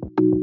thank you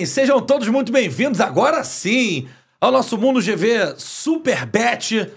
bem? Sejam todos muito bem-vindos agora sim ao nosso Mundo GV Superbet.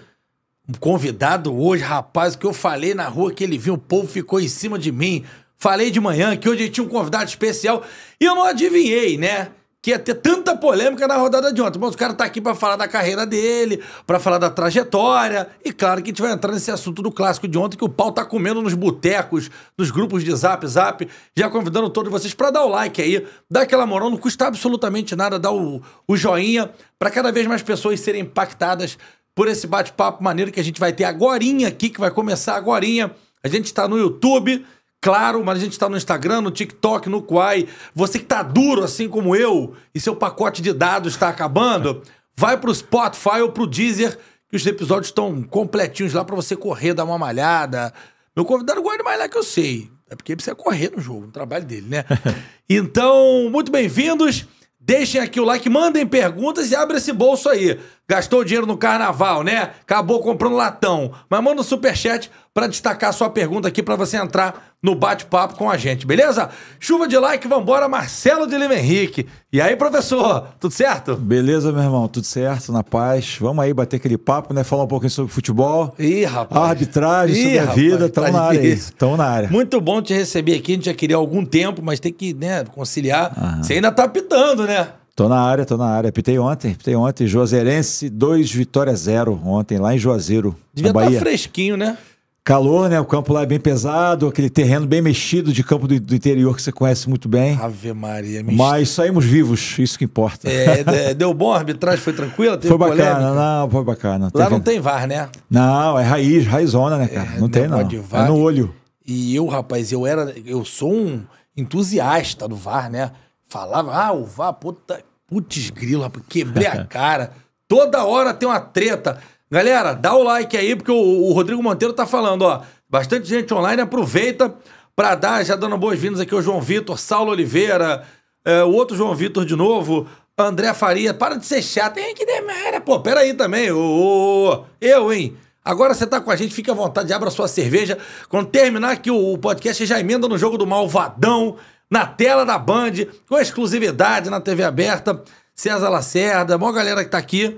Um convidado hoje, rapaz, que eu falei na rua que ele viu, o povo ficou em cima de mim. Falei de manhã que hoje tinha um convidado especial e eu não adivinhei, né? que ia ter tanta polêmica na rodada de ontem. Mas o cara tá aqui para falar da carreira dele, para falar da trajetória. E claro que a gente vai entrar nesse assunto do clássico de ontem, que o pau tá comendo nos botecos, nos grupos de zap zap. Já convidando todos vocês para dar o like aí, dar aquela moral, não custa absolutamente nada dar o, o joinha, para cada vez mais pessoas serem impactadas por esse bate-papo maneiro que a gente vai ter agorinha aqui, que vai começar agorinha. A gente está no YouTube, Claro, mas a gente está no Instagram, no TikTok, no Quai. Você que está duro assim como eu e seu pacote de dados está acabando, vai para o Spotify ou para o Deezer, que os episódios estão completinhos lá para você correr, dar uma malhada. Meu convidado gosta mais lá que eu sei. É porque ele precisa correr no jogo, no trabalho dele, né? então, muito bem-vindos. Deixem aqui o like, mandem perguntas e abra esse bolso aí. Gastou dinheiro no carnaval, né? Acabou comprando latão. Mas manda um superchat para destacar sua pergunta aqui para você entrar no bate-papo com a gente, beleza? Chuva de like, vambora, Marcelo de Lima Henrique. E aí, professor, tudo certo? Beleza, meu irmão, tudo certo, na paz. Vamos aí bater aquele papo, né? Falar um pouquinho sobre futebol. Ih, rapaz. arbitragem, Ih, sobre rapaz, a vida, estão na tá área. Estão na área. Muito bom te receber aqui, a gente já queria algum tempo, mas tem que né, conciliar. Aham. Você ainda tá pitando, né? Tô na área, tô na área. Pitei ontem, pitei ontem. Juazeirense 2, Vitória 0 ontem, lá em Juazeiro. Devia estar tá fresquinho, né? Calor, né? O campo lá é bem pesado, aquele terreno bem mexido de campo do, do interior que você conhece muito bem. Ave Maria, mistura. Mas saímos vivos, isso que importa. É, é, é deu bom a arbitragem, foi tranquila? Foi bacana, polêmica. não, foi bacana. Lá não tem VAR, né? Não, é raiz, raizona, né, cara? É, não tem, não. VAR, é no olho. E eu, rapaz, eu era. Eu sou um entusiasta do VAR, né? falava, ah, o VAR, puta, tá- putz grilo, quebrei a cara. Toda hora tem uma treta. Galera, dá o like aí, porque o, o Rodrigo Monteiro tá falando, ó. Bastante gente online, aproveita para dar, já dando boas-vindas aqui ao João Vitor, Saulo Oliveira, é, o outro João Vitor de novo, André Faria. Para de ser chato, hein, que demora. Pô, pera aí também, ô, ô, ô, eu, hein. Agora você tá com a gente, fica à vontade, abra sua cerveja. Quando terminar aqui o, o podcast, já emenda no jogo do Malvadão na tela da Band, com exclusividade na TV aberta. César Lacerda, a maior galera que tá aqui.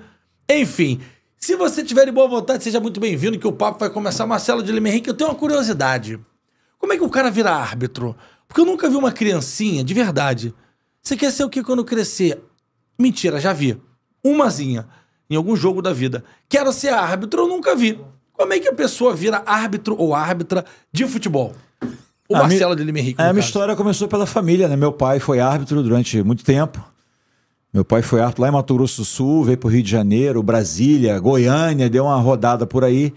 Enfim, se você tiver de boa vontade, seja muito bem-vindo, que o papo vai começar. Marcelo de Lima Henrique, eu tenho uma curiosidade. Como é que o cara vira árbitro? Porque eu nunca vi uma criancinha, de verdade. Você quer ser o que quando crescer? Mentira, já vi. Umazinha. Em algum jogo da vida. Quero ser árbitro, eu nunca vi. Como é que a pessoa vira árbitro ou árbitra de futebol? O a Marcelo mi... de Lima Henrique. É, a minha história começou pela família, né? Meu pai foi árbitro durante muito tempo. Meu pai foi árbitro lá em Mato Grosso do Sul, veio para o Rio de Janeiro, Brasília, Goiânia, deu uma rodada por aí.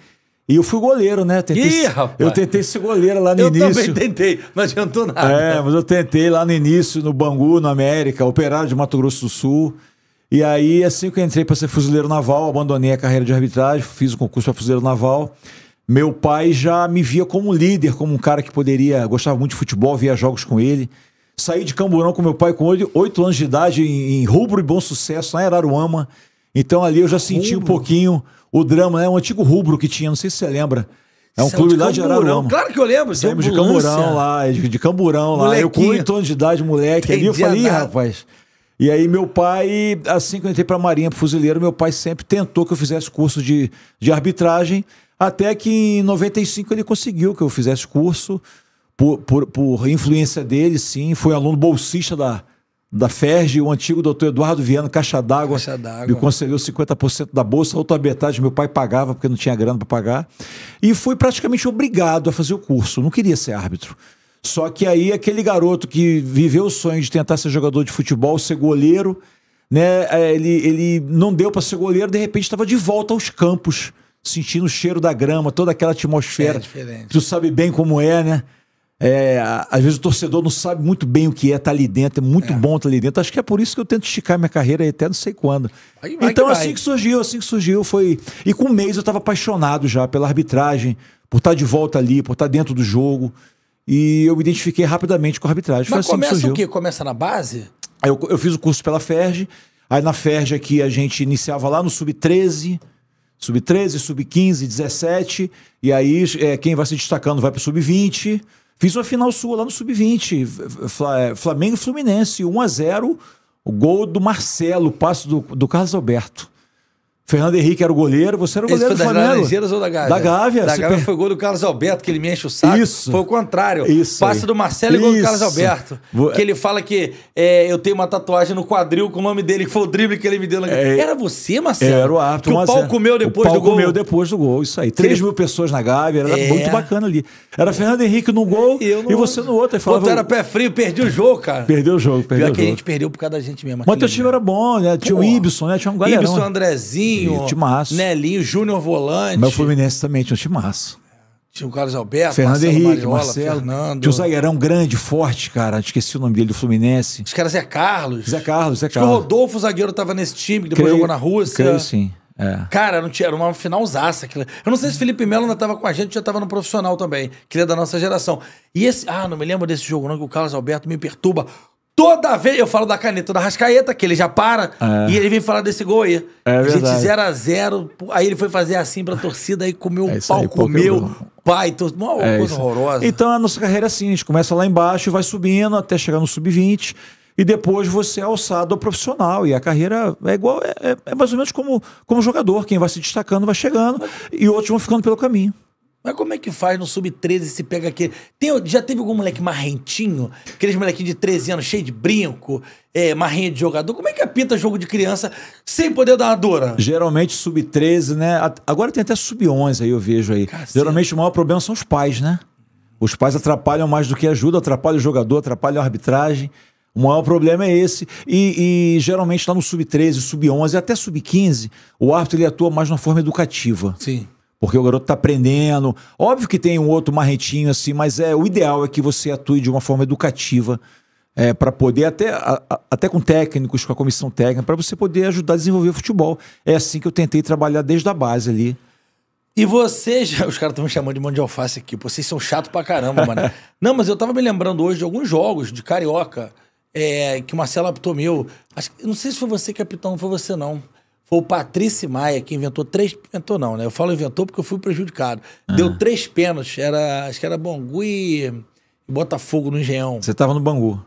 E eu fui goleiro, né? Tentei, Ih, rapaz. Eu tentei ser goleiro lá no eu início. Eu também tentei, não adiantou nada. É, mas eu tentei lá no início, no Bangu, no América, operário de Mato Grosso do Sul. E aí, assim que eu entrei para ser fuzileiro naval, abandonei a carreira de arbitragem, fiz o concurso para fuzileiro naval meu pai já me via como líder, como um cara que poderia. Gostava muito de futebol, via jogos com ele. Saí de Camburão com meu pai com 8 anos de idade, em, em rubro e bom sucesso, na Araruama. Então ali eu já senti rubro. um pouquinho o drama, né? um antigo rubro que tinha, não sei se você lembra. É um é clube de lá de Araruama. Claro que eu lembro. Lembro é de Camburão lá, é de, de Camburão lá. Eu com 8 anos de idade, moleque. Entendi ali eu falei, rapaz. E aí meu pai, assim que eu entrei pra Marinha, pro Fuzileiro, meu pai sempre tentou que eu fizesse curso de, de arbitragem. Até que em 95 ele conseguiu que eu fizesse curso, por, por, por influência dele, sim. Foi aluno bolsista da, da FERJ, o antigo doutor Eduardo Viano, Caixa d'Água, me concedeu 50% da bolsa, a outra metade meu pai pagava, porque não tinha grana para pagar. E fui praticamente obrigado a fazer o curso, não queria ser árbitro. Só que aí aquele garoto que viveu o sonho de tentar ser jogador de futebol, ser goleiro, né? É, ele, ele não deu para ser goleiro, de repente estava de volta aos campos sentindo o cheiro da grama, toda aquela atmosfera. É tu sabe bem como é, né? É, às vezes o torcedor não sabe muito bem o que é estar tá ali dentro, é muito é. bom estar tá ali dentro. Acho que é por isso que eu tento esticar minha carreira até não sei quando. Vai, então, que assim que surgiu, assim que surgiu, foi. E com um mês eu estava apaixonado já pela arbitragem, por estar tá de volta ali, por estar tá dentro do jogo. E eu me identifiquei rapidamente com a arbitragem. Mas assim começa o quê? Começa na base? Aí eu, eu fiz o curso pela FERJ. Aí na FERJ aqui a gente iniciava lá no Sub-13, sub-13, sub-15, 17, e aí é, quem vai se destacando vai para o sub-20. Fiz uma final sua lá no sub-20, é, Flamengo e Fluminense, 1 a 0 o gol do Marcelo, o passo do, do Carlos Alberto. Fernando Henrique era o goleiro, você era o goleiro Esse foi do Flamengo. ou da Gávea? Da Gávea. Da Gávea per... foi gol do Carlos Alberto, que ele me enche o saco. Isso. Foi o contrário. Isso. Passa do Marcelo e gol do Carlos Alberto. Vou... Que ele fala que é, eu tenho uma tatuagem no quadril com o nome dele, que foi o drible que ele me deu. Na... É... Era você, Marcelo? Era o árbitro. Que o pau comeu depois o pau do gol. comeu depois do gol, isso aí. Três mil pessoas na Gávea, era é... muito bacana ali. Era Fernando Henrique num gol e, e você no outro. Aí falava, era pé frio, perdi o jogo, cara. Perdeu o jogo, perdeu Pior o jogo. que a gente perdeu por causa da gente mesmo. Mas teu time era bom, né? Tinha o Ibson, né? Tinha um galerão. Ibson, Andrezinho. Nelinho, timaço. Nelinho, Júnior Volante. Mas o Fluminense também tinha um timaço. Tinha o Carlos Alberto, Fernando Marcelo Henrique, Mariola, Marcelo. Fernando. Tinha um zagueirão grande, forte, cara. Esqueci o nome dele do Fluminense. Acho que era Zé Carlos. Zé Carlos, Zé Carlos. Acho que o Rodolfo, zagueiro, tava nesse time, que depois creio, jogou na Rússia. Creio, sim. É. Cara, não tinha, era uma finalzaça. Aquilo. Eu não sei se Felipe Melo ainda estava com a gente, já estava no profissional também, que ele é da nossa geração. E esse. Ah, não me lembro desse jogo, não, que o Carlos Alberto me perturba. Toda vez eu falo da caneta da Rascaeta, que ele já para, é. e ele vem falar desse gol aí. É a gente, 0 a 0 aí ele foi fazer assim pra torcida, aí comeu é um pau, aí, comeu pai, tô, uma é coisa isso. horrorosa. Então a nossa carreira é assim, a gente começa lá embaixo, vai subindo até chegar no sub-20, e depois você é alçado ao profissional. E a carreira é igual, é, é, é mais ou menos como, como jogador, quem vai se destacando vai chegando, e outros vão ficando pelo caminho. Mas como é que faz no sub-13 se pega aquele. Tem, já teve algum moleque marrentinho? Aqueles molequinhos de 13 anos, cheio de brinco, é, marrinha de jogador. Como é que apita jogo de criança sem poder dar uma dura? Geralmente sub-13, né? Agora tem até sub-11 aí, eu vejo aí. Caceta. Geralmente o maior problema são os pais, né? Os pais atrapalham mais do que ajudam, atrapalham o jogador, atrapalham a arbitragem. O maior problema é esse. E, e geralmente lá no sub-13, sub-11, até sub-15, o árbitro ele atua mais na forma educativa. Sim porque o garoto está aprendendo. Óbvio que tem um outro marretinho assim, mas é o ideal é que você atue de uma forma educativa é, para poder até a, a, até com técnicos, com a comissão técnica, para você poder ajudar a desenvolver o futebol. É assim que eu tentei trabalhar desde a base ali. E vocês, os caras estão me chamando de mão de alface aqui, vocês são chato pra caramba, mano. Não, mas eu tava me lembrando hoje de alguns jogos de carioca é, que o Marcelo apitou meu. Acho, não sei se foi você que apitou, não foi você não. Foi o Patrício Maia que inventou três. Inventou não, né? Eu falo inventou porque eu fui prejudicado. Ah. Deu três pênaltis. Era, acho que era Bangu e Botafogo no Engenhão. Você estava no Bangu.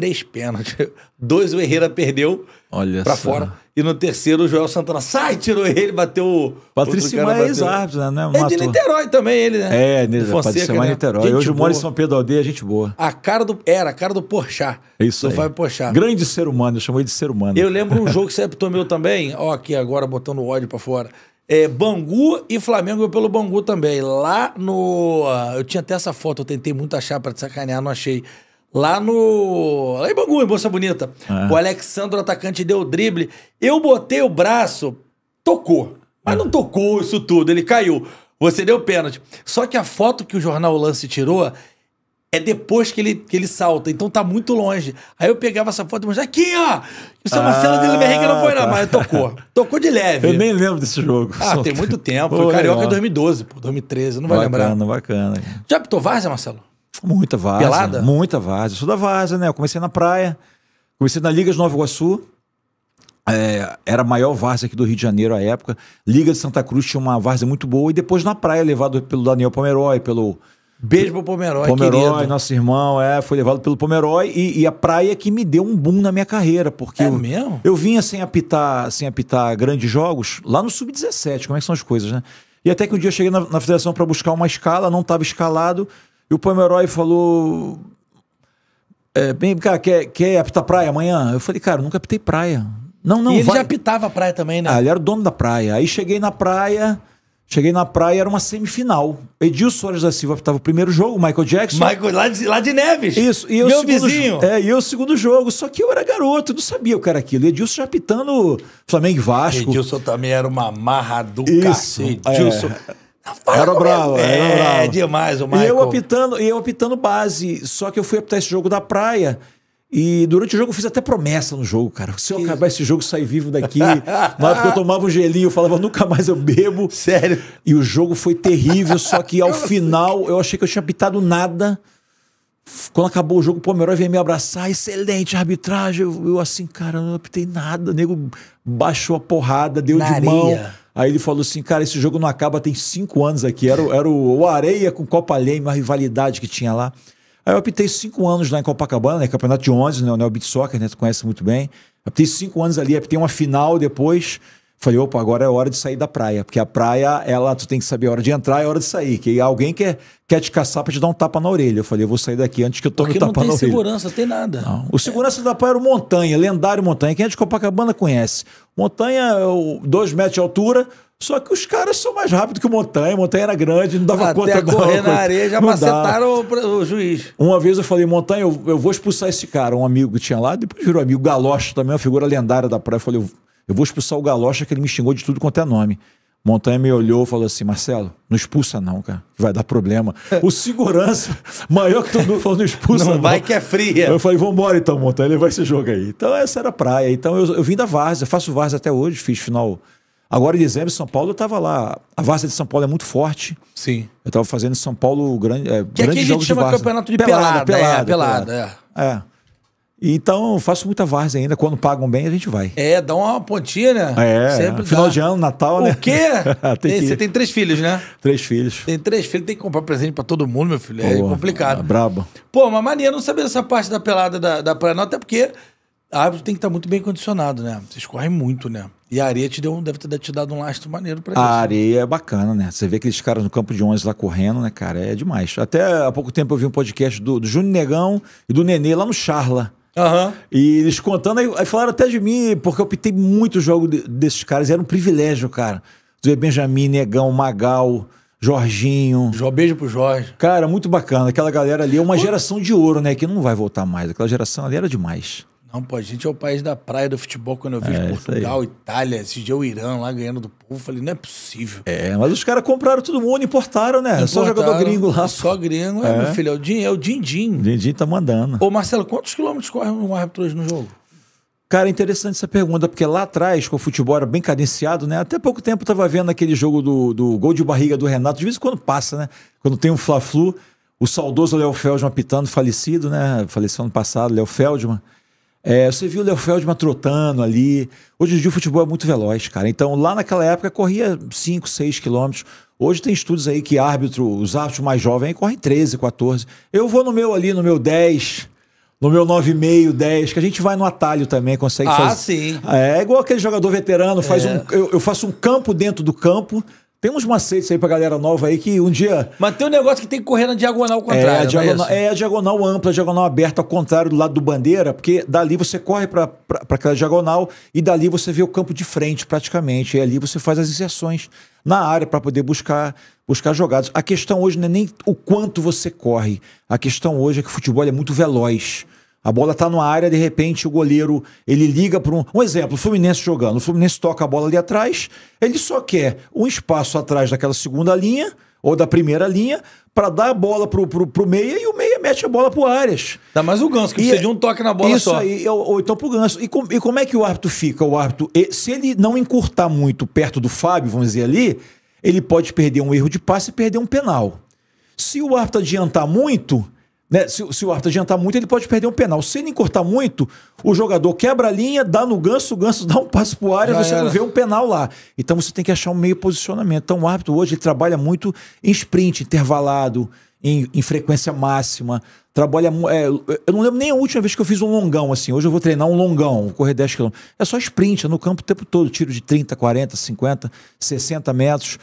Três pênaltis. Dois o Herrera perdeu Olha pra só. fora. E no terceiro o Joel Santana sai, tirou ele, bateu o. Patrício Maia é árbitro né? é de Niterói também, ele, né? É, de Fonseca, né? Niterói. Hoje mora em São Pedro Aldeia, gente boa. A cara do. Era, a cara do Porchá. É isso do aí. Fábio Grande ser humano, eu chamei de ser humano. Eu lembro um jogo que você apitou meu também, ó, aqui agora botando ódio pra fora. É, Bangu e Flamengo pelo Bangu também. Lá no. Ah, eu tinha até essa foto, eu tentei muito achar pra te sacanear, não achei lá no. Lá em Bangu, em Bolsa Bonita. É. O Alexandre, o atacante, deu o drible. Eu botei o braço, tocou. Mas não é. tocou isso tudo, ele caiu. Você deu pênalti. Só que a foto que o jornal Lance tirou é depois que ele, que ele salta, então tá muito longe. Aí eu pegava essa foto e mostrava, aqui, ó! O seu é ah, Marcelo Dele que não foi tá. mas tocou. Tocou de leve. Eu nem lembro desse jogo. Ah, tem muito tempo. foi Carioca em 2012, pô, 2013, não vai bacana, lembrar. Bacana, bacana. Já pitou Várzea, Marcelo? Muita várzea. Pelada? Muita várzea. Sou da várzea, né? Eu comecei na praia, comecei na Liga de Nova Iguaçu. É, era a maior várzea aqui do Rio de Janeiro à época. Liga de Santa Cruz tinha uma várzea muito boa. E depois na praia, levado pelo Daniel Pomeroy, pelo. Beijo pro Pomeroy, Pomeroy, querido. nosso irmão, é, foi levado pelo Pomeroy e, e, a praia que me deu um boom na minha carreira, porque é eu, mesmo? eu vinha sem apitar, sem apitar grandes jogos lá no sub-17, como é que são as coisas, né? E até que um dia eu cheguei na, na federação para buscar uma escala, não estava escalado, e o Pomeroy falou. É, bem, cara, quer, quer apitar praia amanhã? Eu falei, cara, nunca apitei praia. Não, não. E ele vai. já apitava praia também, né? Ah, ele era o dono da praia. Aí cheguei na praia. Cheguei na praia, era uma semifinal. Edilson Soares da Silva apitava o primeiro jogo, Michael Jackson. Michael, lá de, lá de Neves. Isso. E eu, Meu vizinho. É, e eu o segundo jogo. Só que eu era garoto, não sabia o que era aquilo. Edilson já apitando Flamengo e Vasco. Edilson também era uma marra do Isso, cacete. É. Edilson... É. Ah, fala era bravo, é, era é, bravo. É, demais o Michael. E eu apitando, e eu apitando base, só que eu fui apitar esse jogo da praia. E durante o jogo eu fiz até promessa no jogo, cara. Se eu que... acabar esse jogo, sair vivo daqui. Na época eu tomava um gelinho, eu falava, nunca mais eu bebo. Sério. E o jogo foi terrível, só que ao final eu achei que eu tinha apitado nada. Quando acabou o jogo, o Pomeroy veio me abraçar, excelente arbitragem. Eu, eu assim, cara, eu não apitei nada. O nego baixou a porrada, deu de mão. Aí ele falou assim, cara, esse jogo não acaba, tem cinco anos aqui. Era, era o, Areia com Copa Leme, uma rivalidade que tinha lá. Aí eu optei cinco anos lá em Copacabana, né? Campeonato de 11, né? O Neo Beat Soccer, né? Tu conhece muito bem. Optei cinco anos ali, optei uma final depois. Falei, opa, agora é hora de sair da praia, porque a praia, ela, tu tem que saber a hora de entrar e a hora de sair, que alguém quer, quer te caçar pra te dar um tapa na orelha. Eu falei, eu vou sair daqui antes que eu tome o um tapa na orelha. não tem segurança, tem nada. Não. O segurança é. da praia era o Montanha, lendário Montanha. Quem é de Copacabana conhece. Montanha, é dois metros de altura, só que os caras são mais rápidos que o Montanha. Montanha era grande, não dava Até conta não. correr na areia, já macetaram o, o, juiz. Uma vez eu falei, Montanha, eu, eu, vou expulsar esse cara. Um amigo que tinha lá, depois virou amigo, Galocha também, uma figura lendária da praia. Eu falei, eu eu vou expulsar o Galocha, que ele me xingou de tudo quanto é nome. Montanha me olhou e falou assim: Marcelo, não expulsa não, cara, que vai dar problema. O segurança maior que todo mundo falou: não expulsa não. Não vai que é fria. Eu falei: vambora então, Montanha, levar esse jogo aí. Então essa era a praia. Então eu, eu vim da Várzea, faço Várzea até hoje, fiz final. Agora em dezembro, São Paulo, eu tava lá. A Várzea de São Paulo é muito forte. Sim. Eu tava fazendo São Paulo grande. É, que grande aqui a gente chama de campeonato de pelada. Pelada, pelada. É, pelada, pelada. é. é. Então, faço muita várzea ainda. Quando pagam bem, a gente vai. É, dá uma pontinha, né? É, Sempre final dá. de ano, Natal, o né? O quê? tem tem, você tem três filhos, né? Três filhos. Tem três filhos, tem que comprar presente pra todo mundo, meu filho. É complicado. É brabo. Pô, mas mania não saber essa parte da pelada da, da praia, não, até porque a árvore tem que estar muito bem condicionado, né? Vocês correm muito, né? E a areia te deu, deve ter te dado um lastro maneiro pra isso. A areia é bacana, né? Você vê aqueles caras no campo de 11 lá correndo, né, cara? É demais. Até há pouco tempo eu vi um podcast do, do Júnior Negão e do Nenê lá no Charla. Uhum. E eles contando, aí, aí, falaram até de mim, porque eu pitei muito jogo de, desses caras, era um privilégio, cara. Zé Benjamin, Negão, Magal, Jorginho. Jo, beijo pro Jorge. Cara, muito bacana. Aquela galera ali é uma geração de ouro, né? Que não vai voltar mais. Aquela geração ali era demais. Não, pô, a gente é o país da praia do futebol. Quando eu vejo é, Portugal, Itália, esse dia o Irã lá ganhando do povo, eu falei, não é possível. É, mas os caras compraram todo mundo, importaram, né? Importaram, é só jogador gringo lá. Só gringo, é, é meu filho, é o Din, é o Din-Din. Din-Din tá mandando. Ô, Marcelo, quantos quilômetros corre um árbitro hoje no jogo? Cara, é interessante essa pergunta, porque lá atrás, com o futebol era bem cadenciado, né? Até pouco tempo eu tava vendo aquele jogo do, do gol de barriga do Renato, de vez em quando passa, né? Quando tem um Fla-Flu, o saudoso Léo Feldman pitando, falecido, né? Faleceu ano passado, Léo Feldman. É, você viu o Léo Feldman trotando ali. Hoje em dia o futebol é muito veloz, cara. Então, lá naquela época, corria 5, 6 quilômetros. Hoje tem estudos aí que árbitro, os árbitros mais jovens correm 13, 14. Eu vou no meu ali, no meu 10, no meu 9,5, 10, que a gente vai no atalho também, consegue ah, fazer. Ah, sim. É, é igual aquele jogador veterano, faz é. um, eu, eu, faço um campo dentro do campo, temos uma macetes aí pra galera nova aí que um dia. Mas tem um negócio que tem que correr na diagonal contrária. É a é diagonal, é, é a diagonal ampla, a diagonal aberta, ao contrário do lado do bandeira, porque dali você corre pra, aquela diagonal e dali você vê o campo de frente praticamente. E ali você faz as inserções na área para poder buscar, buscar jogadas. A questão hoje não é nem o quanto você corre. A questão hoje é que o futebol é muito veloz. A bola está numa área, de repente o goleiro ele liga para um. Um exemplo, o Fluminense jogando. O Fluminense toca a bola ali atrás, ele só quer um espaço atrás daquela segunda linha ou da primeira linha para dar a bola pro, pro, pro meia e o meia mete a bola pro Arias. Dá mais o Ganso, que e, precisa é de um toque na bola isso só. Aí, ou, ou então pro Ganso. E, com, e como é que o árbitro fica? O árbitro, se ele não encurtar muito perto do Fábio, vamos dizer ali, ele pode perder um erro de passe e perder um penal. Se o árbitro adiantar muito, né? Se, se, o Arthur adiantar muito, ele pode perder um penal. Se ele encurtar muito, o jogador quebra a linha, dá no ganso, o ganso dá um passo pro área, Já você era. não vê um penal lá. Então você tem que achar um meio posicionamento. Então o árbitro hoje ele trabalha muito em sprint, intervalado, em, em frequência máxima. Trabalha. É, eu não lembro nem a última vez que eu fiz um longão assim. Hoje eu vou treinar um longão, correr 10 km. É só sprint, é no campo o tempo todo, tiro de 30, 40, 50, 60 metros.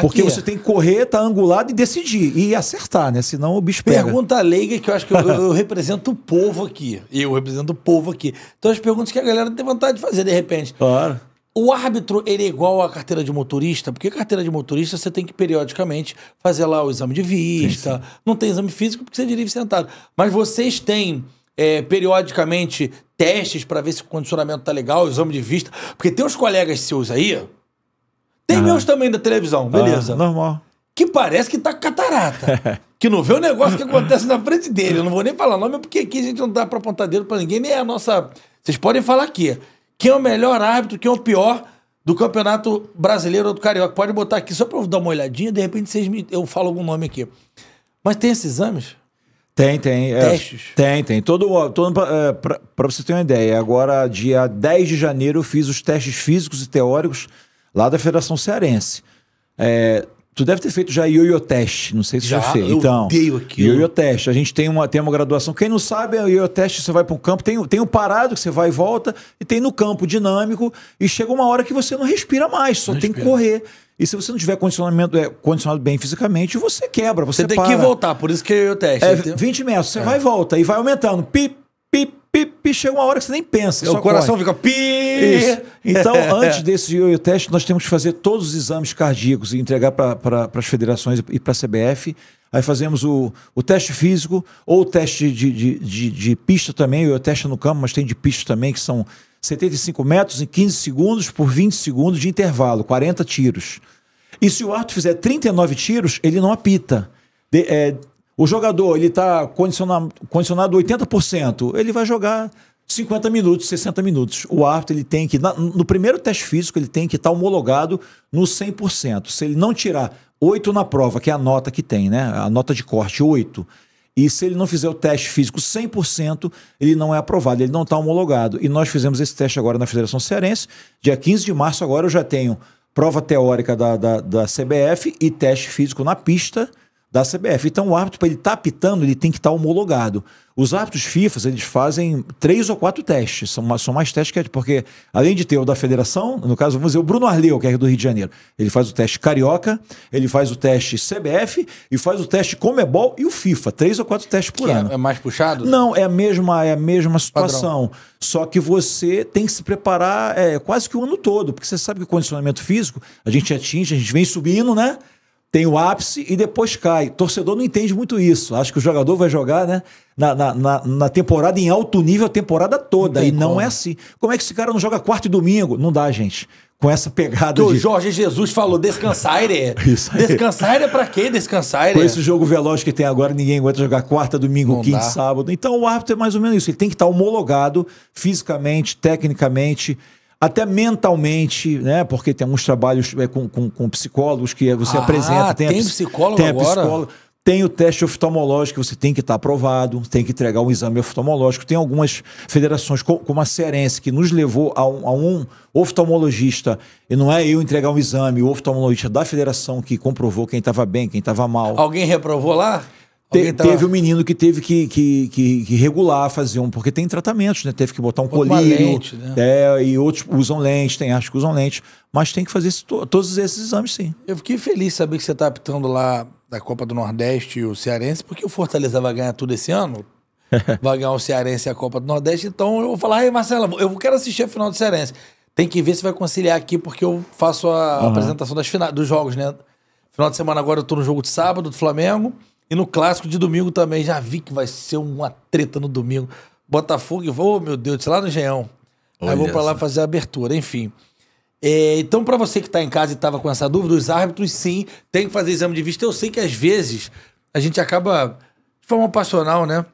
Porque você tem que correr, tá angulado e decidir. E acertar, né? Senão o bicho pega. Pergunta leiga, que eu acho que eu, eu, represento o povo aqui. Eu represento o povo aqui. Então as perguntas que a galera tem vontade de fazer, de repente. Claro. O árbitro, ele é igual à carteira de motorista? Porque carteira de motorista você tem que periodicamente fazer lá o exame de vista. Sim, sim. Não tem exame físico porque você dirige sentado. Mas vocês têm é, periodicamente testes para ver se o condicionamento tá legal, exame de vista. Porque tem os colegas seus aí tem meus também da televisão, beleza. Ah, normal. Que parece que tá com catarata. que não vê o negócio que acontece na frente dele. Eu não vou nem falar nome, porque aqui a gente não dá pra apontar dedo pra ninguém, nem é a nossa. Vocês podem falar aqui. Quem é o melhor árbitro, quem é o pior do Campeonato Brasileiro ou do Carioca? Pode botar aqui só pra eu dar uma olhadinha, de repente vocês me... eu falo algum nome aqui. Mas tem esses exames? Tem, tem. É. Testes? É, tem, tem. Todo, todo é, pra, pra, você ter uma ideia, agora, dia 10 de janeiro, eu fiz os testes físicos e teóricos lá da Federação Cearense. É, tu deve ter feito já ioiô teste, não sei se já, já fez. Eu então, odeio Ioiô teste, a gente tem uma, tem uma graduação. Quem não sabe, é ioiô teste, você vai para um campo, tem, tem um parado que você vai e volta, e tem no campo dinâmico, e chega uma hora que você não respira mais, só não tem respira. que correr. E se você não tiver condicionamento, é, condicionado bem fisicamente, você quebra, você, você tem para. que voltar, por isso que eu é teste. É, 20 metros, você é. vai e volta, e vai aumentando, pip, pip, pi, pi, chega uma hora que você nem pensa. É, o coração corre. fica pi. Isso. Então, é. antes desse teste, nós temos que fazer todos os exames cardíacos e entregar para pra, as federações e para a CBF. Aí fazemos o, o teste físico ou o teste de, de, de, de pista também. O teste no campo, mas tem de pista também, que são 75 metros em 15 segundos por 20 segundos de intervalo, 40 tiros. E se o Arthur fizer 39 tiros, ele não apita. De, é, o jogador ele está condicionado, condicionado 80%, ele vai jogar 50 minutos, 60 minutos. O árbitro ele tem que, no primeiro teste físico, ele tem que estar tá homologado no 100%. Se ele não tirar 8 na prova, que é a nota que tem, né? A nota de corte, 8. E se ele não fizer o teste físico 100%, ele não é aprovado, ele não está homologado. E nós fizemos esse teste agora na Federação Cearense. Dia 15 de março, agora eu já tenho prova teórica da, da, da CBF e teste físico na pista da CBF. Então o árbitro, para ele estar tá apitando, ele tem que estar tá homologado. Os árbitros FIFA, eles fazem três ou quatro testes, são, são mais testes que porque, além de ter o da federação, no caso, vamos dizer, o Bruno Arleu, que é do Rio de Janeiro, ele faz o teste Carioca, ele faz o teste CBF e faz o teste Comebol e o FIFA, três ou quatro testes por que é- ano. É, é mais puxado? Não, é a mesma, é a mesma situação, Padrão. só que você tem que se preparar é, quase que o ano todo, porque você sabe que o condicionamento físico, a gente atinge, a gente vem subindo, né? tem o ápice e depois cai. O torcedor não entende muito isso. Acho que o jogador vai jogar né, na, na, na temporada em alto nível a temporada toda. Não e como. não é assim. Como é que esse cara não joga quarto e domingo? Não dá, gente. Com essa pegada. Que de... o Jorge Jesus falou: descansar, descansar é Descansaire pra quê? Descansaire. Com esse jogo veloz que tem agora, ninguém aguenta jogar quarta, domingo, não quinta, dá. sábado. Então o árbitro é mais ou menos isso. Ele tem que estar homologado fisicamente, tecnicamente até mentalmente, né? Porque tem alguns trabalhos é, com, com, com, psicólogos que você ah, apresenta. Tem, tem psicólogo tem agora? Psicólogo, tem o teste oftalmológico, você tem que estar tá aprovado, tem que entregar um exame oftalmológico. Tem algumas federações, como a Serense, que nos levou a um, a um oftalmologista, e não é eu entregar um exame, o oftalmologista da federação que comprovou quem estava bem, quem estava mal. Alguém reprovou lá? Te, tá Teve um menino que teve que, que, que, que, regular, fazer um. Porque tem tratamentos, né? Teve que botar um Bota colírio. Lente, né? é, e outros usam lente, tem acho que usam lente. Mas tem que fazer esse, todos esses exames, sim. Eu fiquei feliz saber que você está apitando lá da Copa do Nordeste e o Cearense, porque o Fortaleza vai ganhar tudo esse ano. vai ganhar o Cearense e a Copa do Nordeste. Então eu vou falar, aí Marcela, eu quero assistir a final do Cearense. Tem que ver se vai conciliar aqui, porque eu faço a uhum. apresentação das dos jogos, né? Final de semana agora eu tô no jogo de sábado do Flamengo. E no clássico de domingo também, já vi que vai ser uma treta no domingo. Botafogo e vou, meu Deus, lá no Geão. Aí vou para lá fazer a abertura, enfim. É, então, para você que está em casa e estava com essa dúvida, os árbitros sim, tem que fazer exame de vista. Eu sei que às vezes a gente acaba de forma passional, né?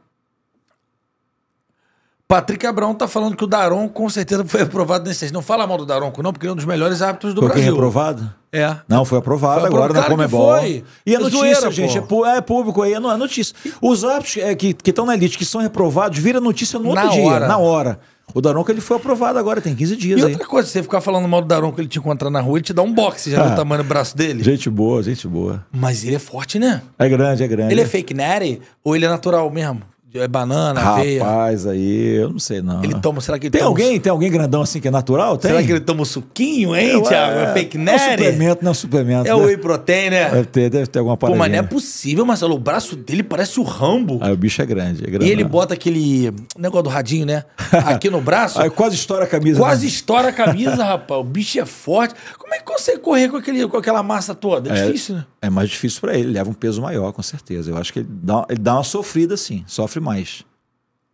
Patrick Abrão tá falando que o Daron com certeza foi aprovado nesse teste. Não fala mal do Daronco, não, porque ele é um dos melhores árbitros do foi Brasil. Foi aprovado? É. Não, foi aprovado, foi agora na Comebol. Foi. E a é, é notícia, zoeira, gente, é, é, público aí, é não é notícia. Os árbitros é, que estão na elite, que são reprovados, vira notícia no outro na dia, hora. na hora. O Daronco ele foi aprovado agora, tem 15 dias. E aí. outra coisa, você ficar falando mal do Daronco, ele te encontrar na rua, ele te dá um boxe já ah, do tamanho do braço dele. Gente boa, gente boa. Mas ele é forte, né? É grande, é grande. Ele é fake nerd ou ele é natural mesmo? É banana, Rapaz, aveia. aí, eu não sei não. Ele toma, será que ele Tem toma alguém, tem alguém grandão assim que é natural? Tem? Será que ele toma um suquinho, hein, Thiago? É, é fake nerd? É um suplemento, não é um suplemento. É o né? whey protein, né? Deve ter, deve ter alguma parada. Pô, mas não é possível, Marcelo. O braço dele parece o Rambo. Aí ah, o bicho é grande, é grande. E ele bota aquele negócio do radinho, né? Aqui no braço. aí quase estoura a camisa. Quase né? estoura a camisa, rapaz. O bicho é forte. Como é que consegue correr com, aquele, com aquela massa toda? É, é difícil, né? É mais difícil para ele. Leva um peso maior, com certeza. Eu acho que ele dá, ele dá uma sofrida, sim. Sofre sofre mais.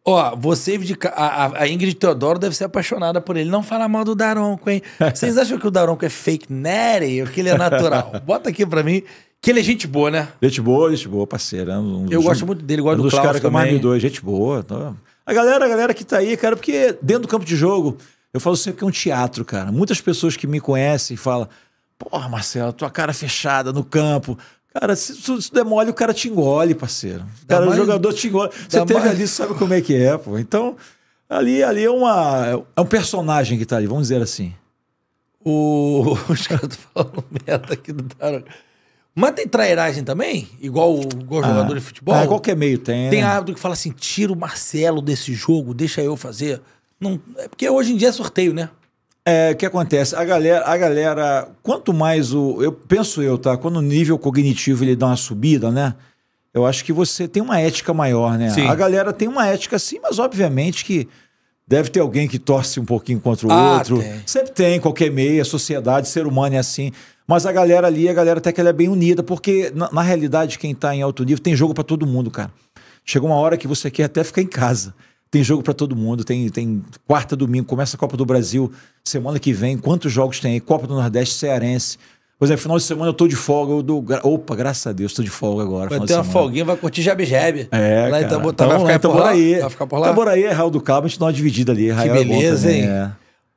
Ó, você de a, a Ingrid Teodoro deve ser apaixonada por ele. Não fala mal do Daronco, hein? Vocês acham que o Daronco é fake nerd ou que ele é natural? Bota aqui pra mim. Que ele é gente boa, né? Gente boa, gente boa, parceira. É um eu gosto muito dele, gosto um do Klaus caras que eu é gente boa. Tá? A galera, a galera que tá aí, cara, porque dentro do campo de jogo, eu falo sempre que é um teatro, cara. Muitas pessoas que me conhecem falam, porra, Marcelo, tua cara fechada no campo, Cara, se, se, demole, o cara te engole, parceiro. O cara, mais, o jogador te engole. Você teve mais... ali, sabe como é que é, pô. Então, ali, ali é, uma, é um personagem que tá ali, vamos dizer assim. O... Os caras estão falando merda aqui do Tarot. Mas tem trairagem também? Igual, igual ah, jogador de futebol? Ah, qualquer meio tem. Né? Tem árbitro que fala assim: tira o Marcelo desse jogo, deixa eu fazer. Não, é porque hoje em dia é sorteio, né? É, o que acontece? A galera, a galera, quanto mais o. Eu penso eu, tá? Quando o nível cognitivo ele dá uma subida, né? Eu acho que você tem uma ética maior, né? Sim. A galera tem uma ética sim, mas obviamente que deve ter alguém que torce um pouquinho contra o ah, outro. Tem. Sempre tem, qualquer meio, a sociedade, ser humano é assim. Mas a galera ali, a galera até que ela é bem unida, porque na, na realidade quem tá em alto nível tem jogo para todo mundo, cara. Chega uma hora que você quer até ficar em casa. Tem jogo para todo mundo, tem, tem quarta, domingo, começa a Copa do Brasil, semana que vem, quantos jogos tem aí? Copa do Nordeste, Cearense. Pois é, final de semana eu tô de folga, eu dou. Opa, graças a Deus, tô de folga agora. Vai ter uma folguinha, vai curtir Jeb Jeb. É, lá então cara. Então, então, vai ficar lá, então por lá. Vai ficar por lá. Então, por aí, Raul do Cabo, a gente dá uma dividida ali. Raul que beleza, é hein? É.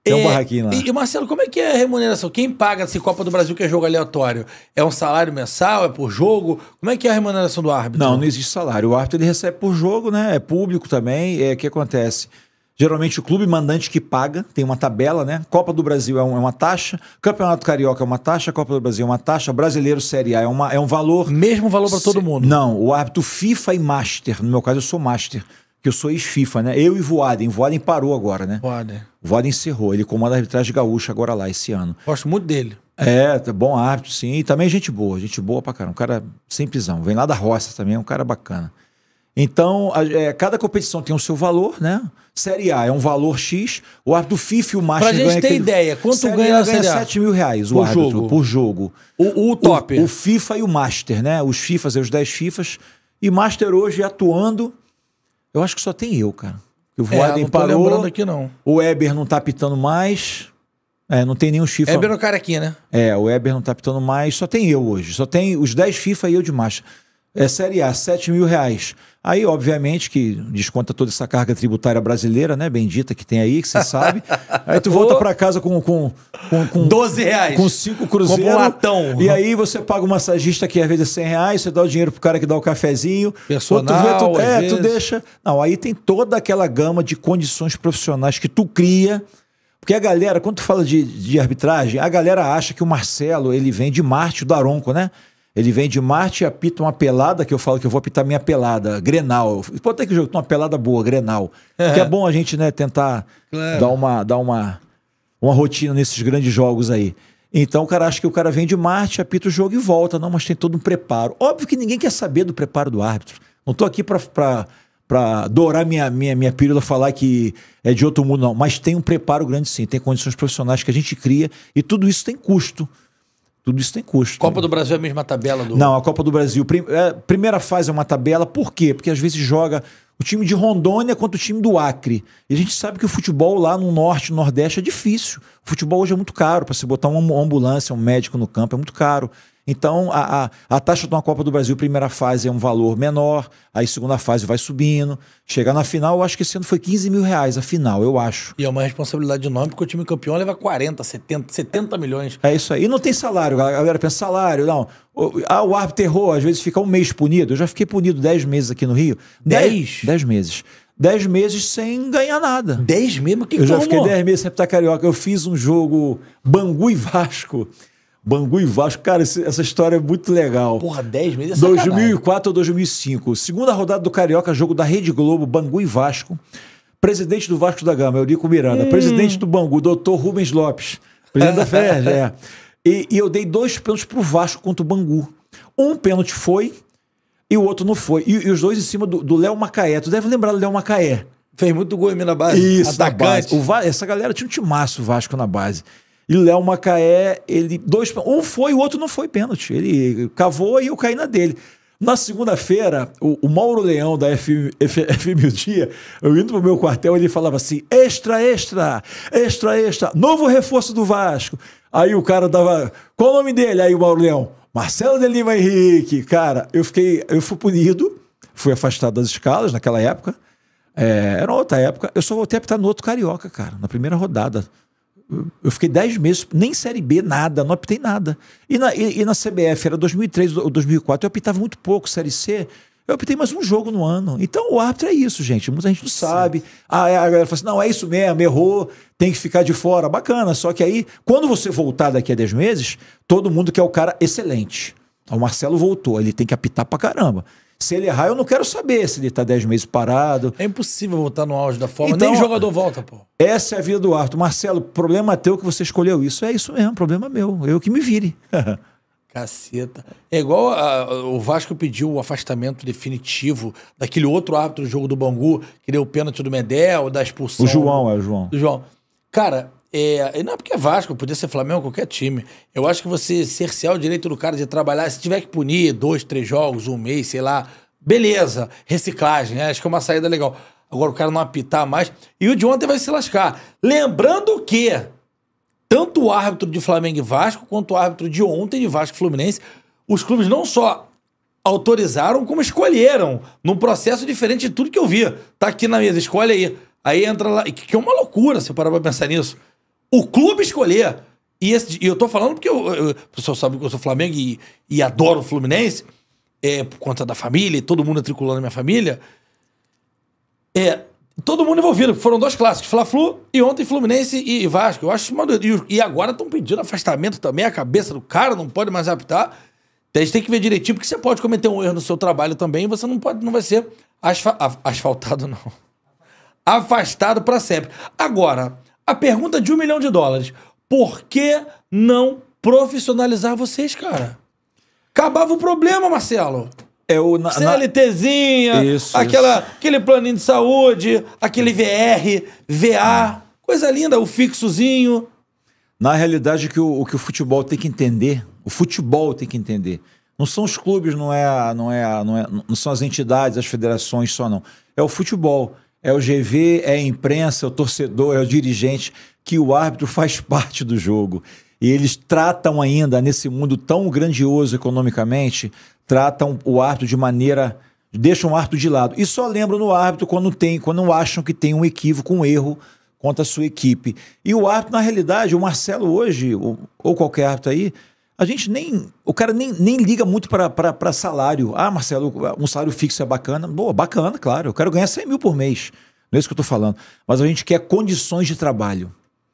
Tem um é, barraquinho lá. E, Marcelo, como é que é a remuneração? Quem paga esse assim, Copa do Brasil que é jogo aleatório? É um salário mensal? É por jogo? Como é que é a remuneração do árbitro? Não, não existe salário. O árbitro ele recebe por jogo, né? É público também. É que acontece. Geralmente o clube mandante que paga, tem uma tabela, né? Copa do Brasil é, um, é uma taxa, Campeonato Carioca é uma taxa, Copa do Brasil é uma taxa, Brasileiro Série A é, uma, é um valor. Mesmo valor para todo mundo? Não, o árbitro FIFA e Master, no meu caso eu sou Master que eu sou ex-FIFA, né? Eu e Voaden. Voaden parou agora, né? Voaden. Voaden encerrou. Ele comanda a arbitragem gaúcha agora lá esse ano. Gosto muito dele. É, tá bom árbitro, sim. E também gente boa, gente boa pra caramba. Um cara simplesão. Vem lá da roça também, é um cara bacana. Então, a, é, cada competição tem o seu valor, né? Série A é um valor X. O árbitro FIFA e o Master ganha... Pra gente ter aquele... ideia, quanto série ganha a Série A? 7 mil reais o por árbitro, jogo. por jogo. O, o top. O, o, FIFA e o Master, né? Os FIFAs, os 10 FIFAs. E Master hoje atuando eu acho que só tem eu, cara. O é, Voaden é, não parou. lembrando aqui, não. O Weber não tá pitando mais. É, não tem nenhum FIFA. Weber no é cara aqui, né? É, o Weber não tá pitando mais. Só tem eu hoje. Só tem os 10 FIFA e eu de marcha é, Série A, 7 mil reais. Aí, obviamente, que desconta toda essa carga tributária brasileira, né? Bendita que tem aí, que você sabe. Aí tu volta para casa com, com, com, com 12 reais. Com cinco cruzeiros. Como um latão. E aí você paga o massagista que às vezes é 100 reais, você dá o dinheiro pro cara que dá o cafezinho. Personal, tu, vê, tu É, tu deixa... Não, aí tem toda aquela gama de condições profissionais que tu cria... Porque a galera, quando tu fala de, de arbitragem, a galera acha que o Marcelo, ele vem de Marte, o Daronco, né? Ele vem de Marte e apita uma pelada, que eu falo que eu vou apitar minha pelada, Grenal. Pode ter que jogar uma pelada boa, Grenal. É. Que é bom a gente, né, tentar claro. dar, uma, dar uma, uma rotina nesses grandes jogos aí. Então o cara acha que o cara vem de Marte, apita o jogo e volta. Não, mas tem todo um preparo. Óbvio que ninguém quer saber do preparo do árbitro. Não estou aqui para dourar minha, minha, minha pílula falar que é de outro mundo, não. Mas tem um preparo grande sim, tem condições profissionais que a gente cria e tudo isso tem custo. Tudo isso tem custo. Copa né? do Brasil é a mesma tabela do. Não, a Copa do Brasil. Prim... É, primeira fase é uma tabela, por quê? Porque às vezes joga o time de Rondônia contra o time do Acre. E a gente sabe que o futebol lá no norte, no nordeste, é difícil. O futebol hoje é muito caro. Para você botar uma ambulância, um médico no campo, é muito caro. Então, a, a, a, taxa de uma Copa do Brasil, primeira fase é um valor menor, aí segunda fase vai subindo. Chegar na final, eu acho que esse ano foi 15 mil reais a final, eu acho. E é uma responsabilidade enorme, porque o time campeão leva 40, 70, 70 milhões. É isso aí. E não tem salário, a galera pensa salário, não. Ah, o árbitro errou, às vezes fica um mês punido. Eu já fiquei punido 10 meses aqui no Rio. 10? 10 meses. 10 meses sem ganhar nada. 10 mesmo? Que Eu que já arrumou? fiquei 10 meses sem estar carioca. Eu fiz um jogo Bangu e Vasco. Bangu e Vasco. Cara, esse, essa história é muito legal. Porra, 10 meses é 2004 ou 2005. Segunda rodada do Carioca, jogo da Rede Globo, Bangu e Vasco. Presidente do Vasco da Gama, Eurico Miranda. Hum. Presidente do Bangu, doutor Rubens Lopes. Presidente da FERJ, é. E, e eu dei dois pênaltis pro Vasco contra o Bangu. Um pênalti foi e o outro não foi. E, e os dois em cima do Léo Macaé. Tu deve lembrar do Léo Macaé. Fez muito gol em mim na base. Isso, atacante. Base. Va... Essa galera tinha um timaço Vasco na base. E Léo Macaé, ele. Dois, um foi, o outro não foi pênalti. Ele cavou e eu caí na dele. Na segunda-feira, o, o, Mauro Leão da FM, FM Dia, eu indo pro meu quartel, ele falava assim: extra, extra, extra, extra, novo reforço do Vasco. Aí o cara dava. Qual o nome dele? Aí o Mauro Leão. Marcelo de Lima Henrique. Cara, eu fiquei. Eu fui punido, fui afastado das escalas naquela época. É, era outra época. Eu só voltei a apitar no outro carioca, cara, na primeira rodada eu fiquei 10 meses, nem Série B, nada, não optei nada. E na, e, e na CBF, era 2003 ou 2004, eu optava muito pouco, Série C, eu optei mais um jogo no ano. Então o árbitro é isso, gente. Muita gente não sabe. Ah, é, a galera fala assim: não, é isso mesmo, errou, tem que ficar de fora. Bacana, só que aí, quando você voltar daqui a 10 meses, todo mundo quer o cara excelente. O Marcelo voltou, ele tem que apitar pra caramba. Se ele errar, eu não quero saber se ele tá 10 meses parado. É impossível voltar no auge da forma. Então, Nem jogador volta, pô. Essa é a vida do Arthur. Marcelo, problema é teu que você escolheu isso. É isso mesmo, problema meu. Eu que me vire. Caceta. É igual a, o Vasco pediu o afastamento definitivo daquele outro árbitro do jogo do Bangu, que deu o pênalti do Medel, da expulsão. O João, é o João. O João. Cara, é, não é porque é Vasco, podia ser Flamengo, qualquer time. Eu acho que você cercear o direito do cara de trabalhar, se tiver que punir dois, três jogos, um mês, sei lá, beleza, reciclagem, é, acho que é uma saída legal. Agora o cara não apitar mais. E o de ontem vai se lascar. Lembrando que tanto o árbitro de Flamengo e Vasco, quanto o árbitro de ontem de Vasco e Fluminense, os clubes não só autorizaram, como escolheram, num processo diferente de tudo que eu vi. Tá aqui na mesa, escolhe aí. Aí entra lá, que é uma loucura você parar pra pensar nisso o clube escolher. E, esse, e eu tô falando porque o pessoal sabe que eu sou Flamengo e, e adoro o Fluminense, é, por conta da família, todo mundo triculando a minha família. É, todo mundo envolvido. Foram dois clássicos, Fla-Flu e ontem Fluminense e Vasco. Eu acho uma E agora estão pedindo afastamento também, a cabeça do cara não pode mais apitar. Então a gente tem que ver direitinho, porque você pode cometer um erro no seu trabalho também e você não pode, não vai ser asfa asfaltado, não. Afastado para sempre. Agora, a pergunta de um milhão de dólares. Por que não profissionalizar vocês, cara? Acabava o problema, Marcelo. É o na, CLTzinha, na... Isso, aquela, isso. aquele planinho de saúde, aquele VR, VA, ah. coisa linda, o fixozinho. Na realidade, que o, o, que o futebol tem que entender, o futebol tem que entender. Não são os clubes, não é, não é, não é, não são as entidades, as federações só não. É o futebol é o GV, é a imprensa, é o torcedor, é o dirigente, que o árbitro faz parte do jogo. E eles tratam ainda, nesse mundo tão grandioso economicamente, tratam o árbitro de maneira. deixam o árbitro de lado. E só lembram no árbitro quando tem, quando acham que tem um equívoco, um erro contra a sua equipe. E o árbitro, na realidade, o Marcelo hoje, ou, ou qualquer árbitro aí, a gente nem. O cara nem, nem liga muito para salário. Ah, Marcelo, um salário fixo é bacana. Boa, bacana, claro. Eu quero ganhar 100 mil por mês. Não é isso que eu estou falando. Mas a gente quer condições de trabalho.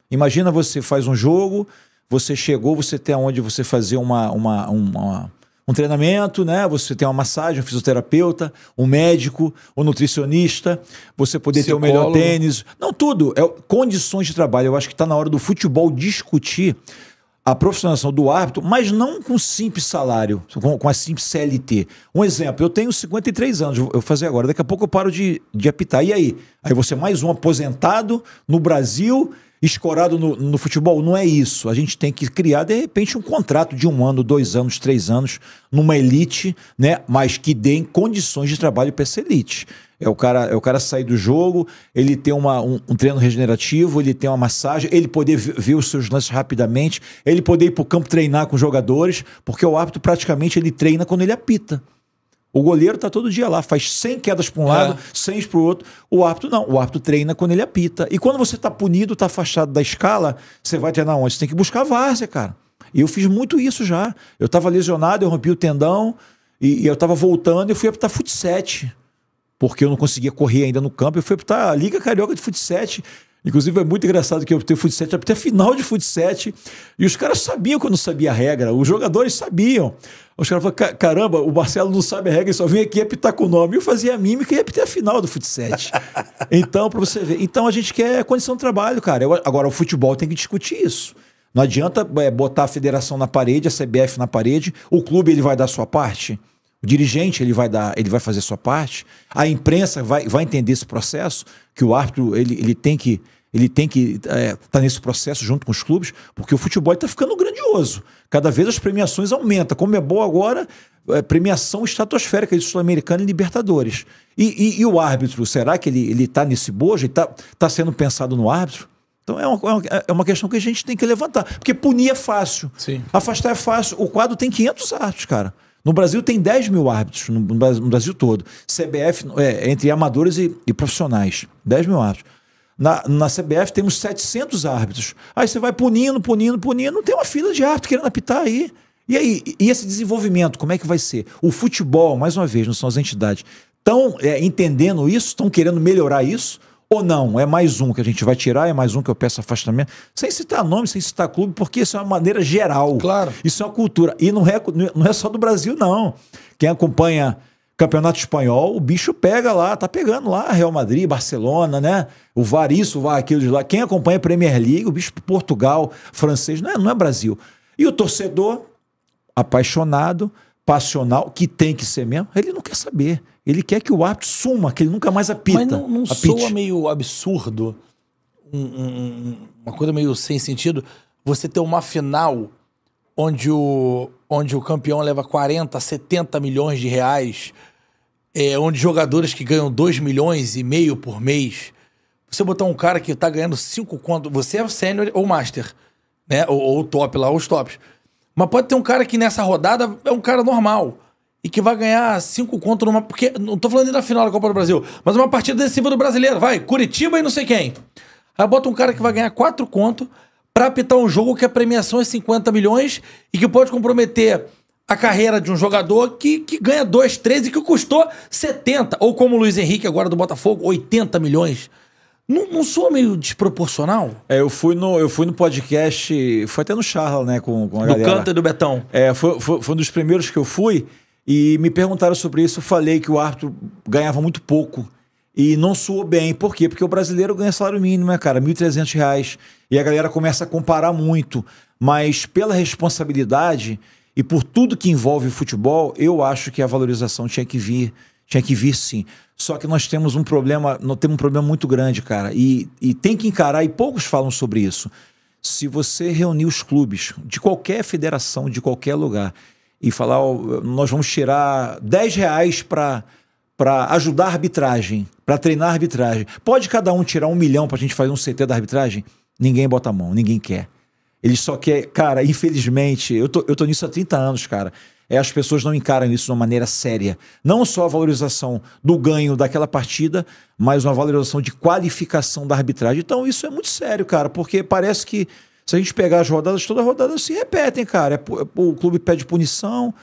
Imagina você faz um jogo, você chegou, você tem onde você fazer uma, uma, uma, um treinamento, né? Você tem uma massagem, um fisioterapeuta, um médico, um nutricionista, você poder Psicólogo. ter o melhor tênis. Não, tudo. É condições de trabalho. Eu acho que está na hora do futebol discutir a profissionalização do árbitro, mas não com simples salário, com, com, a simples CLT. Um exemplo, eu tenho 53 anos, eu vou fazer agora, daqui a pouco eu paro de, de apitar. E aí? Aí você é mais um aposentado no Brasil, escorado no, no, futebol. Não é isso. A gente tem que criar, de repente, um contrato de um ano, dois anos, três anos, numa elite, né? Mas que dê condições de trabalho para essa elite. É o cara, é o cara sair do jogo, ele ter uma, um, um, treino regenerativo, ele ter uma massagem, ele poder ver os seus lances rapidamente, ele poder ir para o campo treinar com os jogadores, porque o árbitro praticamente ele treina quando ele apita. O goleiro está todo dia lá, faz 100 quedas para um é. lado, é. 100 para o outro. O árbitro não, o árbitro treina quando ele apita. E quando você está punido, está afastado da escala, você vai treinar onde? Você tem que buscar a várzea, cara. E eu fiz muito isso já. Eu estava lesionado, eu rompi o tendão, e, e eu estava voltando e fui apitar fut 7 porque eu não conseguia correr ainda no campo. Eu fui para a Liga Carioca de Futsal. Inclusive, é muito engraçado que eu tenho futsal, até final de futsal. E os caras sabiam que eu não sabia a regra. Os jogadores sabiam. Os caras falaram: caramba, o Marcelo não sabe a regra, ele só vem aqui apitar com o nome. E eu fazia a mímica e ia apitar a final do futsal. então, para você ver. Então, a gente quer condição de trabalho, cara. Eu, agora, o futebol tem que discutir isso. Não adianta é, botar a federação na parede, a CBF na parede. O clube ele vai dar a sua parte? O dirigente ele vai dar, ele vai fazer a sua parte. A imprensa vai, vai entender esse processo que o árbitro ele, ele tem que ele tem que estar é, tá nesse processo junto com os clubes, porque o futebol está ficando grandioso. Cada vez as premiações aumentam. Como é bom agora, é, premiação estratosférica de Sul-Americana e Libertadores. E, e, e, o árbitro, será que ele está nesse bojo? Está tá sendo pensado no árbitro? Então é, é uma, é uma questão que a gente tem que levantar. Porque punir é fácil. Sim. Afastar é fácil. O quadro tem 500 árbitros, cara. No Brasil tem 10 mil árbitros, no Brasil, todo. CBF, é, entre amadores e, e, profissionais, 10 mil árbitros. Na, na CBF temos 700 árbitros. Aí você vai punindo, punindo, punindo, não tem uma fila de árbitro querendo apitar aí. E aí, e esse desenvolvimento, como é que vai ser? O futebol, mais uma vez, não são as entidades, estão é, entendendo isso, estão querendo melhorar isso? ou não, é mais um que a gente vai tirar, é mais um que eu peço afastamento, sem citar nome, sem citar clube, porque isso é uma maneira geral. Claro. Isso é uma cultura. E não é, não é só do Brasil, não. Quem acompanha Campeonato Espanhol, o bicho pega lá, tá pegando lá Real Madrid, Barcelona, né? O VAR isso, o VAR aquilo de lá. Quem acompanha Premier League, o bicho Portugal, francês, não é, não é Brasil. E o torcedor, apaixonado, passional, que tem que ser mesmo, ele não quer saber. Ele quer que o árbitro suma, que ele nunca mais apita. Mas não, não soa meio absurdo, um, um, uma coisa meio sem sentido, você ter uma final onde o, onde o campeão leva 40, 70 milhões de reais, é, onde jogadores que ganham 2 milhões e meio por mês, você botar um cara que tá ganhando 5 conto, você é sênior ou master, né? Ou, ou top lá, os tops mas pode ter um cara que nessa rodada é um cara normal. E que vai ganhar cinco conto numa. Porque. Não tô falando nem da final da Copa do Brasil, mas uma partida decisiva do brasileiro. Vai, Curitiba e não sei quem. Aí bota um cara que vai ganhar quatro conto para apitar um jogo que a premiação é 50 milhões e que pode comprometer a carreira de um jogador que, que ganha 2, 13 e que custou 70, ou como o Luiz Henrique agora do Botafogo, 80 milhões. Não, não meio desproporcional? É, eu fui no, eu fui no podcast, foi até no Charla, né, com, com a do galera. Do Canto do Betão. É, foi, foi, foi um dos primeiros que eu fui e me perguntaram sobre isso. Eu falei que o árbitro ganhava muito pouco e não soou bem. Por quê? Porque o brasileiro ganha salário mínimo, é cara? R$ 1.300. E a galera começa a comparar muito. Mas pela responsabilidade e por tudo que envolve o futebol, eu acho que a valorização tinha que vir, tinha que vir sim. Só que nós temos um problema, nós temos um problema muito grande, cara. E, e tem que encarar, e poucos falam sobre isso. Se você reunir os clubes de qualquer federação, de qualquer lugar, e falar, nós vamos tirar 10 reais para ajudar a arbitragem, para treinar a arbitragem. Pode cada um tirar um milhão para a gente fazer um CT da arbitragem? Ninguém bota a mão, ninguém quer. Ele só quer, cara, infelizmente, eu tô, eu tô nisso há 30 anos, cara é, as pessoas não encaram isso de uma maneira séria. Não só a valorização do ganho daquela partida, mas uma valorização de qualificação da arbitragem. Então isso é muito sério, cara, porque parece que se a gente pegar as rodadas, todas as rodadas se repetem, cara. É é o clube pede punição,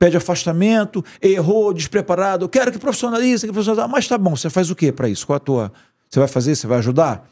pede afastamento, errou, despreparado, quero que profissionalize, que profissionalize. Ah, mas tá bom, você faz o quê para isso? Qual a tua... Você vai fazer? Você vai ajudar?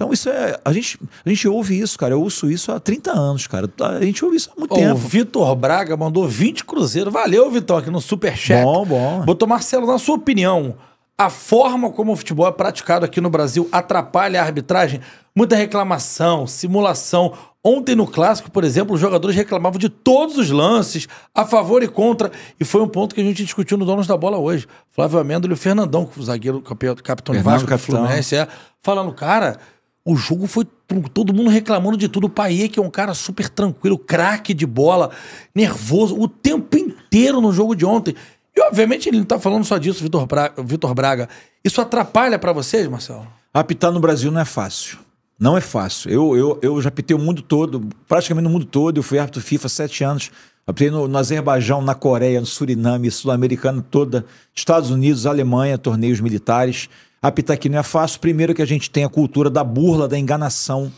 Então isso é. A gente, a gente ouve isso, cara. Eu ouço isso há 30 anos, cara. Tá, a gente ouve isso há muito oh, tempo. O Vitor Braga mandou 20 cruzeiros. Valeu, Vitor, aqui no Superchat. Bom, bom. Botou Marcelo, na sua opinião, a forma como o futebol é praticado aqui no Brasil atrapalha a arbitragem? Muita reclamação, simulação. Ontem no clássico, por exemplo, os jogadores reclamavam de todos os lances, a favor e contra, e foi um ponto que a gente discutiu no Donos da Bola hoje. Flávio Amêndola e o Fernandão, o zagueiro o capitão Fernando Vasco, capitão. Fluminense, é, falando, cara, o jogo foi todo mundo reclamando de tudo. O Paê, que é um cara super tranquilo, craque de bola, nervoso, o tempo inteiro no jogo de ontem. E, obviamente, ele não tá falando só disso, Vitor Braga, Vitor Braga. Isso atrapalha para vocês, Marcelo? Apitar no Brasil não é fácil. Não é fácil. Eu, eu, eu já apitei o mundo todo, praticamente no mundo todo. Eu fui árbitro FIFA sete anos. Apitei no, no Azerbaijão, na Coreia, no Suriname, sul americano toda, Estados Unidos, Alemanha, torneios militares apitar aqui não é fácil. Primeiro que a gente tem a cultura da burla, da enganação.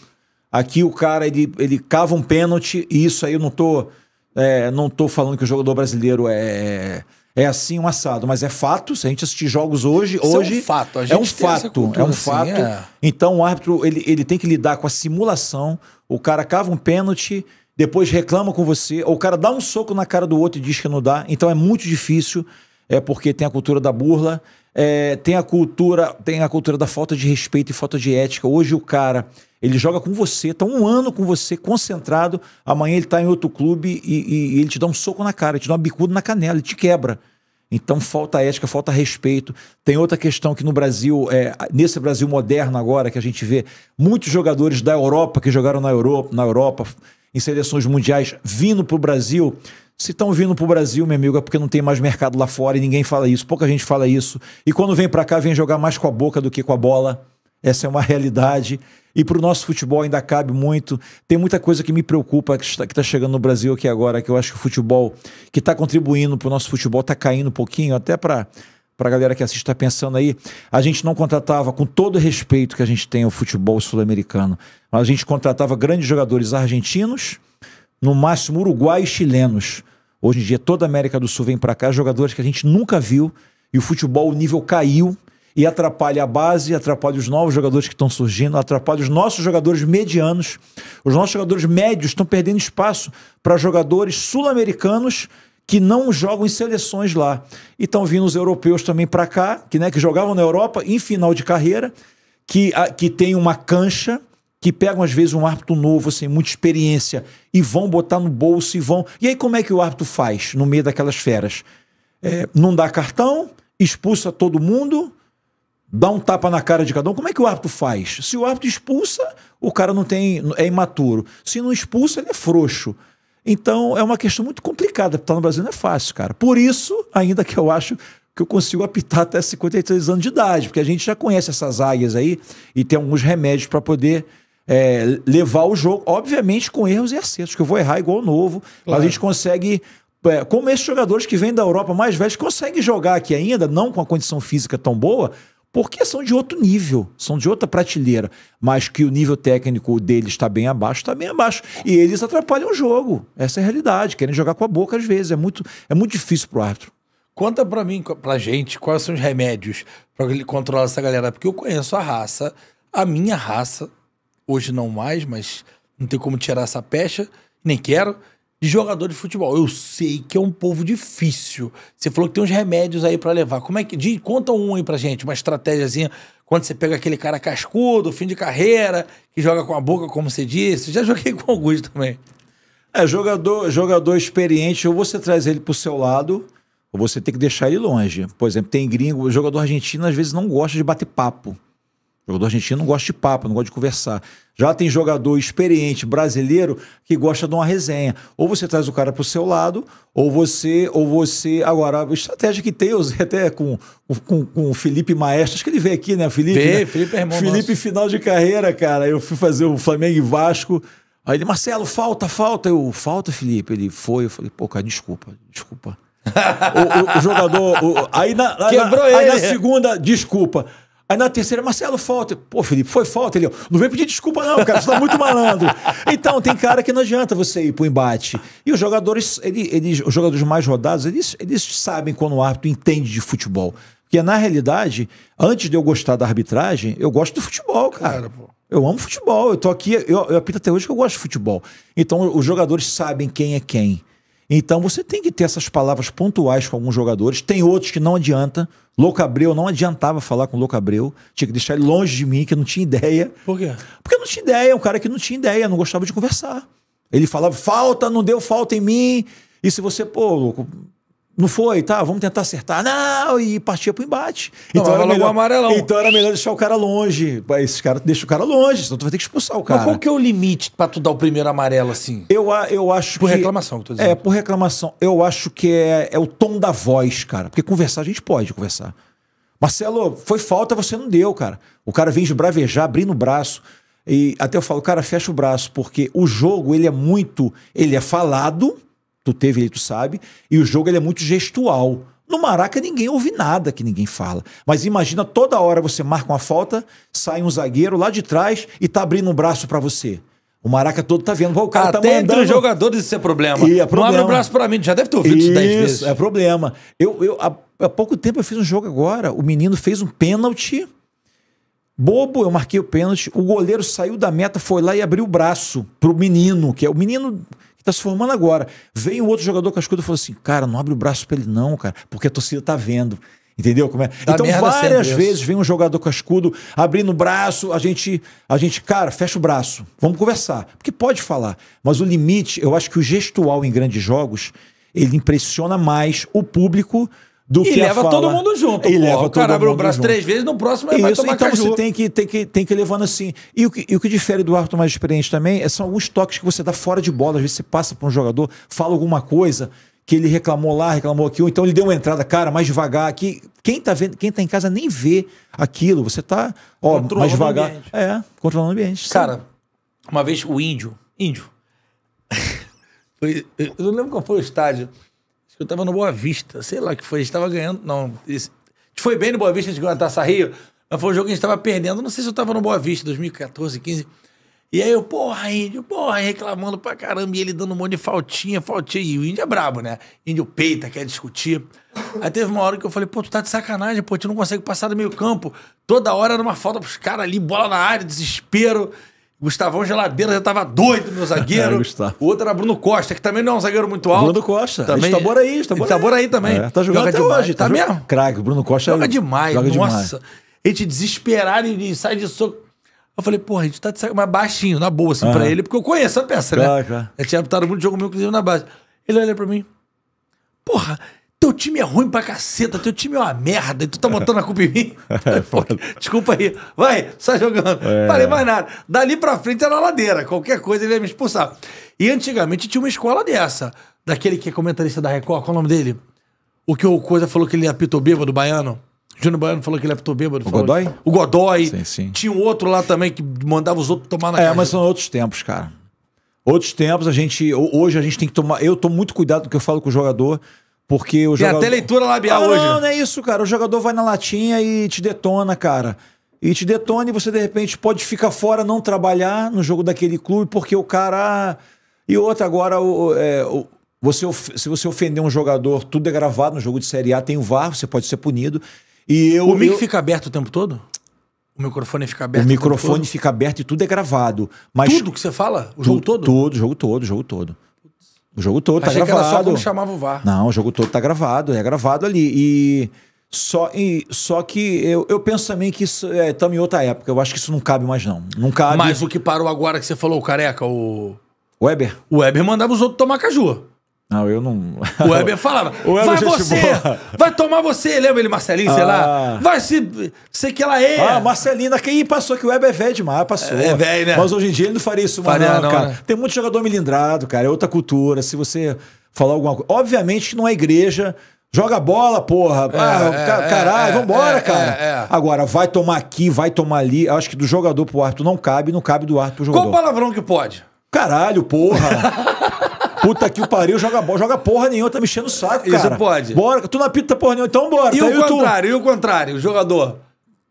Aqui o cara, ele, ele cava um pênalti e isso aí eu não tô, é, não tô falando que o jogador brasileiro é... É assim um assado, mas é fato. Se a gente assistir jogos hoje, isso hoje é um é fato. é um fato, é um assim, fato. É... Então o árbitro ele, ele tem que lidar com a simulação. O cara cava um pênalti, depois reclama com você, ou o cara dá um soco na cara do outro e diz que não dá. Então é muito difícil é porque tem a cultura da burla, é, tem a cultura tem a cultura da falta de respeito e falta de ética. Hoje o cara ele joga com você, tá um ano com você, concentrado. Amanhã ele tá em outro clube e, e, e ele te dá um soco na cara, te dá uma bicuda na canela, ele te quebra. Então falta ética, falta respeito. Tem outra questão que no Brasil, é, nesse Brasil moderno agora, que a gente vê muitos jogadores da Europa que jogaram na Europa, na Europa em seleções mundiais vindo para o Brasil se estão vindo para o Brasil, meu amigo, é porque não tem mais mercado lá fora e ninguém fala isso, pouca gente fala isso. E quando vem para cá, vem jogar mais com a boca do que com a bola. Essa é uma realidade. E para o nosso futebol ainda cabe muito. Tem muita coisa que me preocupa que está, que está chegando no Brasil aqui agora, que eu acho que o futebol que está contribuindo para o nosso futebol está caindo um pouquinho, até para para a galera que assiste está pensando aí, a gente não contratava, com todo o respeito que a gente tem ao futebol sul-americano, a gente contratava grandes jogadores argentinos, no máximo uruguaios e chilenos. Hoje em dia, toda a América do Sul vem para cá, jogadores que a gente nunca viu, e o futebol, o nível caiu e atrapalha a base, atrapalha os novos jogadores que estão surgindo, atrapalha os nossos jogadores medianos. Os nossos jogadores médios estão perdendo espaço para jogadores sul-americanos que não jogam em seleções lá. E estão vindo os europeus também para cá, que, né, que jogavam na Europa em final de carreira, que, a, que tem uma cancha que pegam, às vezes, um árbitro novo, sem assim, muita experiência, e vão botar no bolso e vão. E aí, como é que o árbitro faz no meio daquelas feras? É, não dá cartão, expulsa todo mundo, dá um tapa na cara de cada um. Como é que o árbitro faz? Se o árbitro expulsa, o cara não tem. é imaturo. Se não expulsa, ele é frouxo. Então, é uma questão muito complicada. Apitar no Brasil não é fácil, cara. Por isso, ainda que eu acho que eu consigo apitar até 53 anos de idade, porque a gente já conhece essas águias aí e tem alguns remédios para poder é, levar o jogo, obviamente com erros e acertos, que eu vou errar igual novo, claro. a gente consegue. É, como esses jogadores que vêm da Europa mais velhos conseguem jogar aqui ainda, não com a condição física tão boa, porque são de outro nível, são de outra prateleira, mas que o nível técnico deles está bem abaixo, está bem abaixo. E eles atrapalham o jogo. Essa é a realidade. Querem jogar com a boca às vezes. É muito, é muito difícil para o árbitro. Conta para mim, para gente, quais são os remédios para ele controlar essa galera? Porque eu conheço a raça, a minha raça hoje não mais, mas não tem como tirar essa pecha, nem quero, de jogador de futebol. Eu sei que é um povo difícil. Você falou que tem uns remédios aí para levar. Como é que. De, conta um aí pra gente, uma estratégiazinha. Quando você pega aquele cara cascudo, fim de carreira, que joga com a boca, como você disse. Já joguei com alguns também. É, jogador, jogador experiente, ou você traz ele pro seu lado, ou você tem que deixar ele longe. Por exemplo, tem gringo, jogador argentino às vezes não gosta de bater papo jogador argentino não gosta de papo, não gosta de conversar. Já tem jogador experiente brasileiro que gosta de uma resenha. Ou você traz o cara para o seu lado, ou você, ou você. Agora, a estratégia que tem, eu usei até com, com, com o Felipe Maestro, acho que ele veio aqui, né? Felipe. Vê, né? Felipe é irmão. Felipe, nosso. final de carreira, cara. Eu fui fazer o Flamengo e Vasco. Aí ele, Marcelo, falta, falta. Eu, falta, Felipe. Ele foi, eu falei, pô, cara, desculpa, desculpa. o, o, o, jogador. O, aí na, na, aí na segunda, desculpa. Aí na terceira, Marcelo, falta. Pô, Felipe, foi falta. Ele, não vem pedir desculpa não, cara, você tá muito malandro. então, tem cara que não adianta você ir pro embate. E os jogadores, ele, eles, os jogadores mais rodados, eles, eles sabem quando o árbitro entende de futebol. Porque, na realidade, antes de eu gostar da arbitragem, eu gosto do futebol, cara. cara eu amo futebol. Eu tô aqui, eu, eu apito até hoje que eu gosto de futebol. Então, os jogadores sabem quem é quem. Então você tem que ter essas palavras pontuais com alguns jogadores. Tem outros que não adianta. Louco Abreu, não adiantava falar com o Louco Abreu. Tinha que deixar ele longe de mim, que eu não tinha ideia. Por quê? Porque eu não tinha ideia. Um cara que não tinha ideia, não gostava de conversar. Ele falava, falta, não deu falta em mim. E se você, pô, louco, não foi, tá? Vamos tentar acertar. Não, e partia pro embate. Não, então, era melhor, amarelão. então era melhor deixar o cara longe. Esse cara deixa o cara longe, senão tu vai ter que expulsar o cara. Mas qual que é o limite pra tu dar o primeiro amarelo assim? Eu, eu acho por que. Por reclamação, que tu dizendo. É, por reclamação. Eu acho que é, é o tom da voz, cara. Porque conversar a gente pode conversar. Marcelo, foi falta, você não deu, cara. O cara vem de bravejar, abrindo o braço. E até eu falo, cara, fecha o braço, porque o jogo, ele é muito. Ele é falado tu teve ele, tu sabe, e o jogo ele é muito gestual. No Maraca ninguém ouve nada que ninguém fala. Mas imagina toda hora você marca uma falta, sai um zagueiro lá de trás e tá abrindo um braço para você. O Maraca todo tá vendo. O cara tá Até tá mandando... entre os jogadores isso é problema. E é problema. Não abre o braço para mim. Já deve ter ouvido isso, isso 10 vezes. é problema. Eu, eu, há, há pouco tempo eu fiz um jogo agora. O menino fez um pênalti. Bobo, eu marquei o pênalti. O goleiro saiu da meta, foi lá e abriu o braço pro menino, que é o menino tá se formando agora. Vem o outro jogador cascudo e falou assim: cara, não abre o braço pra ele, não, cara, porque a torcida tá vendo. Entendeu como é? Dá então, várias vezes vem um jogador cascudo abrindo o braço, a gente, a gente, cara, fecha o braço, vamos conversar. Porque pode falar, mas o limite, eu acho que o gestual em grandes jogos, ele impressiona mais o público do e que leva todo mundo junto. E pô, leva o cara abre o braço junto. três vezes, no próximo é Isso, então caju. você tem que, tem, que, tem que ir levando assim. E o, que, e o que difere do árbitro mais experiente também é são alguns toques que você dá fora de bola. Às vezes você passa para um jogador, fala alguma coisa que ele reclamou lá, reclamou aqui, ou então ele deu uma entrada, cara, mais devagar aqui. Quem tá vendo, quem tá em casa nem vê aquilo. Você tá, ó, Controlando mais devagar. O ambiente. é, controlando o ambiente. Cara, sim. uma vez o índio, índio. eu não lembro qual foi o estádio eu tava no Boa Vista, sei lá que foi, a gente tava ganhando. Não, isso, foi bem no Boa Vista de Taça Rio, mas foi um jogo que a gente tava perdendo. Não sei se eu tava no Boa Vista, 2014, 15. E aí eu, porra, índio, porra, reclamando pra caramba, e ele dando um monte de faltinha, faltinha. E o índio é brabo, né? Índio peita, quer discutir. Aí teve uma hora que eu falei, pô, tu tá de sacanagem, pô, tu não consegue passar do meio campo. Toda hora era uma falta pros caras ali, bola na área, desespero. Gustavão Geladeira já tava doido, meu zagueiro. É, o outro era Bruno Costa, que também não é um zagueiro muito alto. Bruno Costa. Também... Itaboraí, tá por tá tá aí, também. É, tá jogando joga até demais. hoje. Tá, tá mesmo? Craque, Bruno Costa. É joga demais, joga nossa. Demais. gente desesperado e sai de soco. Eu falei, porra, a gente tá de saco, mas baixinho, na boa, assim, é. pra ele, porque eu conheço a peça, né? claro, né? Claro. Eu tinha habitado muito jogo meu, inclusive, na base. Ele olha pra mim. Porra, teu time é ruim pra caceta, teu time é uma merda, e tu tá botando a culpa em mim. É Desculpa aí. Vai, sai jogando. É. Falei mais nada. Dali pra frente era ladeira. Qualquer coisa ele ia me expulsar. E antigamente tinha uma escola dessa. Daquele que é comentarista da Record, qual é o nome dele? O que o Coisa falou que ele apitou bêbado, baiano. Júnior Baiano falou que ele apitou bêbado. O falou. Godoy? O Godoy. Sim, sim. Tinha um outro lá também que mandava os outros tomar na É, mas são outros tempos, cara. Outros tempos, a gente. Hoje a gente tem que tomar. Eu tomo muito cuidado do que eu falo com o jogador porque o jogador... até leitura labial ah, hoje. Não, não é isso, cara. O jogador vai na latinha e te detona, cara. E te detona e você, de repente, pode ficar fora, não trabalhar no jogo daquele clube, porque o cara... Ah, e outra, agora, o, é, o, você, se você ofender um jogador, tudo é gravado no jogo de Série A, tem o VAR, você pode ser punido. E eu, o mic eu... fica aberto o tempo todo? O microfone fica aberto? O microfone fica aberto e tudo é gravado. Mas... Tudo que você fala? O jogo todo? Tudo, jogo todo, jogo todo. O jogo todo tá Achei tá gravado. Que era só quando chamava o VAR. Não, o jogo todo tá gravado, é gravado ali. E só, e, só que eu, eu penso também que isso estamos é, em outra época. Eu acho que isso não cabe mais, não. Não cabe. Mas o que parou agora é que você falou, o careca, o. Weber. O Weber mandava os outros tomar caju. Não, eu não. O Weber falava. O Weber vai você! Boa. Vai tomar você! Lembra ele, Marcelinho, ah. sei lá? Ah. Vai se. Sei que ela é. Ah, Marcelina, quem passou que o Weber é velho demais, passou. É, é velho, né? Mas hoje em dia ele não faria isso mano, não, não, cara. Né? Tem muito jogador milindrado, cara. É outra cultura. Se você falar alguma coisa. Obviamente que não é igreja. Joga bola, porra. É, ah, é, é caralho, é, vambora, é, cara. É, Agora, vai tomar aqui, vai tomar ali. Acho que do jogador pro árbitro não cabe, não cabe do árbitro pro jogador. Qual palavrão que pode? Caralho, porra. Puta que o pariu, joga bola, joga porra nenhuma, tá mexendo o saco, cara. Isso pode. Bora, tu não apita porra nenhuma, então bora. E tá o contrário, tu. e o contrário, o jogador.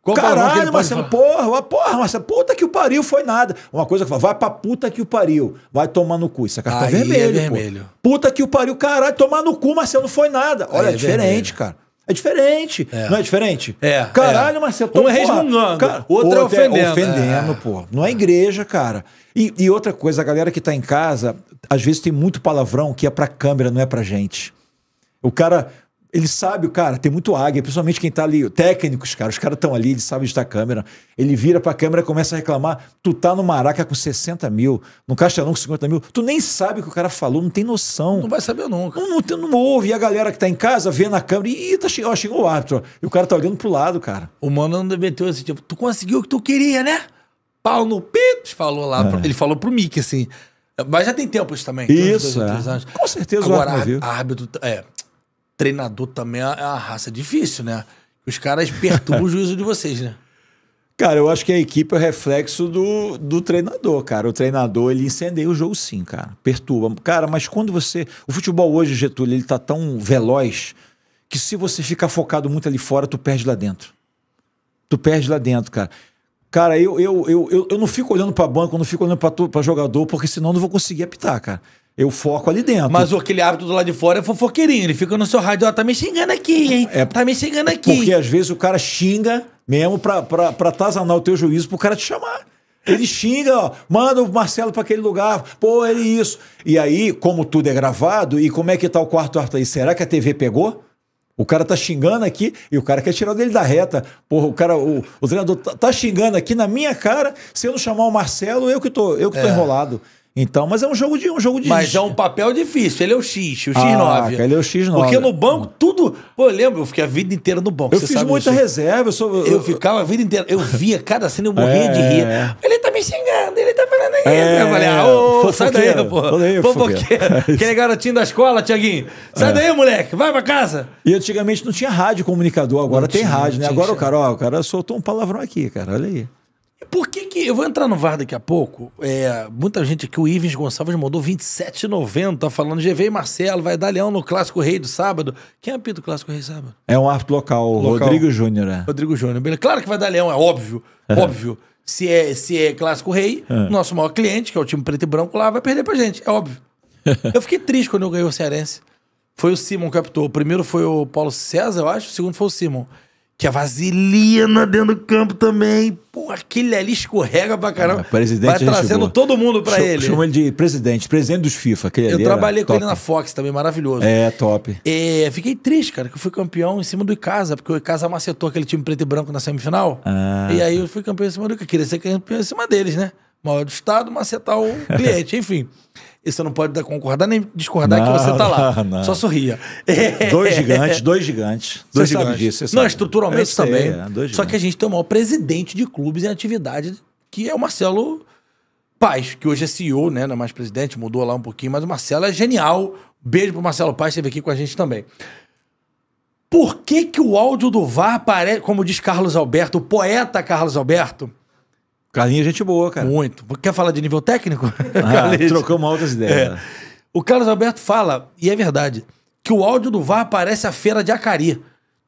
Qual Caralho, Marcelo, porra, porra, Marcelo, puta que o pariu, foi nada. Uma coisa que fala, vai pra puta que o pariu, vai tomar no cu. Isso é cartão Aí é vermelho. É vermelho. Puta que o pariu, caralho, tomar no cu, Marcelo, não foi nada. Olha, é, é diferente, vermelho. cara. É diferente. É. Não é diferente? É. Caralho, é. Marcelo. Um é resmungando, cara, outro é, é ofendendo. Ofendendo, é. pô. Não é igreja, cara. E, e, outra coisa, a galera que tá em casa, às vezes tem muito palavrão que é pra câmera, não é pra gente. O cara, ele sabe, cara, tem muito águia, principalmente quem tá ali, técnicos, cara, os caras estão ali, ele sabe estar tá câmera. Ele vira pra câmera e começa a reclamar. Tu tá no Maraca com 60 mil, no Castelão com 50 mil, tu nem sabe o que o cara falou, não tem noção. Não vai saber nunca. Não, não, não, ouve. E a galera que tá em casa vê na câmera e tá ó, chegou o árbitro. E o cara tá olhando pro lado, cara. O mano não meteu esse assim, tipo, tu conseguiu o que tu queria, né? Pau no pito, falou lá. É. ele falou pro Mickey assim. Mas já tem tempos também. Então, Isso, dois, é. Com certeza Agora, o árbitro viu. Árbitro, é, treinador também é, é uma raça difícil, né? Os caras perturbam o juízo de vocês, né? Cara, eu acho que a equipe é reflexo do, do treinador, cara. O treinador, ele incendeia o jogo sim, cara. Perturba. Cara, mas quando você... O futebol hoje, Getúlio, ele tá tão veloz que se você ficar focado muito ali fora, tu perde lá dentro. Tu perde lá dentro, cara. Cara, eu, eu, eu, eu, não fico olhando para banco, eu não fico olhando para jogador, porque senão eu não vou conseguir apitar, cara. Eu foco ali dentro. Mas aquele hábito do lado de fora é fofoqueirinho. Ele fica no seu rádio, ó, tá me xingando aqui, hein? É, tá me xingando aqui. Porque às vezes o cara xinga mesmo pra, pra, pra tazanar o teu juízo pro cara te chamar. Ele xinga, ó, manda o Marcelo para aquele lugar, pô, ele isso. E aí, como tudo é gravado, e como é que tá o quarto arto aí? Será que a TV pegou? O cara tá xingando aqui e o cara quer tirar dele da reta. Porra, o cara, o, o treinador tá, tá, xingando aqui na minha cara. Se eu não chamar o Marcelo, eu que tô, eu que tô é. enrolado. Então, mas é um jogo de um jogo de Mas é um papel difícil. Ele é o X, o X9. Ah, ele é o X9. Porque no banco tudo, pô, eu lembro, eu fiquei a vida inteira no banco. Eu fiz muita isso. reserva, eu sou eu, ficava a vida inteira, eu via cada cena eu morria é, de rir. É. Ele tá me xingando, ele tá falando aí. É, né? eu falei: "Ah, ô, sai daí, pô. porque. É Aquele garotinho da escola, Tiaguinho. Sai é. daí, moleque, vai pra casa". E antigamente não tinha rádio comunicador, agora não tem tinha, rádio, né? Agora o cara, ó, o cara soltou um palavrão aqui, cara. Olha aí. Por que que... Eu vou entrar no VAR daqui a pouco. É, muita gente aqui, o Ives Gonçalves mandou 27,90, tá falando GV e Marcelo, vai dar leão no Clássico Rei do sábado. Quem apita é o Clássico Rei sábado? É um árbitro local, local, Rodrigo Júnior. É. Rodrigo Júnior. Claro que vai dar leão, é óbvio, é. óbvio. Se é, se é Clássico Rei, é. nosso maior cliente, que é o time preto e branco lá, vai perder pra gente, é óbvio. eu fiquei triste quando eu ganhei o Cearense. Foi o Simon que apitou. O primeiro foi o Paulo César, eu acho. O segundo foi o Simon que a Vasilina dentro do campo também. Pô, aquele ali escorrega pra caramba. É, presidente Vai trazendo todo mundo pra Ch ele. Chama ele de presidente, presidente dos FIFA. Aquele eu trabalhei com top. ele na Fox também, maravilhoso. É, top. É, fiquei triste, cara, que eu fui campeão em cima do Icasa, porque o Icasa macetou aquele time preto e branco na semifinal. Ah. E aí eu fui campeão em cima do Icasa. Queria ser campeão em cima deles, né? Maior do Estado, macetar o cliente, enfim. E você não pode concordar nem discordar não, que você está lá. Não. Só sorria. Dois gigantes, dois gigantes. Dois você gigantes disso. Não, sabe. estruturalmente sei, é, também. É, só que a gente tem o maior presidente de clubes em atividade, que é o Marcelo Paz, que hoje é CEO, né? Não é mais presidente, mudou lá um pouquinho, mas o Marcelo é genial. Beijo pro Marcelo Paz, esteve aqui com a gente também. Por que, que o áudio do VAR aparece, como diz Carlos Alberto, o poeta Carlos Alberto, Carlinhos é gente boa, cara. Muito. Quer falar de nível técnico? Ah, trocamos altas ideias. É. Né? O Carlos Alberto fala, e é verdade, que o áudio do VAR parece a feira de Acari.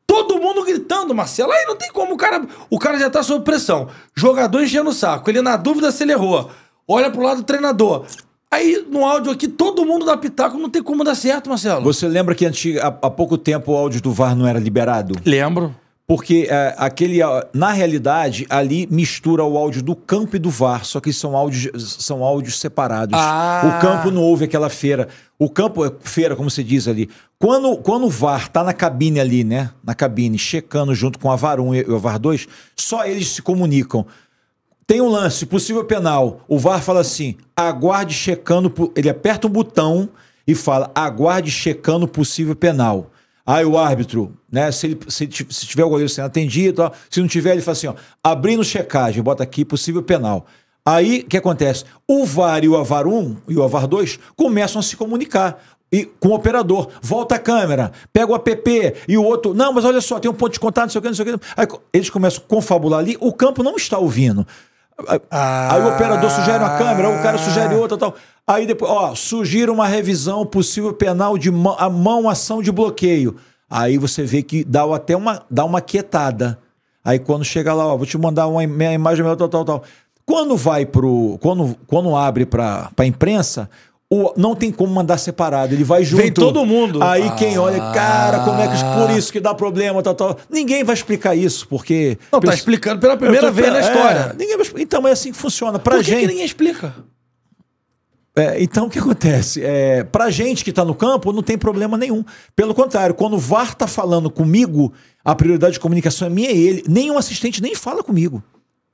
Todo mundo gritando, Marcelo. Aí não tem como, o cara, o cara já tá sob pressão. Jogador enchendo o saco. Ele na dúvida se ele errou. Olha pro lado do treinador. Aí no áudio aqui, todo mundo dá pitaco, não tem como dar certo, Marcelo. Você lembra que antes há pouco tempo o áudio do VAR não era liberado? Lembro porque é, aquele na realidade ali mistura o áudio do campo e do VAR, só que são áudios são áudios separados. Ah. O campo não houve aquela feira. O campo é feira, como se diz ali. Quando, quando o VAR tá na cabine ali, né? Na cabine, checando junto com a VAR 1 e o VAR 2, só eles se comunicam. Tem um lance, possível penal. O VAR fala assim: aguarde checando. Ele aperta um botão e fala: aguarde checando possível penal. Aí ah, o árbitro, né? Se, ele, se, se tiver o goleiro sendo atendido, tal, se não tiver, ele fala assim: ó, abrindo checagem, bota aqui possível penal. Aí o que acontece? O VAR e o AVAR 1 e o AVAR 2 começam a se comunicar. E, com o operador, volta a câmera, pega o app e o outro, não, mas olha só, tem um ponto de contato, não sei o que, não sei o que. Aí eles começam a confabular ali, o campo não está ouvindo. Aí ah, o operador sugere uma câmera, o cara sugere outra tal. Aí depois, ó, surgir uma revisão possível penal de mão, a mão ação de bloqueio. Aí você vê que dá até uma, dá uma quietada. Aí quando chega lá, ó, vou te mandar uma, imagem melhor, tal, tal, tal. Quando vai pro. Quando, quando abre pra, pra imprensa, o, não tem como mandar separado, ele vai junto. Vem todo mundo. Aí ah. quem olha, cara, como é que ah. por isso que dá problema, tal, tal. Ninguém vai explicar isso, porque Não, tá pelo... tá explicando pela primeira tô... vez na história. É, ninguém vai... então é assim que funciona pra por que gente. Por que ninguém explica? É, então, o que acontece? É, pra gente que está no campo, não tem problema nenhum. Pelo contrário, quando o VAR está falando comigo, a prioridade de comunicação é minha e ele. Nenhum assistente nem fala comigo.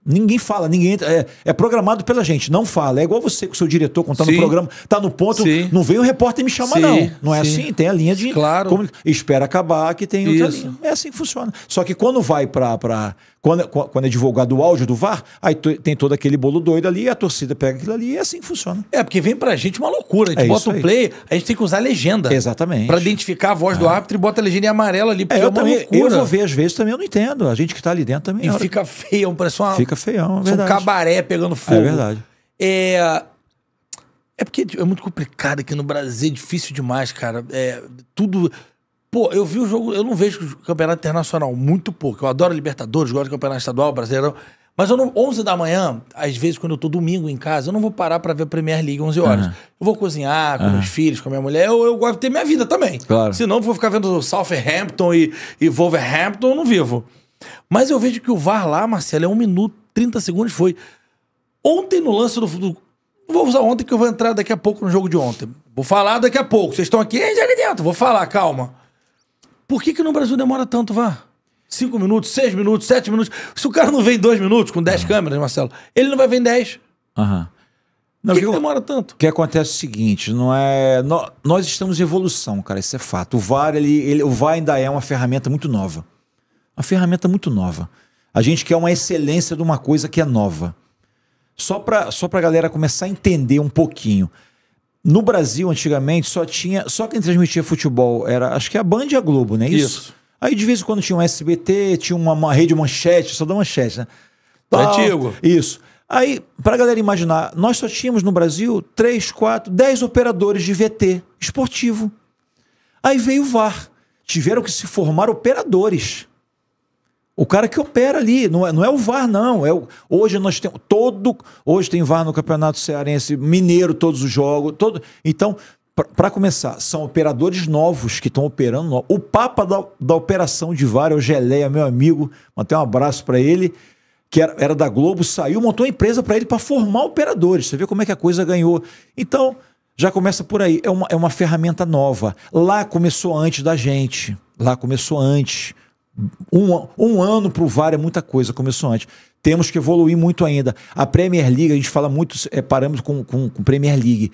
Ninguém fala, ninguém entra. É, é programado pela gente, não fala. É igual você com o seu diretor, quando tá no programa, tá no ponto, sim. não vem o repórter me chama, não. Não é assim, tem a linha de. Claro. Espera acabar que tem outra Isso. linha. É assim que funciona. Só que quando vai para quando, quando é divulgado o áudio do VAR, aí tem todo aquele bolo doido ali, a torcida pega aquilo ali e é assim funciona. É, porque vem pra gente uma loucura. A gente é bota o play, a gente tem que usar a legenda. Exatamente. Pra identificar a voz é. do árbitro e bota a legenda em amarelo ali, porque é, eu é também, loucura. Eu vou ver às vezes também, eu não entendo. A gente que tá ali dentro também. E hora... É fica feião, parece uma... Fica feião, é verdade. Um cabaré pegando é fogo. É verdade. É... É porque é muito complicado aqui no Brasil, é difícil demais, cara. É, tudo Pô, eu vi o jogo, eu não vejo campeonato internacional muito pouco. Eu adoro Libertadores, gosto de campeonato estadual, brasileiro. Mas eu não, 11 da manhã, às vezes, quando eu tô domingo em casa, eu não vou parar para ver a Premier League 11 horas. Uhum. Eu vou cozinhar com uhum. meus filhos, com a minha mulher. Eu, eu gosto de ter minha vida também. Claro. Senão, eu vou ficar vendo Southampton e, e Wolverhampton, eu não vivo. Mas eu vejo que o VAR lá, Marcelo, é um minuto, 30 segundos foi. Ontem no lance do, do Vou usar ontem que eu vou entrar daqui a pouco no jogo de ontem. Vou falar daqui a pouco. Vocês estão aqui, hein, dentro. Vou falar, calma. Por que, que no Brasil demora tanto, vá? Cinco minutos, seis minutos, sete minutos. Se o cara não vem dois minutos com dez uhum. câmeras, Marcelo, ele não vai ver dez. Aham. Uhum. Não, Por que, que, demora tanto? O que acontece é o seguinte, não é... No, nós estamos em evolução, cara, isso é fato. O VAR, ele, ele, o VAR ainda é uma ferramenta muito nova. Uma ferramenta muito nova. A gente quer uma excelência de uma coisa que é nova. Só para só a galera começar a entender um pouquinho no Brasil, antigamente, só tinha. Só quem transmitia futebol era. Acho que é a Band e a Globo, né? Isso. Isso. Aí de vez em quando tinha um SBT, tinha uma, uma rede manchete, só da manchete, né? Antigo. Isso. Aí, pra galera imaginar, nós só tínhamos no Brasil 3, 4, 10 operadores de VT esportivo. Aí veio o VAR. Tiveram que se formar operadores. O cara que opera ali, não é, não é o VAR, não. É o, hoje nós temos todo. Hoje tem VAR no Campeonato Cearense, Mineiro, todos os jogos. Todo, então, para começar, são operadores novos que estão operando. O papa da, da operação de VAR é o Geleia, meu amigo. Mandei um abraço para ele, que era, era, da Globo, saiu, montou uma empresa para ele para formar operadores. Você vê como é que a coisa ganhou. Então, já começa por aí. É uma, é uma ferramenta nova. Lá começou antes da gente. Lá começou antes. Um, um ano para o VAR é muita coisa, começou antes. Temos que evoluir muito ainda. A Premier League, a gente fala muito, é, paramos com, com, com Premier League.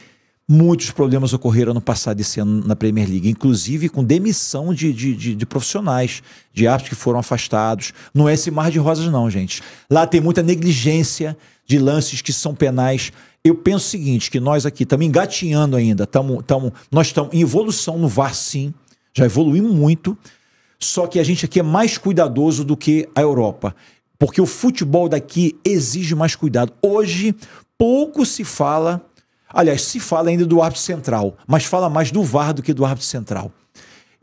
Muitos problemas ocorreram no passado esse ano na Premier League, inclusive com demissão de, de, de, de profissionais, de árbitros que foram afastados. Não é esse mar de rosas, não, gente. Lá tem muita negligência de lances que são penais. Eu penso o seguinte: que nós aqui estamos engatinhando ainda, tamo, tamo, nós estamos em evolução no VAR, sim, já evoluímos muito. Só que a gente aqui é mais cuidadoso do que a Europa. Porque o futebol daqui exige mais cuidado. Hoje, pouco se fala. Aliás, se fala ainda do árbitro central, mas fala mais do VAR do que do árbitro central.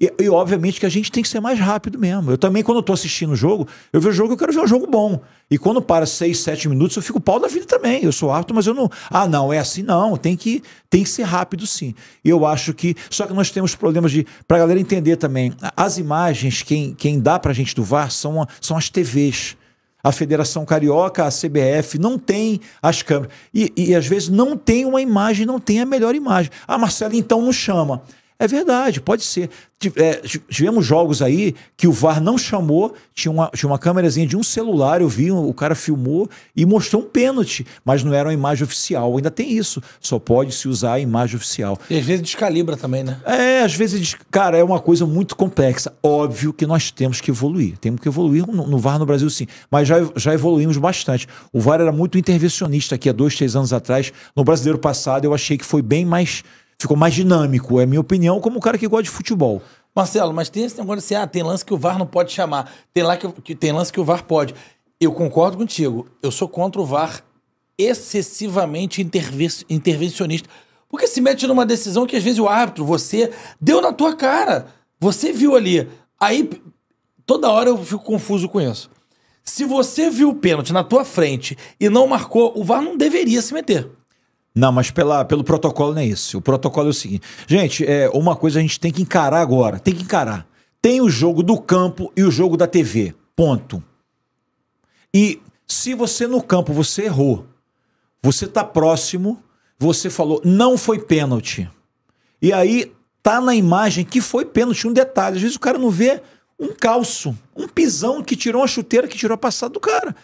E, e, obviamente que a gente tem que ser mais rápido mesmo. Eu também, quando estou assistindo o jogo, eu vejo o jogo, eu quero ver um jogo bom. E quando para seis, sete minutos, eu fico pau da vida também. Eu sou árbitro, mas eu não. Ah, não, é assim, não. Tem que, tem que ser rápido, sim. eu acho que. Só que nós temos problemas de. Para a galera entender também, as imagens, quem, quem dá para a gente do VAR são, são as TVs a Federação Carioca, a CBF, não tem as câmeras. E, e, às vezes não tem uma imagem, não tem a melhor imagem. Ah, Marcelo, então não chama. É verdade, pode ser. É, tivemos jogos aí que o VAR não chamou, tinha uma, tinha uma câmerazinha de um celular, eu vi, o cara filmou e mostrou um pênalti, mas não era uma imagem oficial. Ainda tem isso. Só pode se usar a imagem oficial. E às vezes descalibra também, né? É, às vezes, cara, é uma coisa muito complexa. Óbvio que nós temos que evoluir. Temos que evoluir no, no VAR no Brasil, sim. Mas já, já evoluímos bastante. O VAR era muito intervencionista aqui há dois, três anos atrás. No brasileiro passado, eu achei que foi bem mais ficou mais dinâmico, é minha opinião, como um cara que gosta de futebol. Marcelo, mas tem esse negócio assim, ah, tem lance que o VAR não pode chamar, tem, lá que, que, tem lance que o VAR pode. Eu concordo contigo, eu sou contra o VAR excessivamente intervencionista. Porque se mete numa decisão que às vezes o árbitro, você, deu na tua cara, você viu ali. Aí, toda hora eu fico confuso com isso. Se você viu o pênalti na tua frente e não marcou, o VAR não deveria se meter. Não, mas pela, pelo protocolo não é isso. O protocolo é o seguinte. Gente, é, uma coisa a gente tem que encarar agora. Tem que encarar. Tem o jogo do campo e o jogo da TV. Ponto. E se você no campo você errou, você tá próximo, você falou não foi pênalti. E aí tá na imagem que foi pênalti um detalhe. Às vezes o cara não vê um calço, um pisão que tirou uma chuteira que tirou a passada do cara.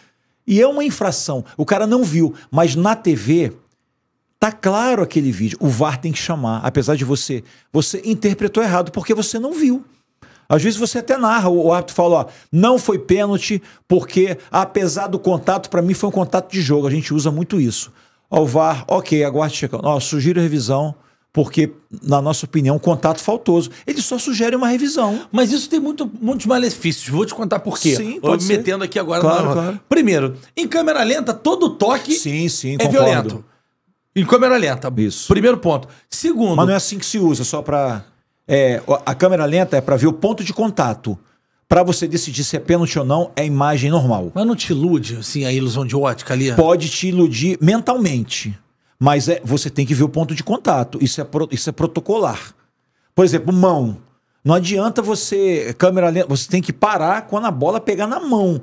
E é uma infração. O cara não viu, mas na TV Tá claro aquele vídeo. O VAR tem que chamar, apesar de você. Você interpretou errado porque você não viu. Às vezes você até narra, o árbitro fala, ó, não foi pênalti, porque apesar do contato, para mim foi um contato de jogo, a gente usa muito isso. Ó, o VAR, ok, aguarde checando. Ó, sugiro revisão, porque, na nossa opinião, contato faltoso. Ele só sugere uma revisão. Mas isso tem muito, muitos malefícios. Vou te contar por quê. Sim, pode Vou me metendo aqui agora. Claro, na... claro. Primeiro, em câmera lenta, todo toque sim, sim, é concordo. violento. Em câmera lenta. Isso. Primeiro ponto. Segundo. Mas não é assim que se usa, só para. É, a câmera lenta é para ver o ponto de contato. Para você decidir se é pênalti ou não, é imagem normal. Mas não te ilude, assim, a ilusão de ótica ali? Pode te iludir mentalmente. Mas é, você tem que ver o ponto de contato. Isso é, pro, isso é protocolar. Por exemplo, mão. Não adianta você, câmera lenta, você tem que parar quando a bola pegar na mão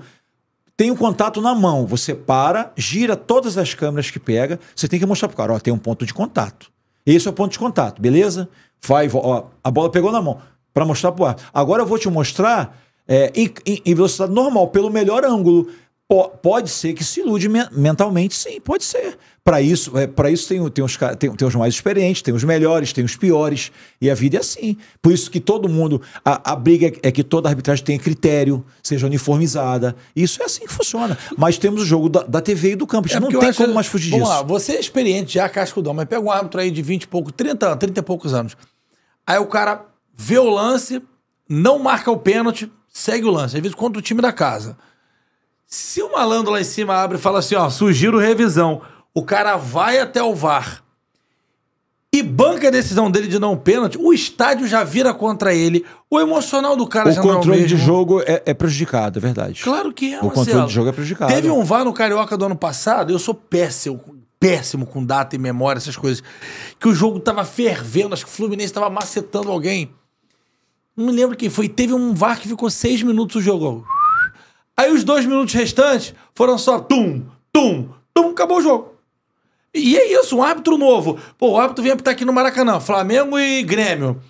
tem um contato na mão. Você para, gira todas as câmeras que pega. Você tem que mostrar pro cara, ó, tem um ponto de contato. Esse é o ponto de contato, beleza? Vai, ó, a bola pegou na mão para mostrar pro ar. Agora eu vou te mostrar é, em, em, velocidade normal, pelo melhor ângulo. Pode ser que se ilude mentalmente, sim, pode ser. Para isso, é, para isso tem, tem, os, tem, tem, os mais experientes, tem os melhores, tem os piores, e a vida é assim. Por isso que todo mundo. A, a briga é que toda arbitragem tenha critério, seja uniformizada. Isso é assim que funciona. Mas temos o jogo da, da TV e do campo. A gente é não tem como mais fugir vamos disso. Vamos lá, você é experiente já, cascudão, mas pega um árbitro aí de 20 e pouco, 30 anos, 30 e poucos anos. Aí o cara vê o lance, não marca o pênalti, segue o lance. Às vezes contra o time da casa. Se o malandro lá em cima abre e fala assim, ó, sugiro revisão, o cara vai até o VAR e banca a decisão dele de não pênalti, o estádio já vira contra ele. O emocional do cara o já não é O controle de jogo é, é, prejudicado, é verdade. Claro que é, O Marcelo. controle de jogo é prejudicado. Teve um VAR no Carioca do ano passado, eu sou péssimo, péssimo com data e memória, essas coisas, que o jogo tava fervendo, acho que o Fluminense tava macetando alguém. Não me lembro quem foi. Teve um VAR que ficou seis minutos o jogo. Aí os dois minutos restantes foram só tum, tum, tum, acabou o jogo. E é isso, um árbitro novo. Pô, o árbitro vem apitar tá aqui no Maracanã, Flamengo e Grêmio.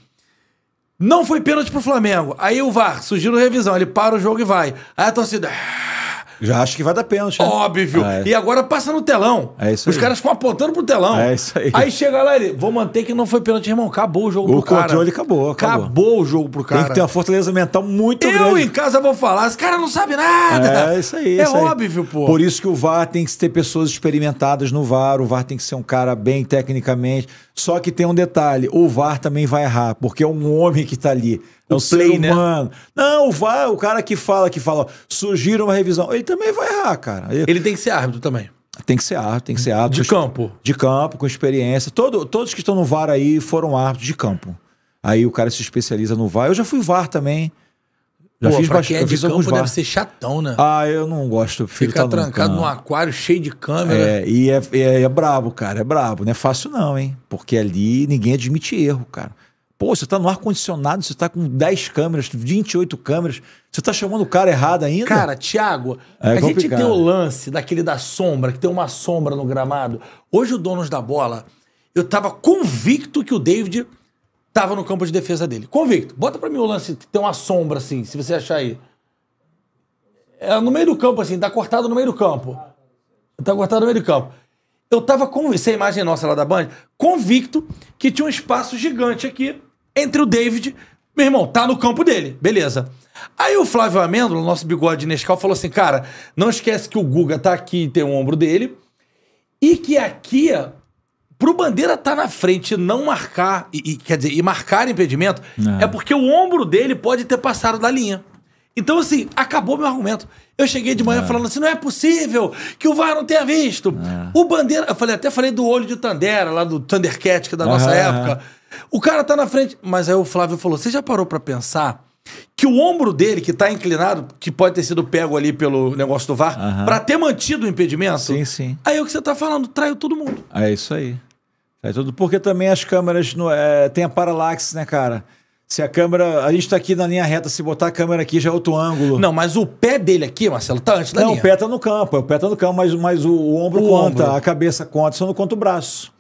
Não foi pênalti pro Flamengo. Aí o VAR sugiro revisão, ele para o jogo e vai. Aí a torcida. Ah, já acho que vai dar pênalti. Né? Óbvio. Ah, é. E agora passa no telão. É isso Os aí. caras ficam apontando pro telão. É isso aí. Aí chega lá e vou manter que não foi pênalti, irmão. Acabou o jogo o pro cara. O controle acabou, acabou. Acabou o jogo pro cara. Tem que ter uma fortaleza mental muito eu grande. Eu em casa vou falar, esse cara não sabe nada. É isso aí. É isso óbvio, aí. pô. Por isso que o VAR tem que ter pessoas experimentadas no VAR. O VAR tem que ser um cara bem tecnicamente. Só que tem um detalhe: o VAR também vai errar, porque é um homem que tá ali. É o, o play, né? humano. Né? Não, vai, o cara que fala, que fala, surgiu uma revisão. Ele também vai errar, cara. Ele, ele tem que ser árbitro também. Tem que ser árbitro, tem que ser árbitro. De campo. De campo, com experiência. Todo, todos que estão no VAR aí foram árbitros de campo. Aí o cara se especializa no VAR. Eu já fui VAR também. Já Pô, fiz bastante. É de campo deve ser chatão, né? Ah, eu não gosto. Ficar tá trancado num aquário cheio de câmera. É, e é, é, é brabo, cara. É brabo. Não é fácil, não, hein? Porque ali ninguém admite erro, cara. Pô, você está no ar-condicionado, você está com 10 câmeras, 28 câmeras, você está chamando o cara errado ainda? Cara, Thiago, é a complicado. gente tem o lance daquele da sombra, que tem uma sombra no gramado. Hoje o Donos da Bola, eu estava convicto que o David estava no campo de defesa dele. Convicto. Bota para mim o lance que tem uma sombra assim, se você achar aí. É no meio do campo assim, tá cortado no meio do campo. Tá cortado no meio do campo. Eu tava convicto, essa é a imagem nossa lá da Band, convicto que tinha um espaço gigante aqui entre o David, meu irmão, tá no campo dele, beleza. Aí o Flávio Amêndola, nosso bigode Nescau, falou assim: cara, não esquece que o Guga tá aqui e tem o ombro dele, e que aqui, pro Bandeira tá na frente não marcar, e, e quer dizer, e marcar impedimento, não. É. é porque o ombro dele pode ter passado da linha. Então, assim, acabou meu argumento. Eu cheguei de manhã é. falando assim: não é possível que o VAR não tenha visto. É. O Bandeira. Eu falei, até falei do olho de Tandera, lá do Thundercat, que é da nossa época. O cara tá na frente. Mas aí o Flávio falou: você já parou para pensar que o ombro dele, que tá inclinado, que pode ter sido pego ali pelo negócio do VAR, uhum. para ter mantido o impedimento? Sim, sim. Aí é o que você tá falando, traiu todo mundo. É isso aí. É tudo porque também as câmeras no, é, tem a paralaxe, né, cara? Se a câmera. A gente tá aqui na linha reta, se botar a câmera aqui já é outro ângulo. Não, mas o pé dele aqui, Marcelo, tá antes da Não, linha. o pé tá no campo, é o pé tá no campo, mas, mas o, o ombro o conta, ombro. a cabeça conta, só não conta o braço.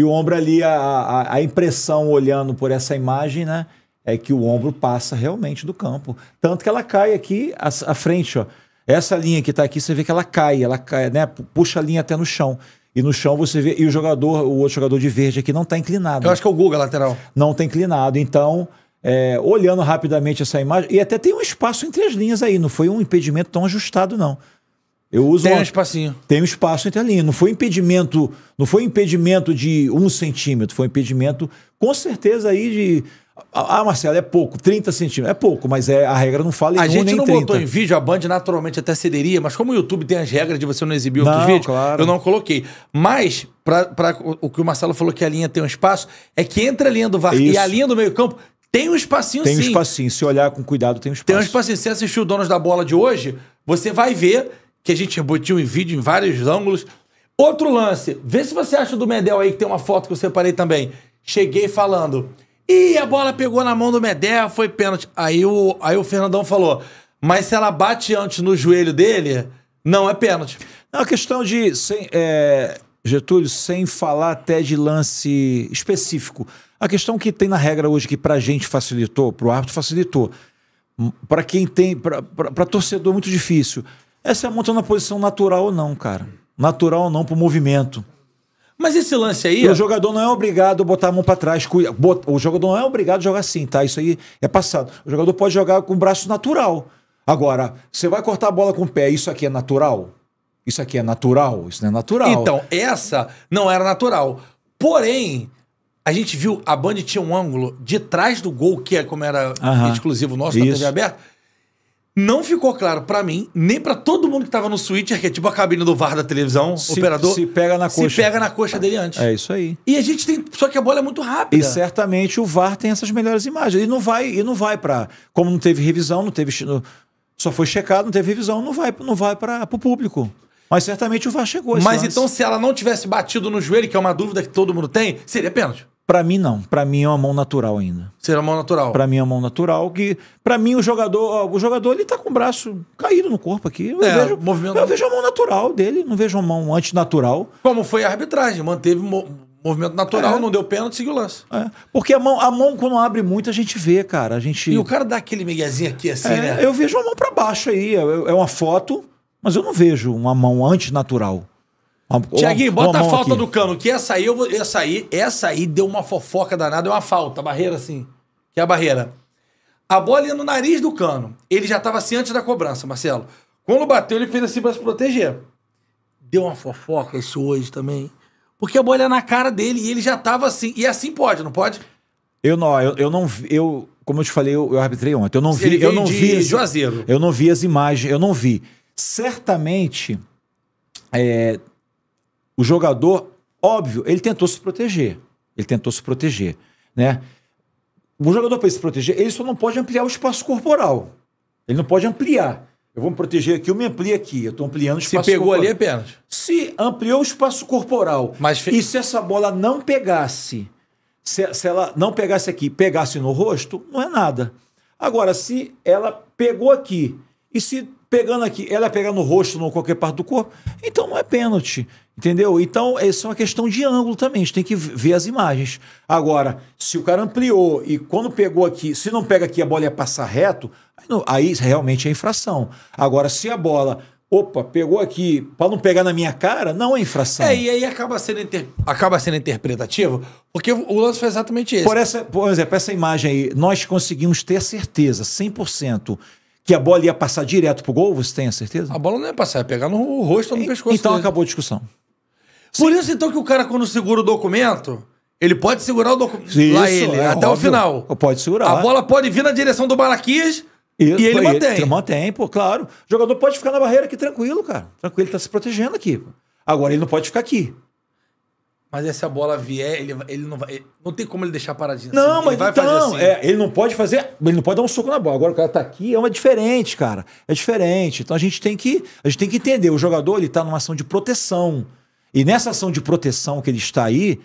E o ombro ali, a, a, a impressão olhando por essa imagem, né? É que o ombro passa realmente do campo. Tanto que ela cai aqui à, à frente, ó. Essa linha que está aqui, você vê que ela cai, ela cai, né? Puxa a linha até no chão. E no chão você vê. E o jogador, o outro jogador de verde aqui não está inclinado. Eu acho que é o Guga lateral. Não está inclinado. Então, é, olhando rapidamente essa imagem. E até tem um espaço entre as linhas aí, não foi um impedimento tão ajustado, não. Eu uso tem um espacinho. Tem um espaço entre a linha. Não foi impedimento, não foi impedimento de um centímetro, foi impedimento com certeza aí de ah, ah Marcelo, é pouco, 30 centímetros. É pouco, mas é, a regra não fala em A um, gente não 30. botou em vídeo, a Band naturalmente até cederia, mas como o YouTube tem as regras de você não exibir outros não, vídeos, claro. eu não coloquei. Mas, para o que o Marcelo falou que a linha tem um espaço, é que entre a linha do VAR Isso. e a linha do meio-campo tem um espacinho tem sim. Tem um espacinho. Se olhar com cuidado, tem um espacinho. Tem um espacinho. Se assistir o Donos da Bola de hoje, você vai ver que a gente rebutiu em vídeo em vários ângulos. Outro lance, vê se você acha do Medel aí, que tem uma foto que eu separei também. Cheguei falando, e a bola pegou na mão do Medel, foi pênalti. Aí o, aí o Fernandão falou, mas se ela bate antes no joelho dele, não é pênalti. É uma questão de, sem, é, Getúlio, sem falar até de lance específico. A questão que tem na regra hoje, que pra gente facilitou, pro árbitro facilitou, para quem tem, para torcedor é muito difícil é a monta na posição natural ou não, cara. Natural ou não pro movimento. Mas esse lance aí. o jogador não é obrigado a botar a mão para trás. O jogador não é obrigado a jogar assim, tá? Isso aí é passado. O jogador pode jogar com o braço natural. Agora, você vai cortar a bola com o pé, isso aqui é natural? Isso aqui é natural? Isso não é natural. Então, essa não era natural. Porém, a gente viu, a Band tinha um ângulo de trás do gol, que é como era uh -huh. exclusivo nosso isso. TV aberta não ficou claro para mim, nem para todo mundo que tava no switcher, que é tipo a cabine do VAR da televisão, se, operador. Se pega na coxa. Se pega na coxa dele antes. É isso aí. E a gente tem. Só que a bola é muito rápida. E certamente o VAR tem essas melhores imagens. E não vai, e não vai para Como não teve revisão, não teve. Só foi checado, não teve revisão, não vai, não vai para o público. Mas certamente o VAR chegou. Mas lance. então, se ela não tivesse batido no joelho, que é uma dúvida que todo mundo tem, seria pênalti. Para mim, não. Para mim é uma mão natural ainda. Será uma mão natural? Para mim é uma mão natural. que Para mim, o jogador o jogador ele tá com o braço caído no corpo aqui. Eu, é, vejo, movimento... eu vejo a mão natural dele, não vejo a mão antinatural. Como foi a arbitragem? Manteve mo movimento natural, é. não deu pênalti, seguiu o lance. É. Porque a mão, a mão, quando abre muito, a gente vê, cara. A gente... E o cara dá aquele miguezinho aqui, assim, é, né? Eu vejo a mão para baixo aí. É, é uma foto, mas eu não vejo uma mão antinatural. Tiaguinho, bota a falta aqui. do cano, que essa aí, eu vou, essa aí, essa aí deu uma fofoca danada, é uma falta, barreira assim, que é a barreira. A bola ia no nariz do cano. Ele já estava assim antes da cobrança, Marcelo. Quando bateu, ele fez assim pra se proteger. Deu uma fofoca isso hoje também. Porque a bola é na cara dele e ele já estava assim. E assim pode, não pode? Eu não, eu, eu não vi, eu, como eu te falei, eu, eu arbitrei ontem. Eu não vi, eu não vi, as, eu não vi as imagens, eu não vi. Certamente é, o jogador, óbvio, ele tentou se proteger. Ele tentou se proteger, né? O jogador, para se proteger, ele só não pode ampliar o espaço corporal. Ele não pode ampliar. Eu vou me proteger aqui, eu me amplio aqui. Eu estou ampliando o espaço Se pegou corporal. ali, é pênalti. Se ampliou o espaço corporal. Mas E se essa bola não pegasse, se, se ela não pegasse aqui, pegasse no rosto, não é nada. Agora, se ela pegou aqui e se pegando aqui, ela ia é pegar no rosto ou qualquer parte do corpo, então não é pênalti, entendeu? Então, isso é uma questão de ângulo também, a gente tem que ver as imagens. Agora, se o cara ampliou e quando pegou aqui, se não pega aqui a bola ia passar reto, aí, não, aí realmente é infração. Agora, se a bola opa, pegou aqui, para não pegar na minha cara, não é infração. É, e aí acaba sendo, inter... acaba sendo interpretativo, porque o lance foi exatamente esse. Por, essa, por exemplo, essa imagem aí, nós conseguimos ter certeza, 100%, que a bola ia passar direto pro gol, você tem a certeza? A bola não ia passar, ia pegar no rosto ou no pescoço. Então dele. acabou a discussão. Por Sim. isso, então, que o cara, quando segura o documento, ele pode segurar o documento. Lá ele, é até óbvio. o final. Pode segurar. A bola pode vir na direção do Malaquias e ele mantém. Ele mantém, pô, claro. O jogador pode ficar na barreira aqui tranquilo, cara. Tranquilo, ele tá se protegendo aqui. Agora ele não pode ficar aqui. Mas se a bola vier, ele, ele não vai. Ele, não tem como ele deixar paradinho. Não, assim. mas ele então, assim. é, ele não pode fazer. Ele não pode dar um soco na bola. Agora o cara tá aqui, é uma diferente, cara. É diferente. Então a gente tem que, a gente tem que entender. O jogador ele tá numa ação de proteção. E nessa ação de proteção que ele está aí,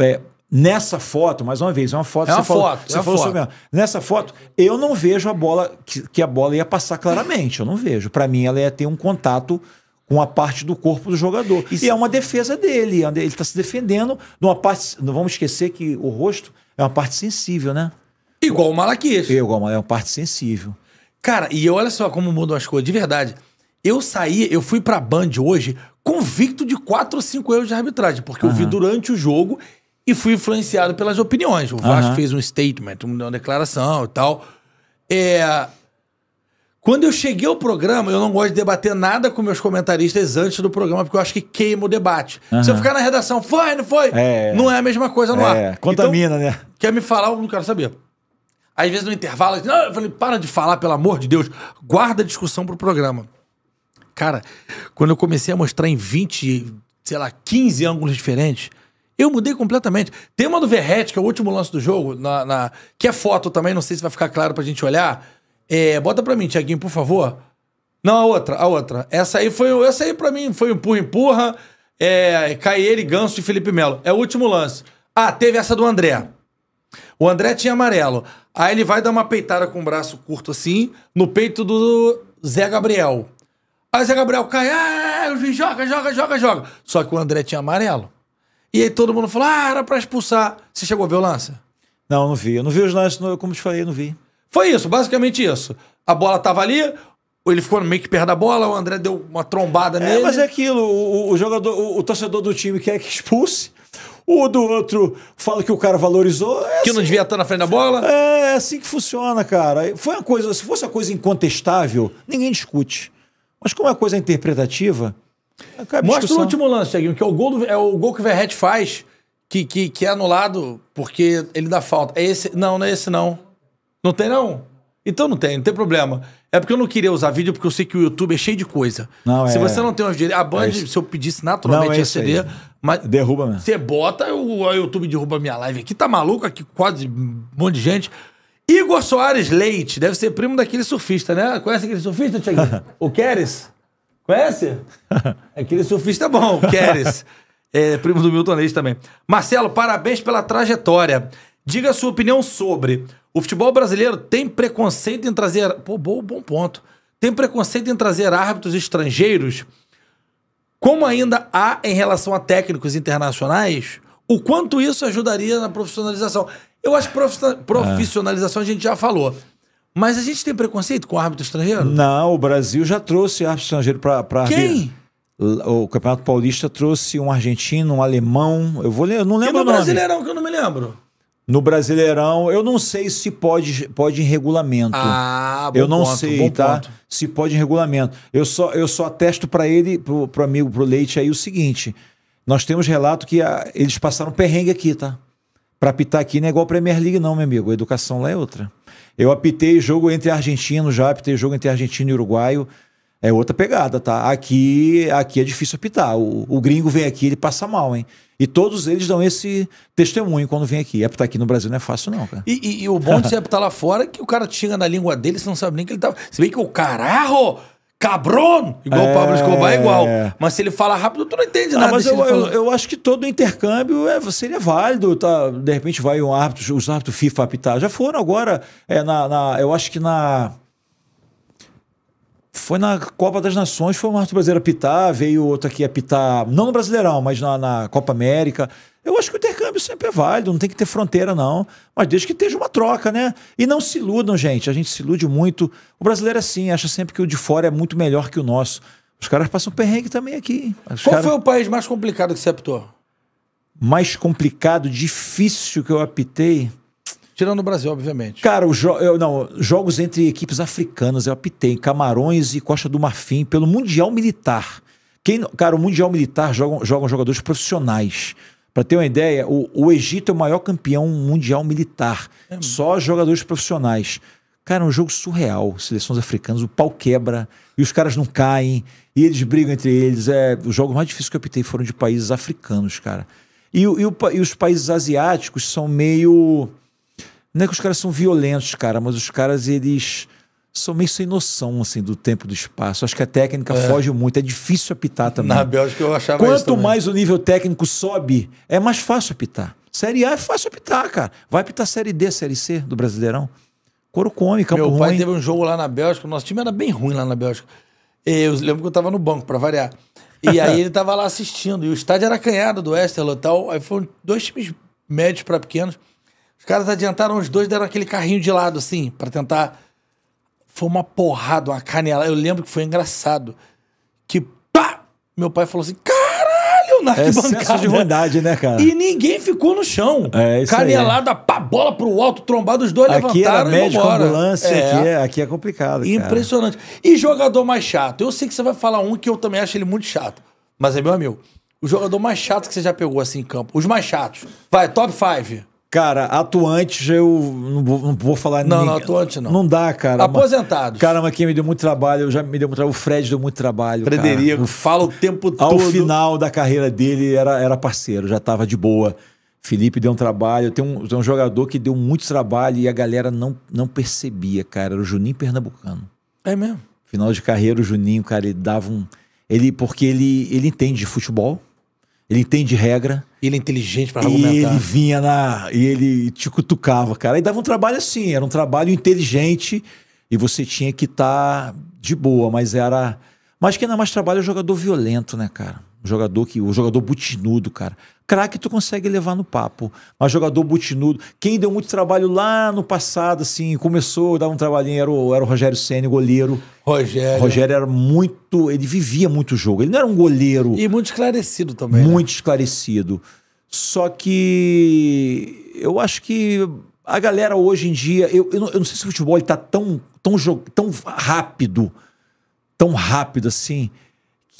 é, nessa foto, mais uma vez, é uma foto. É uma você foto. Falou, é você uma falou foto. É sobre, nessa foto, eu não vejo a bola que, que a bola ia passar claramente. Eu não vejo. Para mim, ela ia ter um contato com a parte do corpo do jogador. Isso. E é uma defesa dele. Ele está se defendendo de uma parte. Não vamos esquecer que o rosto é uma parte sensível, né? Igual o Malaquias. É igual, é uma parte sensível. Cara, e olha só como mudam as coisas, de verdade. Eu saí, eu fui pra Band hoje convicto de 4 ou 5 erros de arbitragem, porque uhum. eu vi durante o jogo e fui influenciado pelas opiniões. O Vasco uhum. fez um statement, uma declaração e tal. É, quando eu cheguei ao programa, eu não gosto de debater nada com meus comentaristas antes do programa, porque eu acho que queima o debate. Uhum. Se eu ficar na redação, foi, não foi? É, não é a mesma coisa no é, ar. Contamina, então, né? Quer me falar, eu não quero saber. Às vezes no intervalo, eu falei, para de falar, pelo amor de Deus. Guarda a discussão pro programa. Cara, quando eu comecei a mostrar em 20, sei lá, 15 ângulos diferentes, eu mudei completamente. Tem uma do Verret, que é o último lance do jogo, na, na, que é foto também, não sei se vai ficar claro pra gente olhar é, bota pra mim, Tiaguinho, por favor. Não, a outra, a outra. Essa aí foi. Essa aí pra mim foi empurra, empurra. É, cai ele, Ganso e Felipe Melo. É o último lance. Ah, teve essa do André. O André tinha amarelo. Aí ele vai dar uma peitada com o braço curto assim, no peito do Zé Gabriel. Aí o Zé Gabriel cai, ah, é, é, joga, joga, joga, joga. Só que o André tinha amarelo. E aí todo mundo falou, ah, era pra expulsar. Você chegou a ver o lance? Não, não vi. Eu não vi os lances, como te falei, eu não vi. Foi isso, basicamente isso. A bola tava ali, ele ficou meio que perto da bola, o André deu uma trombada é, nele. Mas é aquilo, o, o jogador, o, o, torcedor do time quer que expulse, o do outro fala que o cara valorizou. É que assim, não devia estar na frente da bola. É, é assim que funciona, cara. Foi uma coisa, se fosse uma coisa incontestável, ninguém discute. Mas como é uma coisa interpretativa, Mostra o último lance, Thiaguinho, que é o gol, do, é o gol que o Verret faz, que, que, que é anulado porque ele dá falta. É esse? Não, não é esse não. Não tem, não? Então não tem, não tem problema. É porque eu não queria usar vídeo, porque eu sei que o YouTube é cheio de coisa. Não, se é... você não tem os direitos. A Band, é se eu pedisse naturalmente, não, é Mas derruba mesmo. Você bota, o YouTube derruba minha live aqui. Tá maluco? Aqui quase um monte de gente. Igor Soares Leite, deve ser primo daquele surfista, né? Conhece aquele surfista, Tiaguinho? o Keres? Conhece? Aquele surfista bom, o Keres. É, primo do Milton Leite também. Marcelo, parabéns pela trajetória. Diga a sua opinião sobre o futebol brasileiro tem preconceito em trazer. Pô, bom, bom ponto. Tem preconceito em trazer árbitros estrangeiros, como ainda há em relação a técnicos internacionais, o quanto isso ajudaria na profissionalização. Eu acho que é. profissionalização a gente já falou. Mas a gente tem preconceito com árbitro estrangeiro? Não, o Brasil já trouxe árbitro estrangeiro para. Quem? O Campeonato Paulista trouxe um argentino, um alemão. Eu vou ler, eu não lembro. E no o nome. Brasileirão que eu não me lembro. No Brasileirão, eu não sei se pode, pode em regulamento. Ah, bom Eu não ponto, sei, tá? Ponto. Se pode em regulamento. Eu só, eu só atesto para ele, pro, pro amigo, pro Leite aí o seguinte: nós temos relato que a, eles passaram perrengue aqui, tá? Pra apitar aqui não é igual Premier League, não, meu amigo. A educação lá é outra. Eu apitei jogo entre argentinos já, apitei jogo entre argentino e uruguaio. É outra pegada, tá? Aqui, aqui é difícil apitar. O, o gringo vem aqui, ele passa mal, hein? E todos eles dão esse testemunho quando vem aqui. Apitar é, tá, aqui no Brasil não é fácil, não, cara. E, e, e o bom de você apitar lá fora é que o cara tinha na língua dele, você não sabe nem que ele tá. Se bem que o caralho cabron, igual é... o Pablo Escobar é igual. Mas se ele fala rápido, tu não entende ah, não, Mas eu, eu, eu, acho que todo intercâmbio é, seria válido, tá? De repente vai um árbitro, os árbitros FIFA apitar. Já foram agora, é, na, na eu acho que na foi na Copa das Nações, foi o Marto Brasileiro apitar, veio outro aqui apitar, é não no Brasileirão, mas na, na, Copa América. Eu acho que o intercâmbio sempre é válido, não tem que ter fronteira, não. Mas desde que esteja uma troca, né? E não se iludam, gente. A gente se ilude muito. O brasileiro é assim, acha sempre que o de fora é muito melhor que o nosso. Os caras passam perrengue também aqui. Os Qual cara... foi o país mais complicado que você apitou? Mais complicado, difícil que eu apitei? Tirando o Brasil, obviamente. Cara, o jo eu, não, jogos entre equipes africanas eu é apitei, Camarões e Costa do Marfim, pelo Mundial Militar. Quem, cara, o Mundial Militar jogam, jogam jogadores profissionais. Para ter uma ideia, o, o, Egito é o maior campeão mundial militar. É. Só jogadores profissionais. Cara, é um jogo surreal. Seleções africanas, o pau quebra e os caras não caem e eles brigam entre eles. É, os jogos mais difíceis que eu optei foram de países africanos, cara. E, e, o, e os países asiáticos são meio. Não é que os caras são violentos, cara, mas os caras, eles são meio sem noção, assim, do tempo e do espaço. Acho que a técnica é. foge muito, é difícil apitar também. Na Bélgica eu achava Quanto mais o nível técnico sobe, é mais fácil apitar. Série A é fácil apitar, cara. Vai apitar Série D, Série C do Brasileirão. Coro come, campo Meu pai teve um jogo lá na Bélgica, o nosso time era bem ruim lá na Bélgica. Eu lembro que eu tava no banco, para variar. E aí ele tava lá assistindo, e o estádio era canhado do Westerlo e tal. Aí foram dois times médios para pequenos caras adiantaram os dois, deram aquele carrinho de lado, assim, para tentar. Foi uma porrada, uma canela. Eu lembro que foi engraçado. Que pá! Meu pai falou assim: caralho, na é arquibancada. É de verdade né, cara? E ninguém ficou no chão. É, isso é. Canelada, aí. pá, bola pro alto, trombado, os dois aqui levantaram era médico, e vambora. Ambulância, é. Aqui, é, aqui é complicado. Impressionante. Cara. E jogador mais chato? Eu sei que você vai falar um que eu também acho ele muito chato. Mas é meu amigo. O jogador mais chato que você já pegou assim em campo. Os mais chatos. Vai, top 5. Cara, atuantes eu não vou, não vou falar Não, ninguém. não, atuante não. Não dá, cara. Aposentados. Caramba, quem me deu muito trabalho, eu já me deu muito trabalho. O Fred deu muito trabalho. Frederico, fala o tempo Ao todo. Ao final da carreira dele era, era parceiro, já tava de boa. Felipe deu um trabalho. Tem um, tem um jogador que deu muito trabalho e a galera não, não percebia, cara. Era o Juninho Pernambucano. É mesmo? Final de carreira, o Juninho, cara, ele dava um. Ele, porque ele, ele entende de futebol ele entende regra. Ele é inteligente para argumentar. E ele vinha na. E ele te cutucava, cara. E dava um trabalho assim, era um trabalho inteligente e você tinha que estar tá de boa, mas era. Mas quem dá é mais trabalho é jogador violento, né, cara? Jogador que. O jogador butinudo, cara. Craque tu consegue levar no papo. Mas jogador butinudo. Quem deu muito trabalho lá no passado, assim, começou a dar um trabalhinho, era o, era o Rogério Senna, goleiro. Rogério. O Rogério era muito. Ele vivia muito o jogo. Ele não era um goleiro. E muito esclarecido também. Né? Muito né? esclarecido. Só que. Eu acho que a galera hoje em dia. Eu, eu, não, eu não sei se o futebol está tão, tão, tão rápido. Tão rápido assim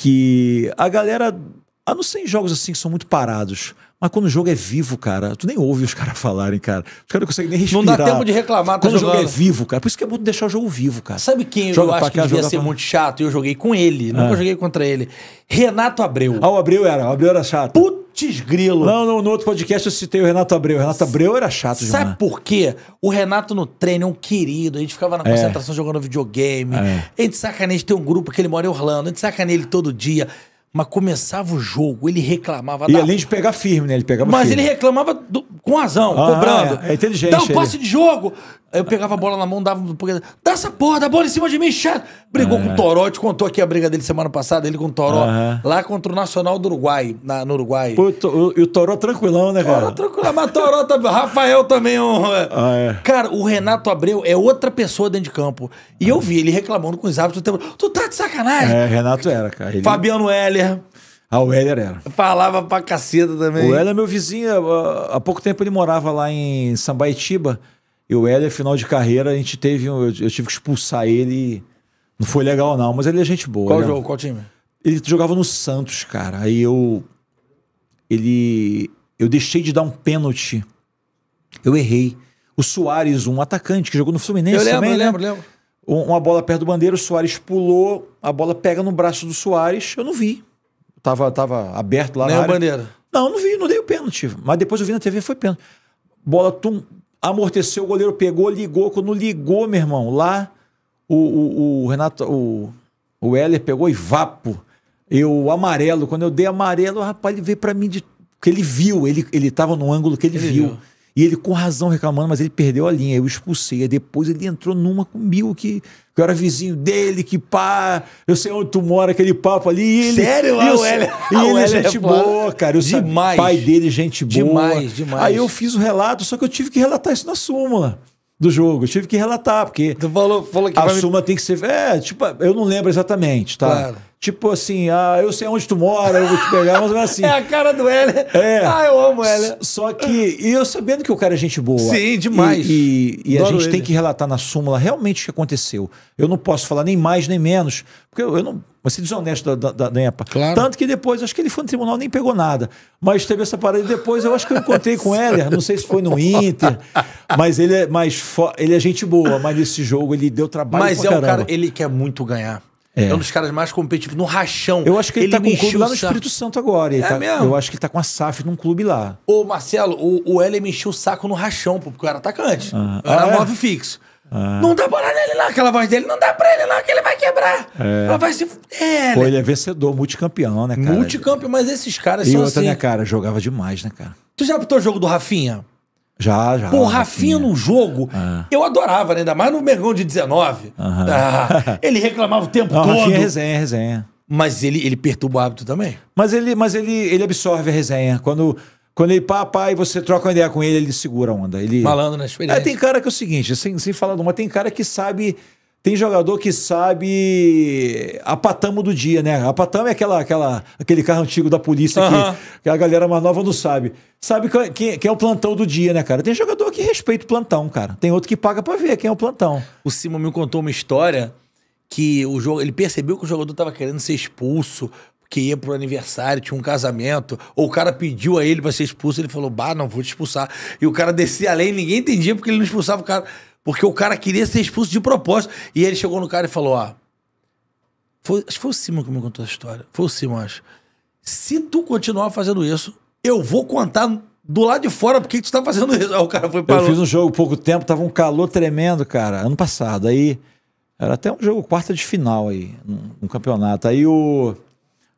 que a galera. A não ser em jogos assim que são muito parados. Mas quando o jogo é vivo, cara, tu nem ouve os caras falarem, cara. Os caras não conseguem nem respirar. Não dá tempo de reclamar tá Quando jogando. o jogo é vivo, cara. Por isso que é bom deixar o jogo vivo, cara. Sabe quem joga eu acho cá, que devia ser pra... muito chato? Eu joguei com ele, nunca ah. joguei contra ele. Renato Abreu. Ah, o Abreu era. O Abreu era chato. Puta Putz, Não, não, no outro podcast eu citei o Renato Abreu. O Renato Abreu era chato demais. Sabe por quê? O Renato no treino é um querido. A gente ficava na é. concentração é. jogando videogame. É. A gente sacaneia, a gente tem um grupo que ele mora em Orlando. A gente sacaneia ele todo dia. Mas começava o jogo, ele reclamava. E da... além de pegar firme, né? Ele pegava Mas firme. ele reclamava do... com razão, ah, cobrando. É, é inteligente. Dá um passe de jogo. Aí eu pegava a bola na mão, dava. Dá essa porra, dá a bola em cima de mim, chato. Brigou é. com o Toró, te contou aqui a briga dele semana passada, ele com o Toró, lá contra o Nacional do Uruguai, na, no Uruguai. Pô, o, e o Toró tranquilão, né, cara? Toró tranquilão, mas Toró também. Tá- Rafael também um. É. Ah, é. Cara, o Renato Abreu é outra pessoa dentro de campo. E eu vi ele reclamando com os árbitros o tempo. Tu tá de sacanagem? É, Renato era, cara. Ele... Fabiano L Heller. Ah, o Heller era. Falava pra caceta também. O Heller é meu vizinho. Há pouco tempo ele morava lá em Sambaitiba. E o Heller, final de carreira, a gente teve. Eu tive que expulsar ele. Não foi legal, não, mas ele é gente boa. Qual né? jogo? Qual time? Ele jogava no Santos, cara. Aí eu. Ele. Eu deixei de dar um pênalti. Eu errei. O Soares, um atacante que jogou no Fluminense eu lembro, também, eu né? lembro. Uma bola perto do bandeiro, o Soares pulou, a bola pega no braço do Soares, eu não vi. Tava, tava aberto lá Nem na área. bandeira. Não, não vi, não dei o pênalti. Mas depois eu vi na TV, foi pênalti. Bola, tum, amorteceu, o goleiro pegou, ligou. Quando ligou, meu irmão, lá o, o, o Renato, o, o Heller pegou e vapo. Eu, amarelo, quando eu dei amarelo, o rapaz ele veio para mim de. Porque ele viu, ele, ele tava no ângulo que ele, ele viu. viu. E ele, com razão, reclamando, mas ele perdeu a linha. Eu expulsei. Aí depois ele entrou numa comigo que, que eu era vizinho dele, que pá, eu sei onde tu mora, aquele papo ali. E ele, Sério? E eu, L, e ele é gente é boa, cara. Eu demais. Sabe, pai dele, gente boa. Demais, demais. Aí eu fiz o relato, só que eu tive que relatar isso na súmula do jogo. Eu tive que relatar, porque. Tu falou, falou que a súmula tem que ser. É, tipo, eu não lembro exatamente, tá? Claro. Tipo assim, ah, eu sei onde tu mora, eu vou te pegar, mas não é assim. É a cara do Heller. É. Ah, eu amo Heller. Só que, e eu sabendo que o cara é gente boa. Sim, demais. E, e, e a gente ele. tem que relatar na súmula realmente o que aconteceu. Eu não posso falar nem mais nem menos, porque eu, eu não. Vou ser desonesto da, da, da EPA. Claro. Tanto que depois, acho que ele foi no tribunal nem pegou nada. Mas teve essa parada. Depois eu acho que eu encontrei com o Heller, não sei se foi no Inter, mas ele é mais ele é gente boa, mas nesse jogo ele deu trabalho. Mas é caramba. um cara, ele quer muito ganhar. É. é. um dos caras mais competitivos, no rachão. Eu acho que ele, ele tá com um clube lá no Espírito Santo agora. é tá, mesmo? Eu acho que ele tá com a SAF num clube lá. Ô, Marcelo, o, o L me encheu o saco no rachão, porque eu era atacante. Ah. Eu era ah, nove é? fixo. Ah. Não dá pra ele lá, aquela voz dele, não dá pra ele lá, que ele vai quebrar. É. Ela vai se. É, né? Pô, ele é vencedor, multicampeão, né, cara? Multicampeão, mas esses caras e são outra, né, assim. né, cara? Jogava demais, né, cara? Tu já apitou o jogo do Rafinha? Já, já. Pô, o Rafinha, Rafinha no jogo, ah. eu adorava, né? ainda mais no Mergão de 19. Ah, ele reclamava o tempo Não, todo. Rafinha é resenha, é resenha. Mas ele, ele perturba o hábito também. Mas ele, mas ele, ele absorve a resenha. Quando, quando ele pá, e você troca uma ideia com ele, ele segura a onda. Ele... Malandro na é, experiência. É, tem cara que é o seguinte, sem, sem falar numa, tem cara que sabe tem jogador que sabe a patama do dia, né? A patama é aquela, aquela, aquele carro antigo da polícia uhum. que, que, a galera mais nova não sabe. Sabe é, quem, quem, é o plantão do dia, né, cara? Tem jogador que respeita o plantão, cara. Tem outro que paga para ver quem é o plantão. O Simon me contou uma história que o jogo, ele percebeu que o jogador tava querendo ser expulso que ia pro aniversário, tinha um casamento, ou o cara pediu a ele para ser expulso, ele falou: "Bah, não vou te expulsar". E o cara descia além, ninguém entendia porque ele não expulsava o cara. Porque o cara queria ser expulso de propósito. E ele chegou no cara e falou: Ó. Ah, foi, acho que foi o Simon que me contou essa história. Foi o Simon, acho. Se tu continuar fazendo isso, eu vou contar do lado de fora porque tu tá fazendo isso. Aí o cara foi parou. Eu fiz um jogo pouco tempo, tava um calor tremendo, cara, ano passado. Aí era até um jogo quarta de final aí, um, campeonato. Aí o,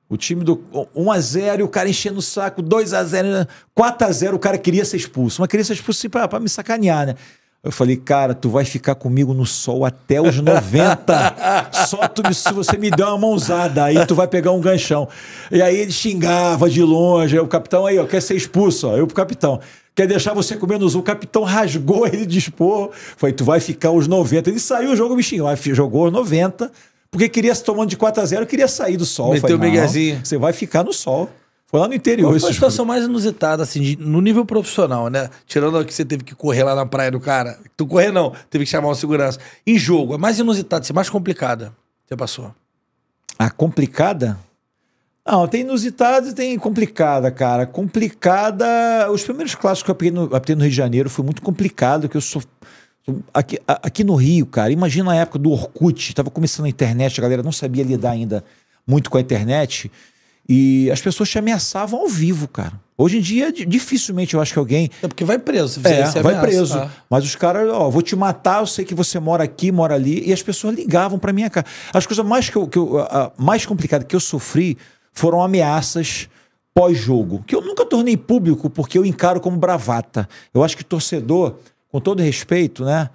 o time do 1x0, o cara enchendo o saco, 2x0, 4x0, o cara queria ser expulso. Mas queria ser expulso assim, pra, pra me sacanear, né? Eu falei, cara, tu vai ficar comigo no sol até os 90. Só tu, se você me der uma mãozada, aí tu vai pegar um ganchão. E aí ele xingava de longe. o capitão aí, ó, quer ser expulso, ó. Eu pro capitão. Quer deixar você comer menos O capitão rasgou ele de expor. Falei, tu vai ficar os 90. Ele saiu, o jogo me xingou. Jogou os 90, porque queria se tomando de 4 a 0 queria sair do sol. Meteu falei, o Você vai ficar no sol. Foi lá no interior. Qual foi a situação jogo? mais inusitada, assim, de, no nível profissional, né? Tirando que você teve que correr lá na praia do cara. Tu correr não, teve que chamar o segurança. Em jogo, a mais inusitada, é mais complicada você passou? A complicada? Não, tem inusitada e tem complicada, cara. Complicada. Os primeiros clássicos que eu aprendi no, no Rio de Janeiro foi muito complicado, que eu sou. Aqui, aqui no Rio, cara, imagina a época do Orkut, tava começando a internet, a galera não sabia lidar ainda muito com a internet. E as pessoas te ameaçavam ao vivo, cara. Hoje em dia, dificilmente eu acho que alguém. É porque vai preso. Se é, vai ameaça, preso. Tá? Mas os caras, ó, vou te matar, eu sei que você mora aqui, mora ali. E as pessoas ligavam para minha cara. As coisas mais, que eu, que eu, a, mais complicadas que eu sofri foram ameaças pós-jogo, que eu nunca tornei público porque eu encaro como bravata. Eu acho que torcedor, com todo respeito, né?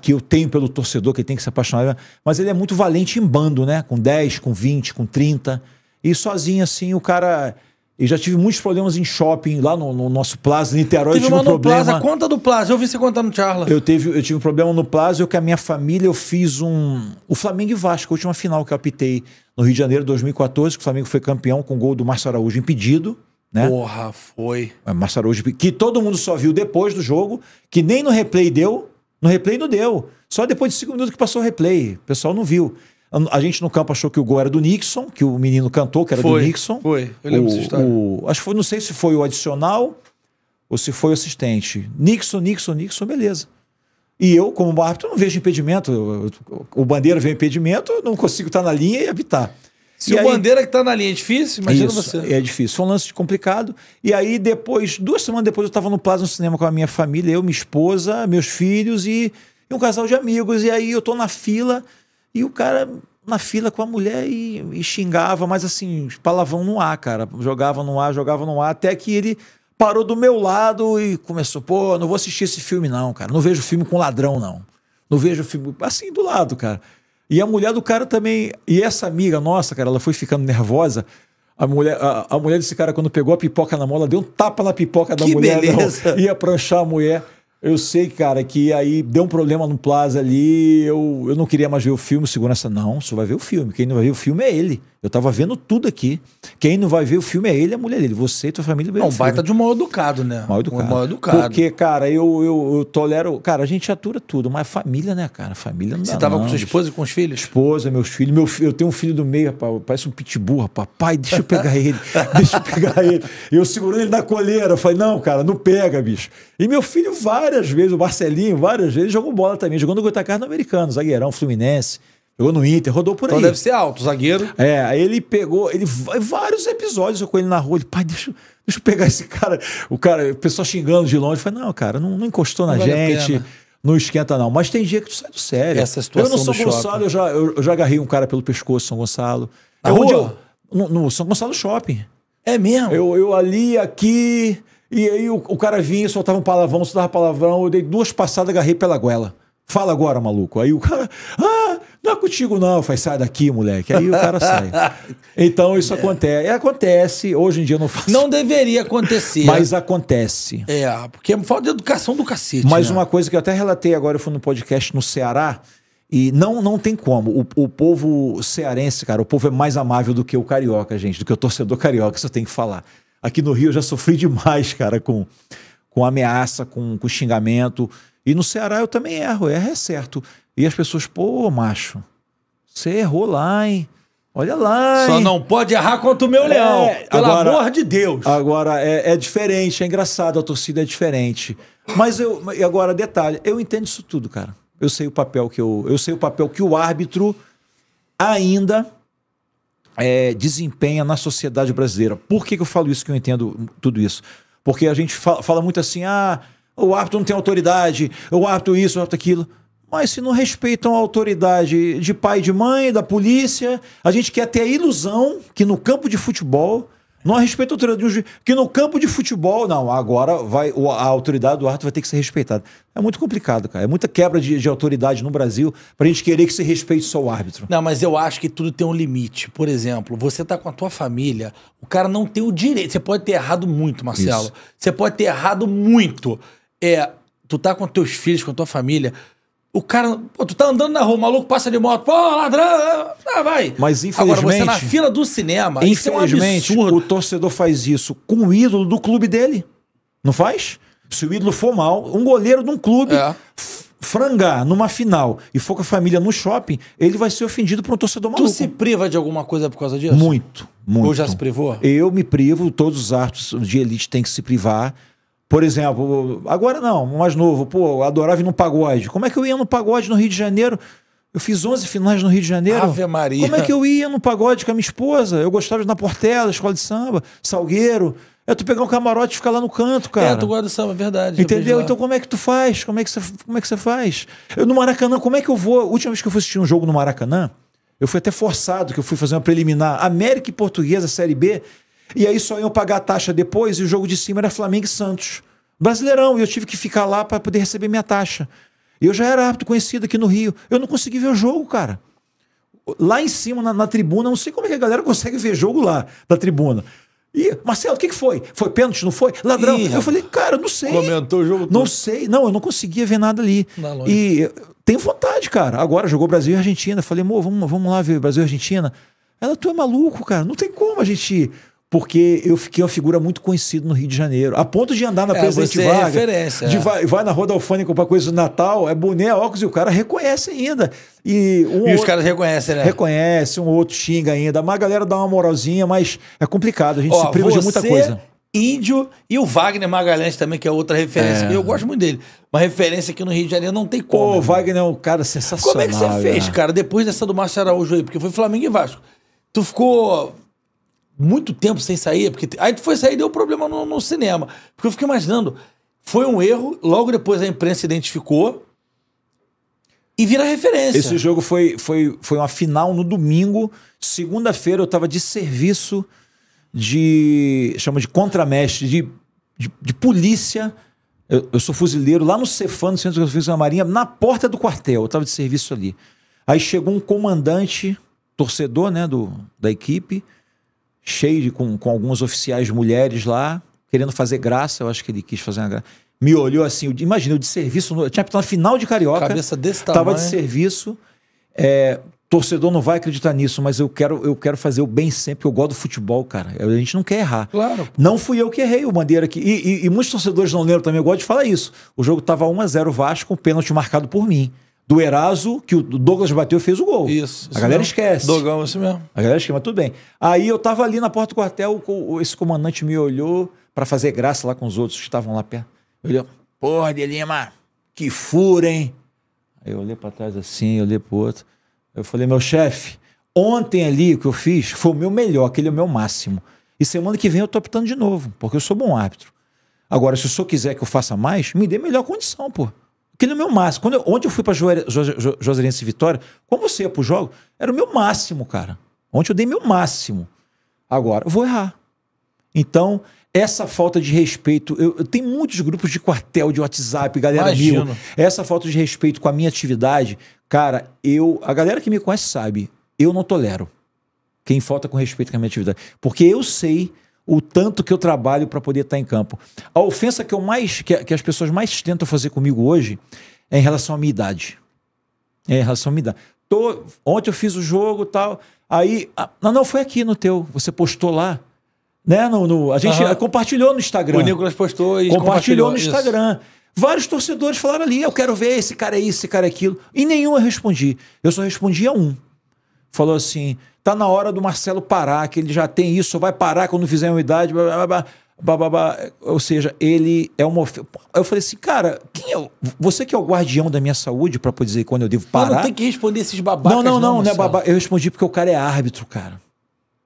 que eu tenho pelo torcedor, que ele tem que se apaixonar, mas ele é muito valente em bando, né? Com 10, com 20, com 30. E sozinho, assim, o cara. E já tive muitos problemas em shopping, lá no, no nosso Plaza, Niterói, teve eu tive um problema. Plaza, conta do Plaza, eu vi você contando no Charla. Eu, teve, eu tive um problema no Plaza, eu que a minha família, eu fiz um... O Flamengo e Vasco, a última final que eu apitei no Rio de Janeiro, 2014, que o Flamengo foi campeão com o gol do Márcio Araújo impedido, né? Porra, foi. É, Márcio Araújo, que todo mundo só viu depois do jogo, que nem no replay deu, no replay não deu. Só depois de cinco minutos que passou o replay, o pessoal não viu. A gente no campo achou que o gol era do Nixon, que o menino cantou, que era foi, do Nixon. Foi, eu lembro o, dessa história. O, acho que foi, não sei se foi o adicional ou se foi o assistente. Nixon, Nixon, Nixon, beleza. E eu, como árbitro, não vejo impedimento. O bandeira vê impedimento, eu não consigo estar na linha e habitar. Se e o aí... bandeira que está na linha é difícil, imagina isso, você. É difícil. Foi um lance complicado. E aí, depois, duas semanas depois, eu estava no Plaza no cinema com a minha família, eu, minha esposa, meus filhos e, e um casal de amigos. E aí eu tô na fila e o cara na fila com a mulher e, e xingava, mas assim, palavrão no ar, cara. Jogava no ar, jogava no ar, até que ele parou do meu lado e começou, pô, não vou assistir esse filme não, cara. Não vejo filme com ladrão, não. Não vejo filme... Assim, do lado, cara. E a mulher do cara também... E essa amiga nossa, cara, ela foi ficando nervosa... A mulher, a, a mulher desse cara, quando pegou a pipoca na mola deu um tapa na pipoca da que mulher. Beleza. Não, ia pranchar a mulher. Eu sei, cara, que aí deu um problema no Plaza ali, eu, eu não queria mais ver o filme, segurança, não, Você vai ver o filme. Quem não vai ver o filme é ele. Eu tava vendo tudo aqui. Quem não vai ver o filme é ele e a mulher dele. Você e tua família vê Não, o baita de um mal educado, né? Mal educado. Um mal educado. Porque, cara, eu, eu, eu, tolero. Cara, a gente atura tudo, mas família, né, cara? Família não Você dá tava não, com sua esposa e com os filhos? Esposa, meus filhos. Meu, eu tenho um filho do meio, rapaz. Parece um pitbull, rapaz. Pai, deixa eu pegar ele. deixa eu pegar ele. Eu segurando ele na coleira. Eu falei, não, cara, não pega, bicho. E meu filho, várias vezes, o Marcelinho, várias vezes, jogou bola também. Jogou no Goitacás no Americano, zagueirão, Fluminense. Jogou no Inter, rodou por então aí. Então deve ser alto, zagueiro. É, aí ele pegou, ele vários episódios eu com ele na rua, ele, pai, deixa, deixa eu pegar esse cara. O cara, o pessoal xingando de longe, falei, não, cara, não, não encostou na gente, não esquenta não. Mas tem dia que tu sai do sério. Essa é situação eu no São Gonçalo, eu já, eu, eu, já agarrei um cara pelo pescoço, São Gonçalo. Na é rua? Eu, no, no, São Gonçalo Shopping. É mesmo? Eu, eu ali, aqui, e aí o, o cara vinha, soltava um palavrão, soltava palavrão, eu dei duas passadas, agarrei pela goela. Fala agora, maluco. Aí o cara, ah, dá contigo não, faz sai daqui, moleque. Aí o cara sai. Então isso é. acontece. É, acontece, hoje em dia eu não faço. Não deveria acontecer. Mas acontece. É, porque fala é falta de educação do cacete. Mas né? uma coisa que eu até relatei agora, eu fui no podcast no Ceará, e não, não tem como. O, o povo cearense, cara, o povo é mais amável do que o carioca, gente, do que o torcedor carioca, isso eu tenho que falar. Aqui no Rio eu já sofri demais, cara, com, com ameaça, com, com xingamento. E no Ceará eu também erro, erro é certo. E as pessoas, pô, macho, você errou lá, hein? Olha lá. Só não pode errar contra o meu é, leão. Pelo agora, amor de Deus. Agora, é, é, diferente, é engraçado, a torcida é diferente. Mas eu. E agora, detalhe, eu entendo isso tudo, cara. Eu sei o papel que eu. Eu sei o papel que o árbitro ainda é, desempenha na sociedade brasileira. Por que, que eu falo isso, que eu entendo tudo isso? Porque a gente fala, fala muito assim, ah, o árbitro não tem autoridade, o árbitro isso, o árbitro aquilo. Mas se não respeitam a autoridade de pai de mãe, da polícia, a gente quer ter a ilusão que no campo de futebol não respeita a autoridade de um juiz. no campo de futebol, não, agora vai, a autoridade do árbitro vai ter que ser respeitada. É muito complicado, cara. É muita quebra de, de autoridade no Brasil pra gente querer que se respeite só o árbitro. Não, mas eu acho que tudo tem um limite. Por exemplo, você tá com a tua família, o cara não tem o direito. Você pode ter errado muito, Marcelo. Isso. Você pode ter errado muito. É, tu tá com teus filhos, com a tua família o cara. Pô, tu tá andando na rua, o maluco passa de moto, pô, ladrão! Ah, vai. Mas infelizmente. Agora, você na fila do cinema. Infelizmente, é um o torcedor faz isso com o ídolo do clube dele. Não faz? Se o ídolo for mal, um goleiro de um clube. É frangar numa final e for com a família no shopping, ele vai ser ofendido por um torcedor maluco. Tu se priva de alguma coisa por causa disso? Muito, muito. Ou já se privou? Eu me privo, todos os artes de elite têm que se privar. Por exemplo, agora não, mais novo, pô, adorava ir no pagode. Como é que eu ia no pagode no Rio de Janeiro? Eu fiz 11 finais no Rio de Janeiro. Ave Maria. Como é que eu ia no pagode com a minha esposa? Eu gostava de ir na Portela, escola de samba, Salgueiro. É tu pegar um camarote e ficar lá no canto, cara. É, tu guarda de samba, verdade. Entendeu? Então como é que tu faz? Como é que você, como é que você faz? Eu no Maracanã, como é que eu vou? A última vez que eu fui assistir um jogo no Maracanã, eu fui até forçado, que eu fui fazer uma preliminar. América e Portuguesa, Série B. E aí só iam pagar a taxa depois e o jogo de cima era Flamengo e Santos. Brasileirão, e eu tive que ficar lá para poder receber minha taxa. E eu já era apto conhecido aqui no Rio. Eu não consegui ver o jogo, cara. Lá em cima, na, na tribuna, não sei como é que a galera consegue ver jogo lá, da tribuna. E, Marcelo, o que, que foi? Foi pênalti, não foi? Ladrão. Ih, eu falei, cara, não sei. Comentou o jogo todo. Não sei. Não, eu não conseguia ver nada ali. Na e tenho vontade, cara. Agora jogou Brasil e Argentina. Falei, amor, vamos, vamos lá ver Brasil e Argentina. Ela, tu é maluco, cara. Não tem como a gente porque eu fiquei uma figura muito conhecida no Rio de Janeiro. A ponto de andar na é, Presidente você é Vargas, é referência, de é. vai, vai na Roda Alfândega comprar coisa do Natal, é boné, óculos, e o cara reconhece ainda. E, um e os caras reconhecem, né? Reconhece, um outro xinga ainda. Mas a galera dá uma moralzinha, mas é complicado, a gente Ó, se priva de muita coisa. Índio e o Wagner Magalhães também, que é outra referência. É. Eu gosto muito dele. Uma referência aqui no Rio de Janeiro não tem como. Pô, o Wagner é um cara sensacional. Como é que você cara. fez, né? cara, depois dessa do Márcio Araújo aí? Porque foi Flamengo e Vasco. Tu ficou muito tempo sem sair, porque aí tu foi sair e deu problema no, no, cinema. Porque eu fiquei imaginando, foi um erro, logo depois a imprensa identificou e vira referência. Esse jogo foi, foi, foi uma final no domingo, segunda-feira eu tava de serviço de. chama de contramestre, de, de, de polícia. Eu, eu, sou fuzileiro lá no Cefano, Centro de da Marinha, na porta do quartel. Eu estava de serviço ali. Aí chegou um comandante, torcedor, né, do, da equipe cheio de, com, com alguns oficiais mulheres lá, querendo fazer graça, eu acho que ele quis fazer uma graça. Me olhou assim, imagina, eu de serviço, eu tinha na final de Carioca. Cabeça desse tamanho. Tava de serviço. É, torcedor não vai acreditar nisso, mas eu quero, eu quero fazer o bem sempre, eu gosto do futebol, cara. A gente não quer errar. Claro. Não fui eu que errei o Bandeira aqui. E, e, e muitos torcedores não lembram também, eu gosto de falar isso. O jogo tava 1x0 Vasco, um pênalti marcado por mim do Eraso, que o Douglas bateu e fez o gol. Isso. isso a galera mesmo. esquece. Dogão, isso mesmo. A galera esquece, mas tudo bem. Aí eu tava ali na porta do quartel, esse comandante me olhou para fazer graça lá com os outros que estavam lá perto. Ele olhei, porra de Lima, que furo, hein? Aí eu olhei para trás assim, eu olhei pro outro. Eu falei, meu chefe, ontem ali o que eu fiz foi o meu melhor, aquele é o meu máximo. E semana que vem eu tô optando de novo, porque eu sou bom árbitro. Agora, se o senhor quiser que eu faça mais, me dê melhor condição, pô. Porque no meu máximo, quando eu, onde eu fui pra Juazeirense e Vitória, como você ia pro jogo, era o meu máximo, cara. Ontem eu dei meu máximo. Agora, eu vou errar. Então, essa falta de respeito. Eu, eu tenho muitos grupos de quartel, de WhatsApp, galera Imagino. Mil, essa falta de respeito com a minha atividade, cara, eu. A galera que me conhece sabe, eu não tolero. Quem falta com respeito com a minha atividade. Porque eu sei o tanto que eu trabalho para poder estar tá em campo. A ofensa que eu mais que, que, as pessoas mais tentam fazer comigo hoje é em relação à minha idade. É em relação à minha idade. Tô, ontem eu fiz o jogo tal, aí ah, não, não foi aqui no teu, você postou lá. Né, no, no a gente uhum. compartilhou no Instagram. O Nicolas postou e compartilhou, compartilhou no Instagram. Vários torcedores falaram ali: eu quero ver, esse cara é isso, esse cara é aquilo. E nenhum eu respondi. Eu só respondi a um falou assim: tá na hora do Marcelo parar, que ele já tem isso, vai parar quando fizer uma idade. Blá, blá, blá, blá Ou seja, ele é uma. Eu falei assim, cara, quem é... você que é o guardião da minha saúde para poder dizer quando eu devo parar? Eu não tem que responder esses babacas. Não, não, não, não, não é babá. Eu respondi porque o cara é árbitro, cara.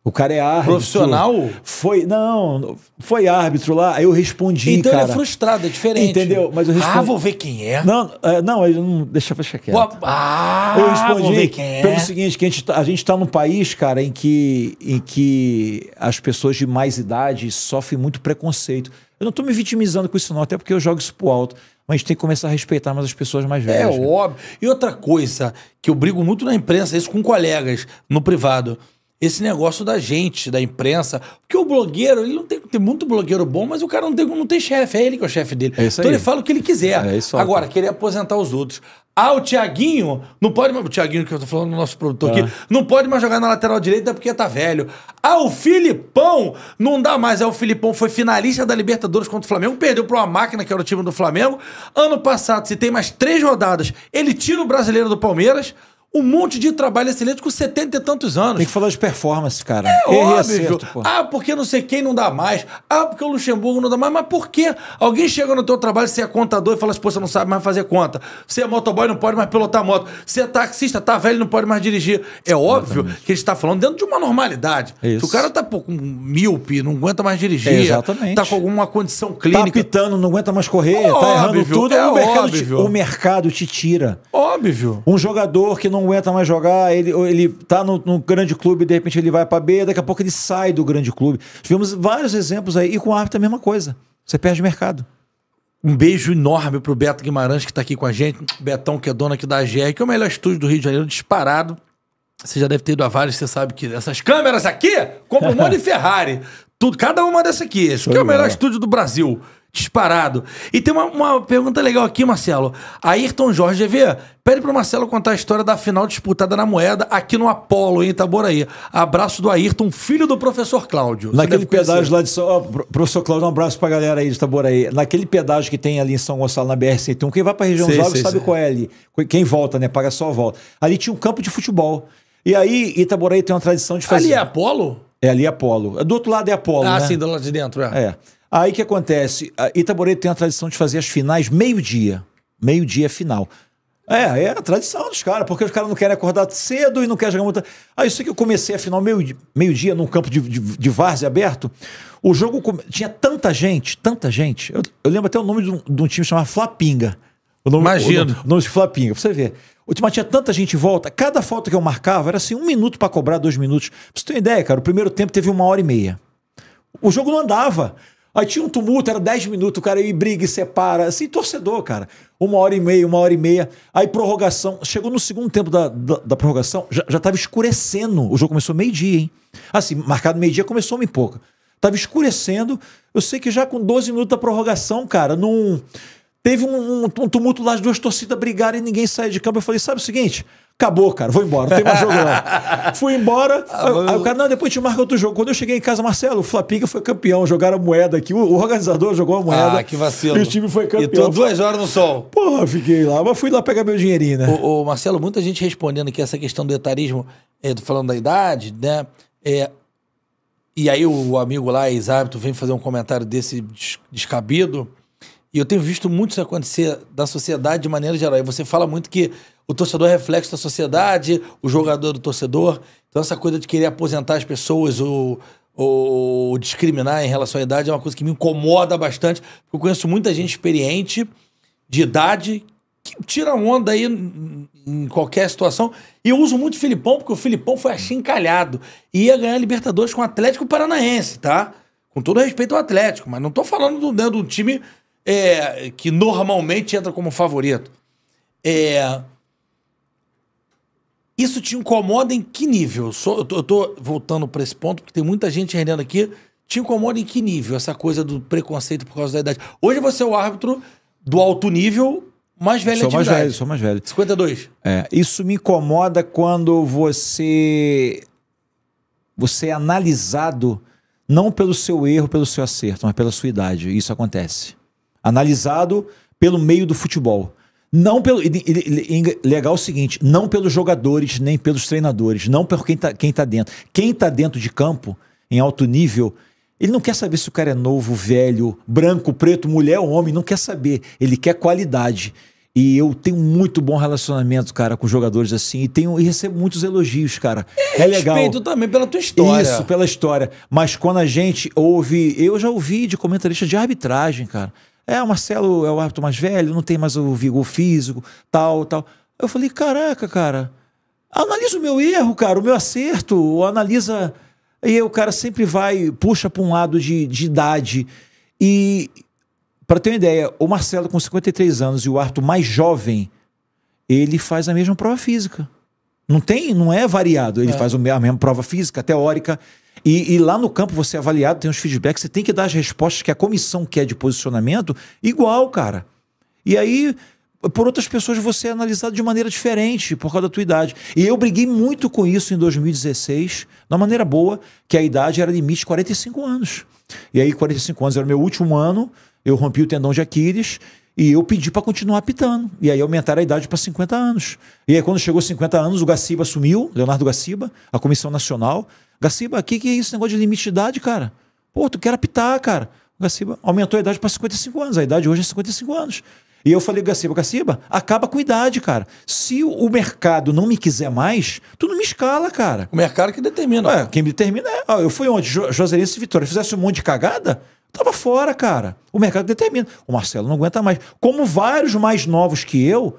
O cara é árbitro. Profissional? Foi, não, foi árbitro lá, aí eu respondi, então cara. Então ele é frustrado, é diferente. Entendeu? Mas eu respondi. Ah, vou ver quem é. Não, é, não, ele não deixa fechar quieto. ah, eu respondi vou ver quem é. pelo seguinte, que a gente, tá, a gente tá num país, cara, em que, em que as pessoas de mais idade sofrem muito preconceito. Eu não tô me vitimizando com isso não, até porque eu jogo isso pro alto. Mas a gente tem que começar a respeitar mais as pessoas mais velhas. É óbvio. E outra coisa que eu brigo muito na imprensa, isso com colegas, no privado esse negócio da gente, da imprensa. Porque o blogueiro, ele não tem. Tem muito blogueiro bom, mas o cara não tem, não tem chefe, é ele que é o chefe dele. É então ele fala o que ele quiser. É, é isso Agora, querer aposentar os outros. Ah, o Tiaguinho não pode mais. O Tiaguinho, que eu tô falando, do nosso produtor aqui, ah. não pode mais jogar na lateral direita porque tá velho. Ah, o Filipão não dá mais. é o Filipão foi finalista da Libertadores contra o Flamengo, perdeu pra uma máquina, que era o time do Flamengo. Ano passado, se tem mais três rodadas, ele tira o brasileiro do Palmeiras um monte de trabalho excelente com setenta e tantos anos. Tem que falar de performance, cara. É óbvio. Acerto, ah, porque não sei quem não dá mais. Ah, porque o Luxemburgo não dá mais. Mas por quê? Alguém chega no teu trabalho, você é contador e fala assim, pô, você não sabe mais fazer conta. Você é motoboy, não pode mais pilotar moto. Você é taxista, tá velho, não pode mais dirigir. É óbvio exatamente. que a gente tá falando dentro de uma normalidade. Isso. o cara tá pô, com míope, não aguenta mais dirigir. É exatamente. Tá com alguma condição tá clínica. Tá pitando, não aguenta mais correr, tá errando tudo. É o, mercado óbvio. Te, o mercado te tira. Óbvio. Um jogador que não não aguenta mais jogar, ele, ele tá no grande clube, de repente ele vai para B, daqui a pouco ele sai do grande clube. Tivemos vários exemplos aí, e com o árbitro é a mesma coisa. Você perde mercado. Um beijo enorme pro Beto Guimarães, que tá aqui com a gente. Betão, que é dono aqui da GE, que é o melhor estúdio do Rio de Janeiro, disparado. Você já deve ter ido a vários, você sabe que essas câmeras aqui como um monte de Ferrari. Tudo, cada uma dessa aqui. Esse aqui é o melhor estúdio do Brasil disparado. E tem uma, uma pergunta legal aqui, Marcelo. Ayrton Jorge GV, pede pro Marcelo contar a história da final disputada na moeda aqui no Apolo, em Itaboraí. Abraço do Ayrton, filho do professor Cláudio. Naquele pedágio lá de São... Oh, professor Cláudio, um abraço pra galera aí de Itaboraí. Naquele pedágio que tem ali em São Gonçalo, na BR-101, quem vai pra região sei, dos Lagos sabe sei. qual é ali. Quem volta, né? Paga só volta. Ali tinha um campo de futebol. E aí, Itaboraí tem uma tradição de fazer... Ali é Apolo? É, ali é Apolo. Do outro lado é Apolo, Ah, né? sim, do lado de dentro, é. É. Aí que acontece? Itaboreto tem a tradição de fazer as finais meio-dia. Meio-dia final. É, é a tradição dos caras, porque os caras não querem acordar cedo e não querem jogar muita. Ah, isso que eu comecei a final meio-dia meio -dia, num campo de, de, de várzea aberto. O jogo come... tinha tanta gente, tanta gente. Eu, eu lembro até o nome de um, de um time chamado Flapinga. O nome, Imagino. O nome, o nome de Flapinga, pra você ver. O time tinha tanta gente em volta, cada falta que eu marcava era assim, um minuto para cobrar, dois minutos. Pra você ter uma ideia, cara, o primeiro tempo teve uma hora e meia. O jogo não andava. Aí tinha um tumulto, era 10 minutos, o cara aí briga e separa. Assim, torcedor, cara. Uma hora e meia, uma hora e meia. Aí prorrogação. Chegou no segundo tempo da, da, da prorrogação, já, já tava escurecendo. O jogo começou meio-dia, hein? Assim, marcado meio-dia, começou meio e pouca. Tava escurecendo. Eu sei que já com 12 minutos da prorrogação, cara, num. Teve um, um, um tumulto lá, as duas torcidas brigaram e ninguém saiu de campo. Eu falei, sabe o seguinte? Acabou, cara, vou embora, não tem mais jogo não. Fui embora, ah, aí, aí, o cara, não, depois te marca outro jogo. Quando eu cheguei em casa, Marcelo, o Flapiga foi campeão, jogaram a moeda aqui, o, o, organizador jogou a ah, moeda. Ah, que vacilo. E o time foi campeão. E tô duas horas no sol. Porra, fiquei lá, mas fui lá pegar meu dinheirinho, né? Ô, ô Marcelo, muita gente respondendo aqui essa questão do etarismo, é, falando da idade, né? É, e aí o amigo lá, ex-hábito, vem fazer um comentário desse descabido. E eu tenho visto muito isso acontecer da sociedade de maneira geral. E você fala muito que o torcedor é reflexo da sociedade, o jogador é do torcedor. Então, essa coisa de querer aposentar as pessoas ou, ou discriminar em relação à idade é uma coisa que me incomoda bastante. Eu conheço muita gente experiente, de idade, que tira onda aí em qualquer situação. E eu uso muito o Filipão, porque o Filipão foi achincalhado. E ia ganhar Libertadores com o Atlético Paranaense, tá? Com todo respeito ao Atlético, mas não tô falando do, né, do time é, que normalmente entra como favorito. É, isso te incomoda em que nível? Eu tô, eu tô voltando para esse ponto, porque tem muita gente rendendo aqui. Te incomoda em que nível essa coisa do preconceito por causa da idade? Hoje você é o árbitro do alto nível, mais velho Sou mais velho, sou mais velho. 52. É, isso me incomoda quando você. Você é analisado não pelo seu erro, pelo seu acerto, mas pela sua idade. Isso acontece. Analisado pelo meio do futebol. Não pelo. Legal é o seguinte: não pelos jogadores, nem pelos treinadores, não por quem tá, quem tá dentro. Quem tá dentro de campo, em alto nível, ele não quer saber se o cara é novo, velho, branco, preto, mulher ou homem, não quer saber. Ele quer qualidade. E eu tenho muito bom relacionamento, cara, com jogadores assim. E, tenho, e recebo muitos elogios, cara. É, é legal. Respeito também pela tua história. Isso, pela história. Mas quando a gente ouve. Eu já ouvi de comentarista de arbitragem, cara. É, o Marcelo é o árbitro mais velho, não tem mais o vigor físico, tal, tal. Eu falei, caraca, cara, analisa o meu erro, cara, o meu acerto, analisa. E aí, o cara sempre vai, puxa para um lado de, de idade. E, para ter uma ideia, o Marcelo com 53 anos e o Arthur mais jovem, ele faz a mesma prova física. Não tem, não é variado. Ele é. faz a mesma prova física, teórica. E, e, lá no campo você é avaliado, tem os feedbacks, você tem que dar as respostas que a comissão quer de posicionamento, igual, cara. E aí, por outras pessoas, você é analisado de maneira diferente por causa da tua idade. E eu briguei muito com isso em 2016, na maneira boa, que a idade era limite 45 anos. E aí, 45 anos era o meu último ano, eu rompi o tendão de Aquiles. E eu pedi para continuar pitando. E aí aumentaram a idade para 50 anos. E aí, quando chegou 50 anos, o Gaciba assumiu, Leonardo Gaciba, a Comissão Nacional, Gaciba, o que, que é isso? Negócio de limite de idade, cara? Pô, tu quer apitar, cara. O Gaciba aumentou a idade para 55 anos. A idade hoje é 55 anos. E eu falei, Gaciba, Gaciba, acaba com a idade, cara. Se o mercado não me quiser mais, tu não me escala, cara. O mercado que determina. É, quem me determina é. Ah, eu fui onde? Jo Joserense e Vitória. Fizesse um monte de cagada, tava fora, cara. O mercado determina. O Marcelo não aguenta mais. Como vários mais novos que eu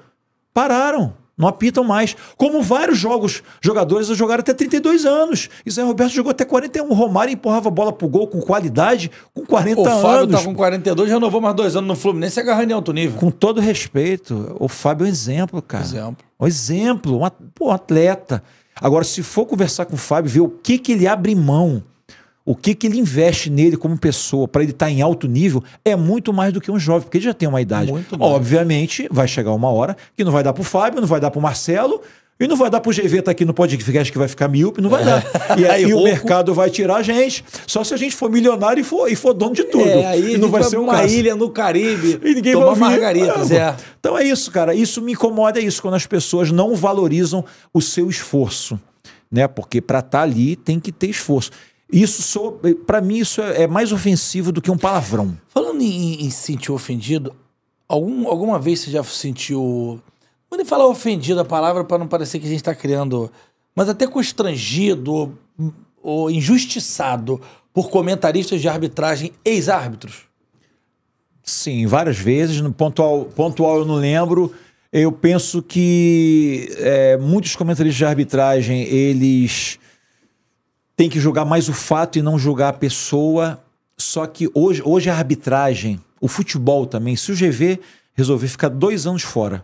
pararam. Não apitam mais. Como vários jogos, jogadores jogaram até 32 anos. E Roberto jogou até 41. Romário empurrava a bola pro gol com qualidade com 40 anos. O Fábio anos. tá com 42, renovou mais dois anos no Fluminense, agarrando em alto nível. Com todo respeito, o Fábio é um exemplo, cara. Exemplo. Um exemplo, um atleta. Agora, se for conversar com o Fábio, ver o que, que ele abre mão o que, que ele investe nele como pessoa para ele estar tá em alto nível é muito mais do que um jovem, porque ele já tem uma idade. Obviamente, vai chegar uma hora que não vai dar para o Fábio, não vai dar para o Marcelo, e não vai dar para o GV estar tá aqui no podcast que vai ficar míope, não vai dar. E aí e o mercado vai tirar a gente. Só se a gente for milionário e for, e for dono de é, tudo. É, aí e não vai, vai ser um uma caso. ilha no Caribe. E ninguém tomar vai margaritas, é. Então é isso, cara. Isso me incomoda é isso quando as pessoas não valorizam o seu esforço, né? Porque para estar tá ali tem que ter esforço. Isso, para mim, isso é, é mais ofensivo do que um palavrão. Falando em, em sentir ofendido, algum, alguma vez você já se sentiu. quando falar ofendido a palavra para não parecer que a gente está criando. Mas até constrangido ou, ou injustiçado por comentaristas de arbitragem ex-árbitros? Sim, várias vezes. No pontual, pontual eu não lembro. Eu penso que é, muitos comentaristas de arbitragem, eles tem que julgar mais o fato e não julgar a pessoa. Só que hoje, hoje a arbitragem, o futebol também, se o GV resolver ficar dois anos fora,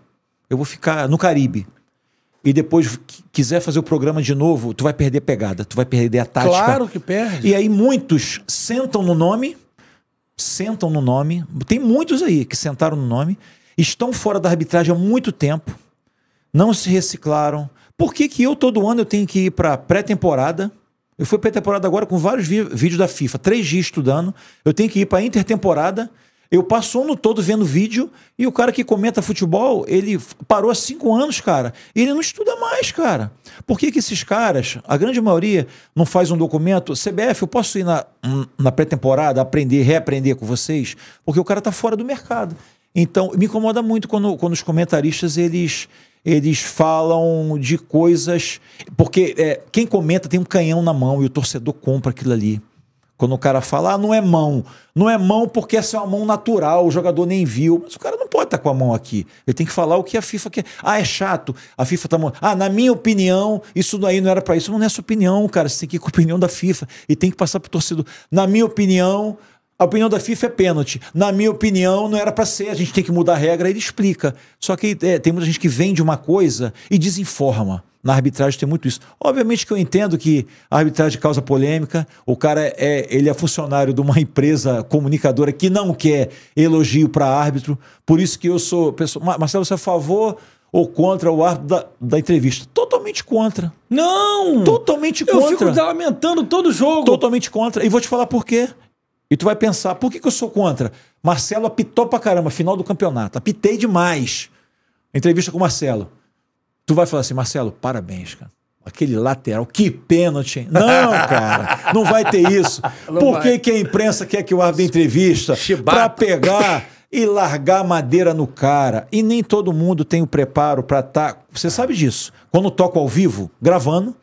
eu vou ficar no Caribe e depois quiser fazer o programa de novo, tu vai perder pegada, tu vai perder a tática. Claro que perde. E aí muitos sentam no nome, sentam no nome, tem muitos aí que sentaram no nome, estão fora da arbitragem há muito tempo, não se reciclaram. Por que, que eu todo ano eu tenho que ir para pré-temporada eu fui para a temporada agora com vários vídeos da FIFA, três dias estudando. Eu tenho que ir para a intertemporada. Eu passo o ano todo vendo vídeo e o cara que comenta futebol, ele parou há cinco anos, cara. E ele não estuda mais, cara. Por que, que esses caras, a grande maioria, não faz um documento? CBF, eu posso ir na, hum, na pré-temporada, aprender, reaprender com vocês? Porque o cara tá fora do mercado. Então, me incomoda muito quando, quando os comentaristas, eles eles falam de coisas. Porque é, quem comenta tem um canhão na mão e o torcedor compra aquilo ali. Quando o cara fala, ah, não é mão. Não é mão porque essa é uma mão natural, o jogador nem viu. Mas o cara não pode estar tá com a mão aqui. Ele tem que falar o que a FIFA quer. Ah, é chato. A FIFA tá. Ah, na minha opinião, isso daí não era para isso. Não é sua opinião, cara. Você tem que ir com a opinião da FIFA e tem que passar pro torcedor. Na minha opinião, a opinião da FIFA é pênalti. Na minha opinião, não era para ser. A gente tem que mudar a regra. Ele explica. Só que é, tem muita gente que vende uma coisa e desinforma. Na arbitragem tem muito isso. Obviamente que eu entendo que a arbitragem causa polêmica. O cara é ele é funcionário de uma empresa comunicadora que não quer elogio para árbitro. Por isso que eu sou pessoa. Marcelo, você é a favor ou contra o árbitro da, da entrevista? Totalmente contra. Não! Totalmente contra. Eu fico lamentando todo jogo. Totalmente contra. E vou te falar por quê. E tu vai pensar, por que, que eu sou contra? Marcelo apitou pra caramba, final do campeonato. Apitei demais. Entrevista com o Marcelo. Tu vai falar assim, Marcelo, parabéns, cara. Aquele lateral, que pênalti. Não, cara, não vai ter isso. Não por que, que a imprensa quer que o árbitro entrevista para pegar e largar madeira no cara? E nem todo mundo tem o preparo para estar. Tá... Você sabe disso. Quando toco ao vivo, gravando,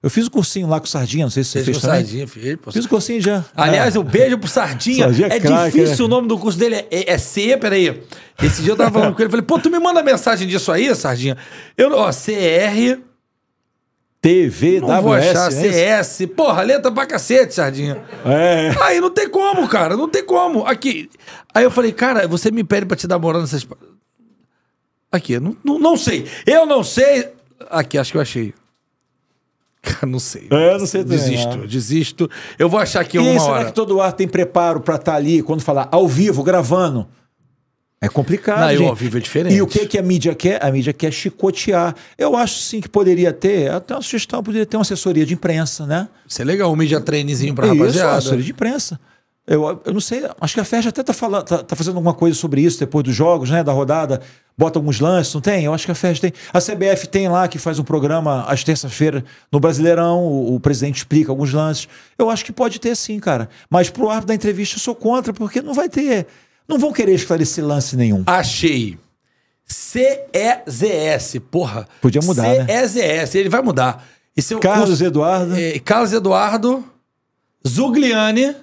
eu fiz o cursinho lá com o Sardinha, não sei se você fez, fez também. Sardinha, fiz, pô. Fiz o cursinho já. Aliás, é. um beijo pro Sardinha. Sardinha é, é craque, né? difícil é. o nome do curso dele. É, é, é, C, peraí. Esse dia eu tava falando com ele, falei, pô, tu me manda mensagem disso aí, Sardinha? Eu, ó, CR... TV, não vou né? achar, CS. É porra, letra pra cacete, Sardinha. É. Aí não tem como, cara, não tem como. Aqui. Aí eu falei, cara, você me pede pra te dar moral nessas. Aqui, não, não, não sei. Eu não sei. Aqui, acho que eu achei não sei. É, não sei Desisto, é. desisto. Eu vou achar que uma e será hora. que todo ar tem preparo para estar tá ali quando falar ao vivo, gravando? É complicado. Não, gente. ao vivo é diferente. E o que, que a mídia quer? A mídia quer chicotear. Eu acho sim que poderia ter, até uma sugestão, poderia ter uma assessoria de imprensa, né? Isso é legal, um mídia trainezinho pra Isso, assessoria de imprensa. Eu, eu não sei, acho que a FED até tá, falando, tá, tá, fazendo alguma coisa sobre isso depois dos jogos, né? Da rodada, bota alguns lances, não tem? Eu acho que a FED tem. A CBF tem lá que faz um programa às terça-feira no Brasileirão, o, o, presidente explica alguns lances. Eu acho que pode ter sim, cara. Mas pro árbitro da entrevista eu sou contra, porque não vai ter. Não vão querer esclarecer lance nenhum. Achei. CEZS, porra. Podia mudar. CEZS, né? ele vai mudar. E seu é Carlos o, Eduardo. É, Carlos Eduardo Zugliani.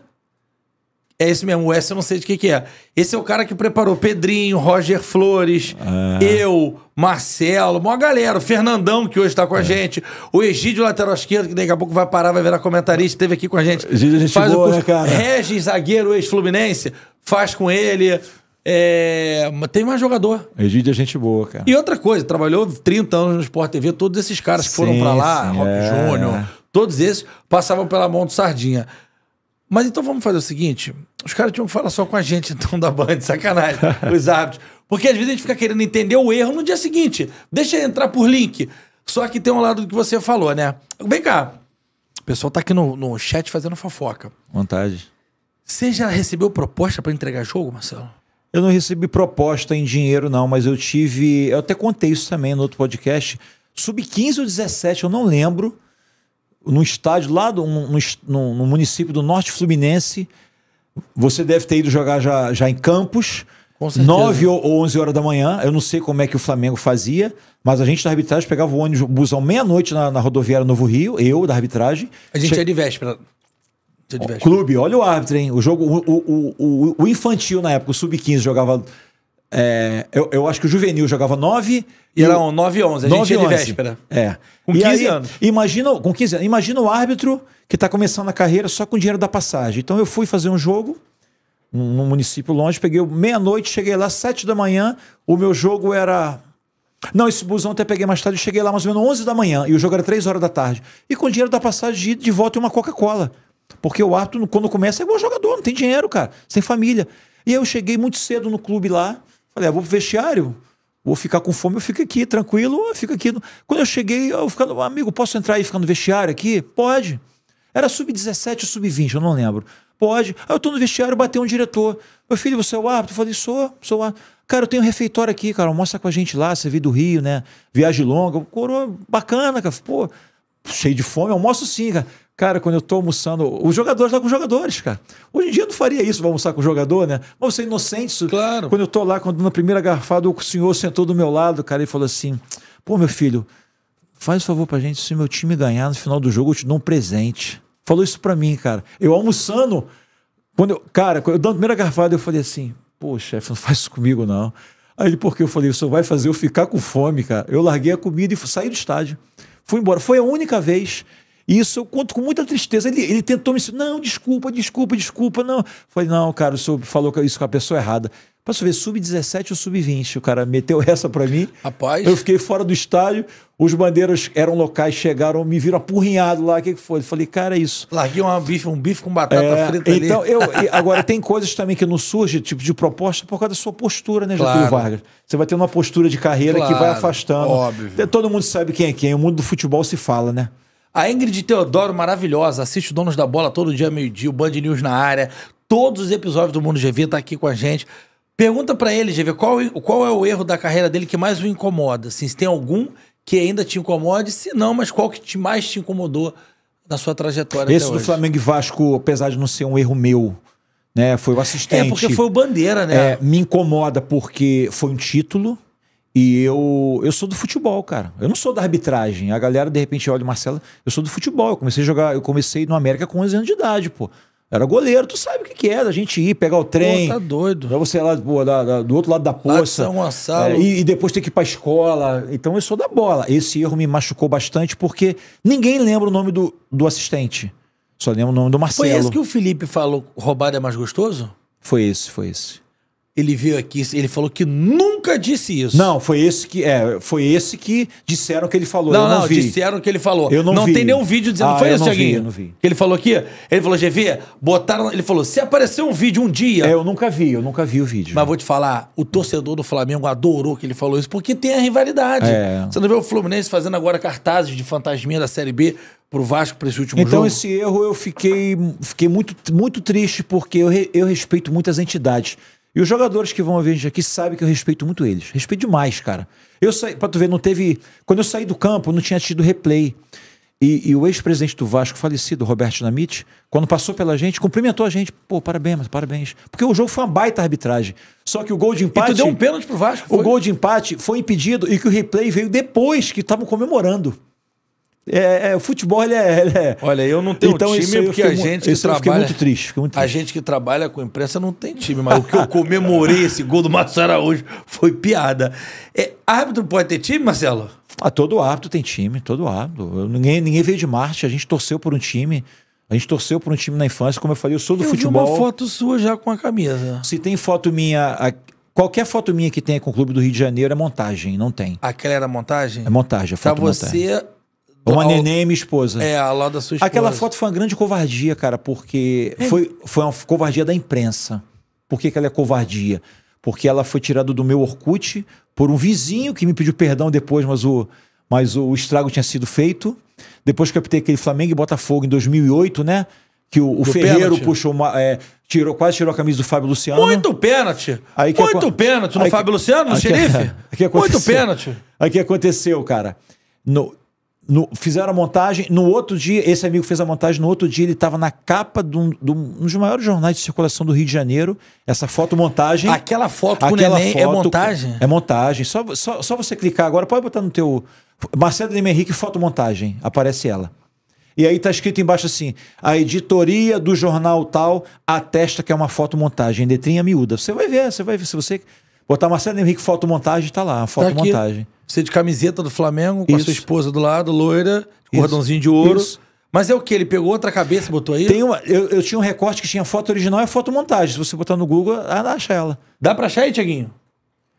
É esse mesmo, o S eu não sei de que que é. Esse é o cara que preparou Pedrinho, Roger Flores, é. eu, Marcelo, uma galera, o Fernandão que hoje tá com é. a gente, o Egídio lateral esquerdo que daqui a pouco vai parar, vai virar comentarista, esteve aqui com a gente. Egídio gente faz boa, o curso. né, cara? Regis, zagueiro ex-fluminense, faz com ele. É... Tem mais jogador. Egídio é gente boa, cara. E outra coisa, trabalhou 30 anos no Sport TV, todos esses caras que foram para lá, sim, Rob é. Júnior, todos esses passavam pela mão do Sardinha. Mas então vamos fazer o seguinte: os caras tinham que falar só com a gente, então, da de sacanagem, os hábitos. Porque às vezes a gente fica querendo entender o erro no dia seguinte. Deixa entrar por link. Só que tem um lado do que você falou, né? Vem cá. O pessoal tá aqui no, no chat fazendo fofoca. Vontade. Você já recebeu proposta para entregar jogo, Marcelo? Eu não recebi proposta em dinheiro, não, mas eu tive. Eu até contei isso também no outro podcast. Sub 15 ou 17, eu não lembro num estádio lá no, no, no, município do Norte Fluminense. Você deve ter ido jogar já, já em Campos, 9 ou 11 horas da manhã. Eu não sei como é que o Flamengo fazia, mas a gente da arbitragem pegava o ônibus, à busão meia-noite na, na, rodoviária Novo Rio, eu da arbitragem. A gente che... é de véspera. Clube, olha o árbitro, hein? O jogo, o, o, o, o infantil na época, o sub-15 jogava é, eu, eu, acho que o Juvenil jogava 9. E era 9 e 11, a gente 9, ia de 11. véspera. É. Com e 15 aí, anos. Imagina, com 15 anos. Imagina o árbitro que está começando a carreira só com o dinheiro da passagem. Então eu fui fazer um jogo num município longe, peguei meia-noite, cheguei lá sete da manhã, o meu jogo era... Não, esse busão até peguei mais tarde, cheguei lá mais ou menos 11 da manhã, e o jogo era 3 horas da tarde. E com o dinheiro da passagem de volta e uma Coca-Cola. Porque o árbitro, quando começa, é bom jogador, não tem dinheiro, cara, sem família. E aí eu cheguei muito cedo no clube lá, Falei, ah, vou pro vestiário, vou ficar com fome, eu fico aqui, tranquilo, eu fico aqui. Quando eu cheguei, eu ficando, amigo, posso entrar e ficar no vestiário aqui? Pode. Era sub-17 ou sub-20, eu não lembro. Pode. Aí ah, eu tô no vestiário, bateu um diretor. Meu filho, você é o árbitro? Eu falei, sou, sou o árbitro. Cara, eu tenho um refeitório aqui, cara, mostra com a gente lá, você veio do Rio, né? Viagem longa, coroa bacana, cara. Pô, cheio de fome, almoço sim, cara. Cara, quando eu tô almoçando, os jogadores lá tá com os jogadores, cara. Hoje em dia eu não faria isso, vou almoçar com o jogador, né? Mas você é inocente. Claro. Quando eu tô lá, quando na primeira garfada o senhor sentou do meu lado, cara, e falou assim: pô, meu filho, faz um favor pra gente, se meu time ganhar no final do jogo, eu te dou um presente. Falou isso pra mim, cara. Eu almoçando, quando eu, cara, quando eu dando a primeira garfada, eu falei assim: pô, chefe, não faz isso comigo, não. Aí ele, porque eu falei, o senhor vai fazer eu ficar com fome, cara. Eu larguei a comida e saí do estádio. Fui embora. Foi a única vez isso eu conto com muita tristeza. Ele, ele tentou me dizer, não, desculpa, desculpa, desculpa, não. falei, não, cara, o senhor falou isso com a pessoa errada. Posso você ver, sub-17 ou sub-20, o cara meteu essa para mim. Rapaz. Eu fiquei fora do estádio, os bandeiras eram locais, chegaram, me viram apurrinhado lá, o que, que foi? Eu falei, cara, é isso. Larguei uma bife, um bife com batata é, frita então, Eu, agora, tem coisas também que não surgem, tipo de proposta, por causa da sua postura, né, Getúlio Vargas? Você vai ter uma postura de carreira claro, que vai afastando. Óbvio. Todo mundo sabe quem é quem, o mundo do futebol se fala, né? A Ingrid Teodoro, maravilhosa, assiste o Donos da Bola todo dia, meio-dia, o Band News na área. Todos os episódios do Mundo GV tá aqui com a gente. Pergunta para ele, GV, qual, qual é o erro da carreira dele que mais o incomoda? Assim, se tem algum que ainda te incomode, se não, mas qual que te, mais te incomodou na sua trajetória? Esse do hoje? Flamengo e Vasco, apesar de não ser um erro meu, né? Foi o assistente. É porque foi o bandeira, né? É, me incomoda porque foi um título e eu, eu sou do futebol, cara. Eu não sou da arbitragem. A galera, de repente, olha o Marcelo. Eu sou do futebol. Eu comecei a jogar, eu comecei no América com 11 anos de idade, pô. Era goleiro, tu sabe o que, que é, da gente ir, pegar o trem. Pô, tá doido. Pra você ir lá pô, da, da, do outro lado da poça. Lá São é, e, e, depois ter que ir pra escola. Então eu sou da bola. Esse erro me machucou bastante porque ninguém lembra o nome do, do assistente. Só lembra o nome do Marcelo. Foi esse que o Felipe falou, roubado é mais gostoso? Foi esse, foi esse ele veio aqui, ele falou que nunca disse isso. Não, foi esse que é, foi esse que disseram que ele falou. Não, eu não, não vi. disseram que ele falou. Eu não, não vi. tem nenhum vídeo dizendo. Ah, foi eu esse, Eu Não vi, Que ele falou aqui? Ele falou, GV, botaram. Ele falou: se aparecer um vídeo um dia. É, eu nunca vi, eu nunca vi o vídeo. Mas vou te falar, o torcedor do Flamengo adorou que ele falou isso, porque tem a rivalidade. É. Você não vê o Fluminense fazendo agora cartazes de fantasminha da Série B pro Vasco para esse último então, jogo? Então, esse erro eu fiquei, fiquei muito, muito triste, porque eu, re, eu respeito muitas entidades. E os jogadores que vão ver a gente aqui sabem que eu respeito muito eles. Respeito demais, cara. Eu saí, pra tu ver, não teve. Quando eu saí do campo, não tinha tido replay. E, e o ex-presidente do Vasco, falecido, Roberto Namite quando passou pela gente, cumprimentou a gente. Pô, parabéns, parabéns. Porque o jogo foi uma baita arbitragem. Só que o gol de empate. E tu deu um pênalti pro Vasco. Foi? O gol de empate foi impedido e que o replay veio depois que estavam comemorando. É, é, o futebol, ele é, ele é, Olha, eu não tenho então, time porque a gente que trabalha. Muito triste, muito triste, A gente que trabalha com imprensa não tem time, mas o que eu comemorei esse gol do Marcelo Araújo foi piada. É, árbitro pode ter time, Marcelo? Ah, todo árbitro tem time, todo árbitro. Ninguém, ninguém veio de Marte, a gente torceu por um time. A gente torceu por um time na infância, como eu falei, eu sou do eu futebol. Vi uma foto sua já com a camisa. Se tem foto minha a... Qualquer foto minha que tenha com o Clube do Rio de Janeiro é montagem, não tem. Aquela era montagem? É montagem, é foto Pra você, montagem. Uma ao... neném e minha esposa. É, a lá da sua esposa. Aquela foto foi uma grande covardia, cara, porque é. foi, foi uma covardia da imprensa. Por que, que ela é covardia? Porque ela foi tirada do meu Orkut por um vizinho que me pediu perdão depois, mas o, mas o, estrago tinha sido feito. Depois que eu optei aquele Flamengo e Botafogo em 2008, né? Que o, o Ferreiro puxou uma, é, tirou, quase tirou a camisa do Fábio Luciano. Muito pênalti! Aí que Muito pênalti no aí, Fábio Luciano, no xerife? Muito pênalti! Aí que aconteceu, cara. No, no, fizeram a montagem, no outro dia, esse amigo fez a montagem, no outro dia ele estava na capa de um, de um, dos maiores jornais de circulação do Rio de Janeiro, essa foto montagem. Aquela foto aquela é foto, é montagem? É montagem, só, só, só, você clicar agora, pode botar no teu... Marcelo Lima Henrique, foto montagem, aparece ela. E aí tá escrito embaixo assim, a editoria do jornal tal atesta que é uma foto montagem, letrinha miúda. Você vai ver, você vai ver, se você botar Marcelo Henrique foto montagem, tá lá, tá a foto montagem. Você de camiseta do Flamengo, com Isso. a sua esposa do lado, loira, cordãozinho de ouro. Isso. Mas é o que? Ele pegou outra cabeça e botou aí? Tem uma, eu, eu, tinha um recorte que tinha foto original e foto montagem. Se você botar no Google, acha ela. Dá pra achar aí, Tiaguinho?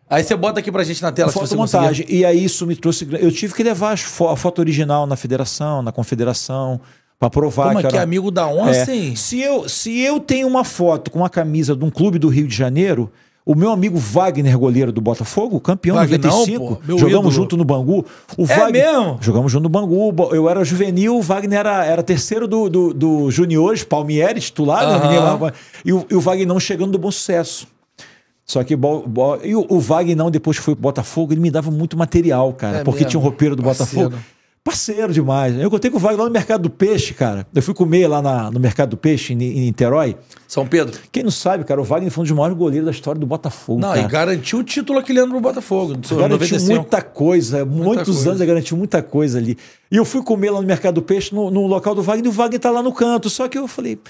Aí você bota aqui pra gente na tela. Foto montagem. E aí isso me trouxe. Eu tive que levar fo a foto original na federação, na confederação, para provar Como que, é que é amigo da onça, é. hein? Se eu, se eu tenho uma foto com uma camisa de um clube do Rio de Janeiro, o meu amigo Wagner, goleiro do Botafogo, campeão Wagner, 95, não, jogamos ídolo. junto no Bangu. O é Wagner, mesmo? Jogamos junto no Bangu. Eu era juvenil, o Wagner era, era terceiro do, do, do juniores, Palmieri, titular. Né, e, o, e o Wagner não chegando do bom sucesso. Só que bo, bo, e o, o Wagner depois que foi pro Botafogo, ele me dava muito material, cara. É porque mesmo, tinha um roupeiro do parceiro. Botafogo Parceiro demais. Né? Eu contei com o Wagner lá no Mercado do Peixe, cara. Eu fui comer lá na, no Mercado do Peixe, em, Niterói. São Pedro. Quem não sabe, cara, o Wagner foi um dos maiores goleiros da história do Botafogo. Não, cara. e garantiu o título aquele ano pro Botafogo. Garantiu 95. muita coisa. Muita muitos coisa. anos ele garantiu muita coisa ali. E eu fui comer lá no Mercado do Peixe, no, no local do Wagner, e o Wagner tá lá no canto. Só que eu falei,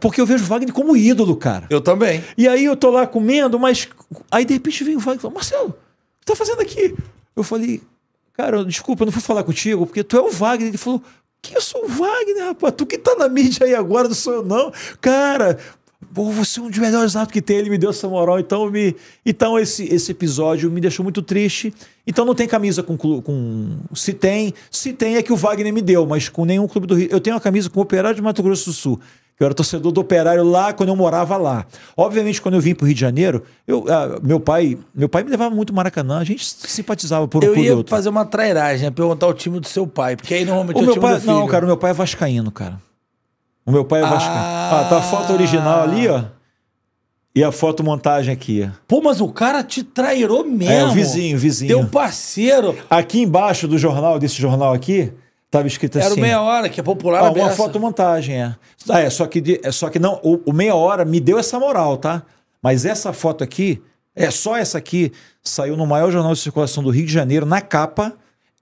porque eu vejo o Wagner como ídolo, cara. Eu também. E aí eu tô lá comendo, mas. Aí de repente vem o Wagner e fala: Marcelo, o que tá fazendo aqui? Eu falei: Cara, desculpa, eu não fui falar contigo, porque tu é o Wagner. Ele falou: Que eu sou o Wagner, rapaz? Tu que tá na mídia aí agora, não sou eu, não. Cara, você é um dos melhores atos que tem, ele me deu essa moral, então me, então esse, esse episódio me deixou muito triste. Então não tem camisa com, com se tem, se tem é que o Wagner me deu, mas com nenhum clube do Rio. Eu tenho uma camisa com o Operário de Mato Grosso do Sul. Eu era torcedor do Operário lá quando eu morava lá. Obviamente, quando eu vim para o Rio de Janeiro, eu, ah, meu pai meu pai me levava muito Maracanã. A gente simpatizava por um eu por ia outro. fazer uma trairagem, né? perguntar o time do seu pai, porque aí normalmente o, é o meu time pai, do filho. Não, cara, o meu pai é vascaíno, cara. O meu pai é ah... vascaíno. Ah, tá a foto original ali, ó. E a fotomontagem aqui. Pô, mas o cara te trairou mesmo. É, o vizinho, o vizinho. Teu parceiro. Aqui embaixo do jornal, desse jornal aqui, Tava escrito Era assim. Era meia hora, que é popular. Ah, uma fotomontagem, é. Ah, é, só que, de, é, só que não, o, o, meia hora me deu essa moral, tá? Mas essa foto aqui, é só essa aqui, saiu no maior jornal de circulação do Rio de Janeiro, na capa,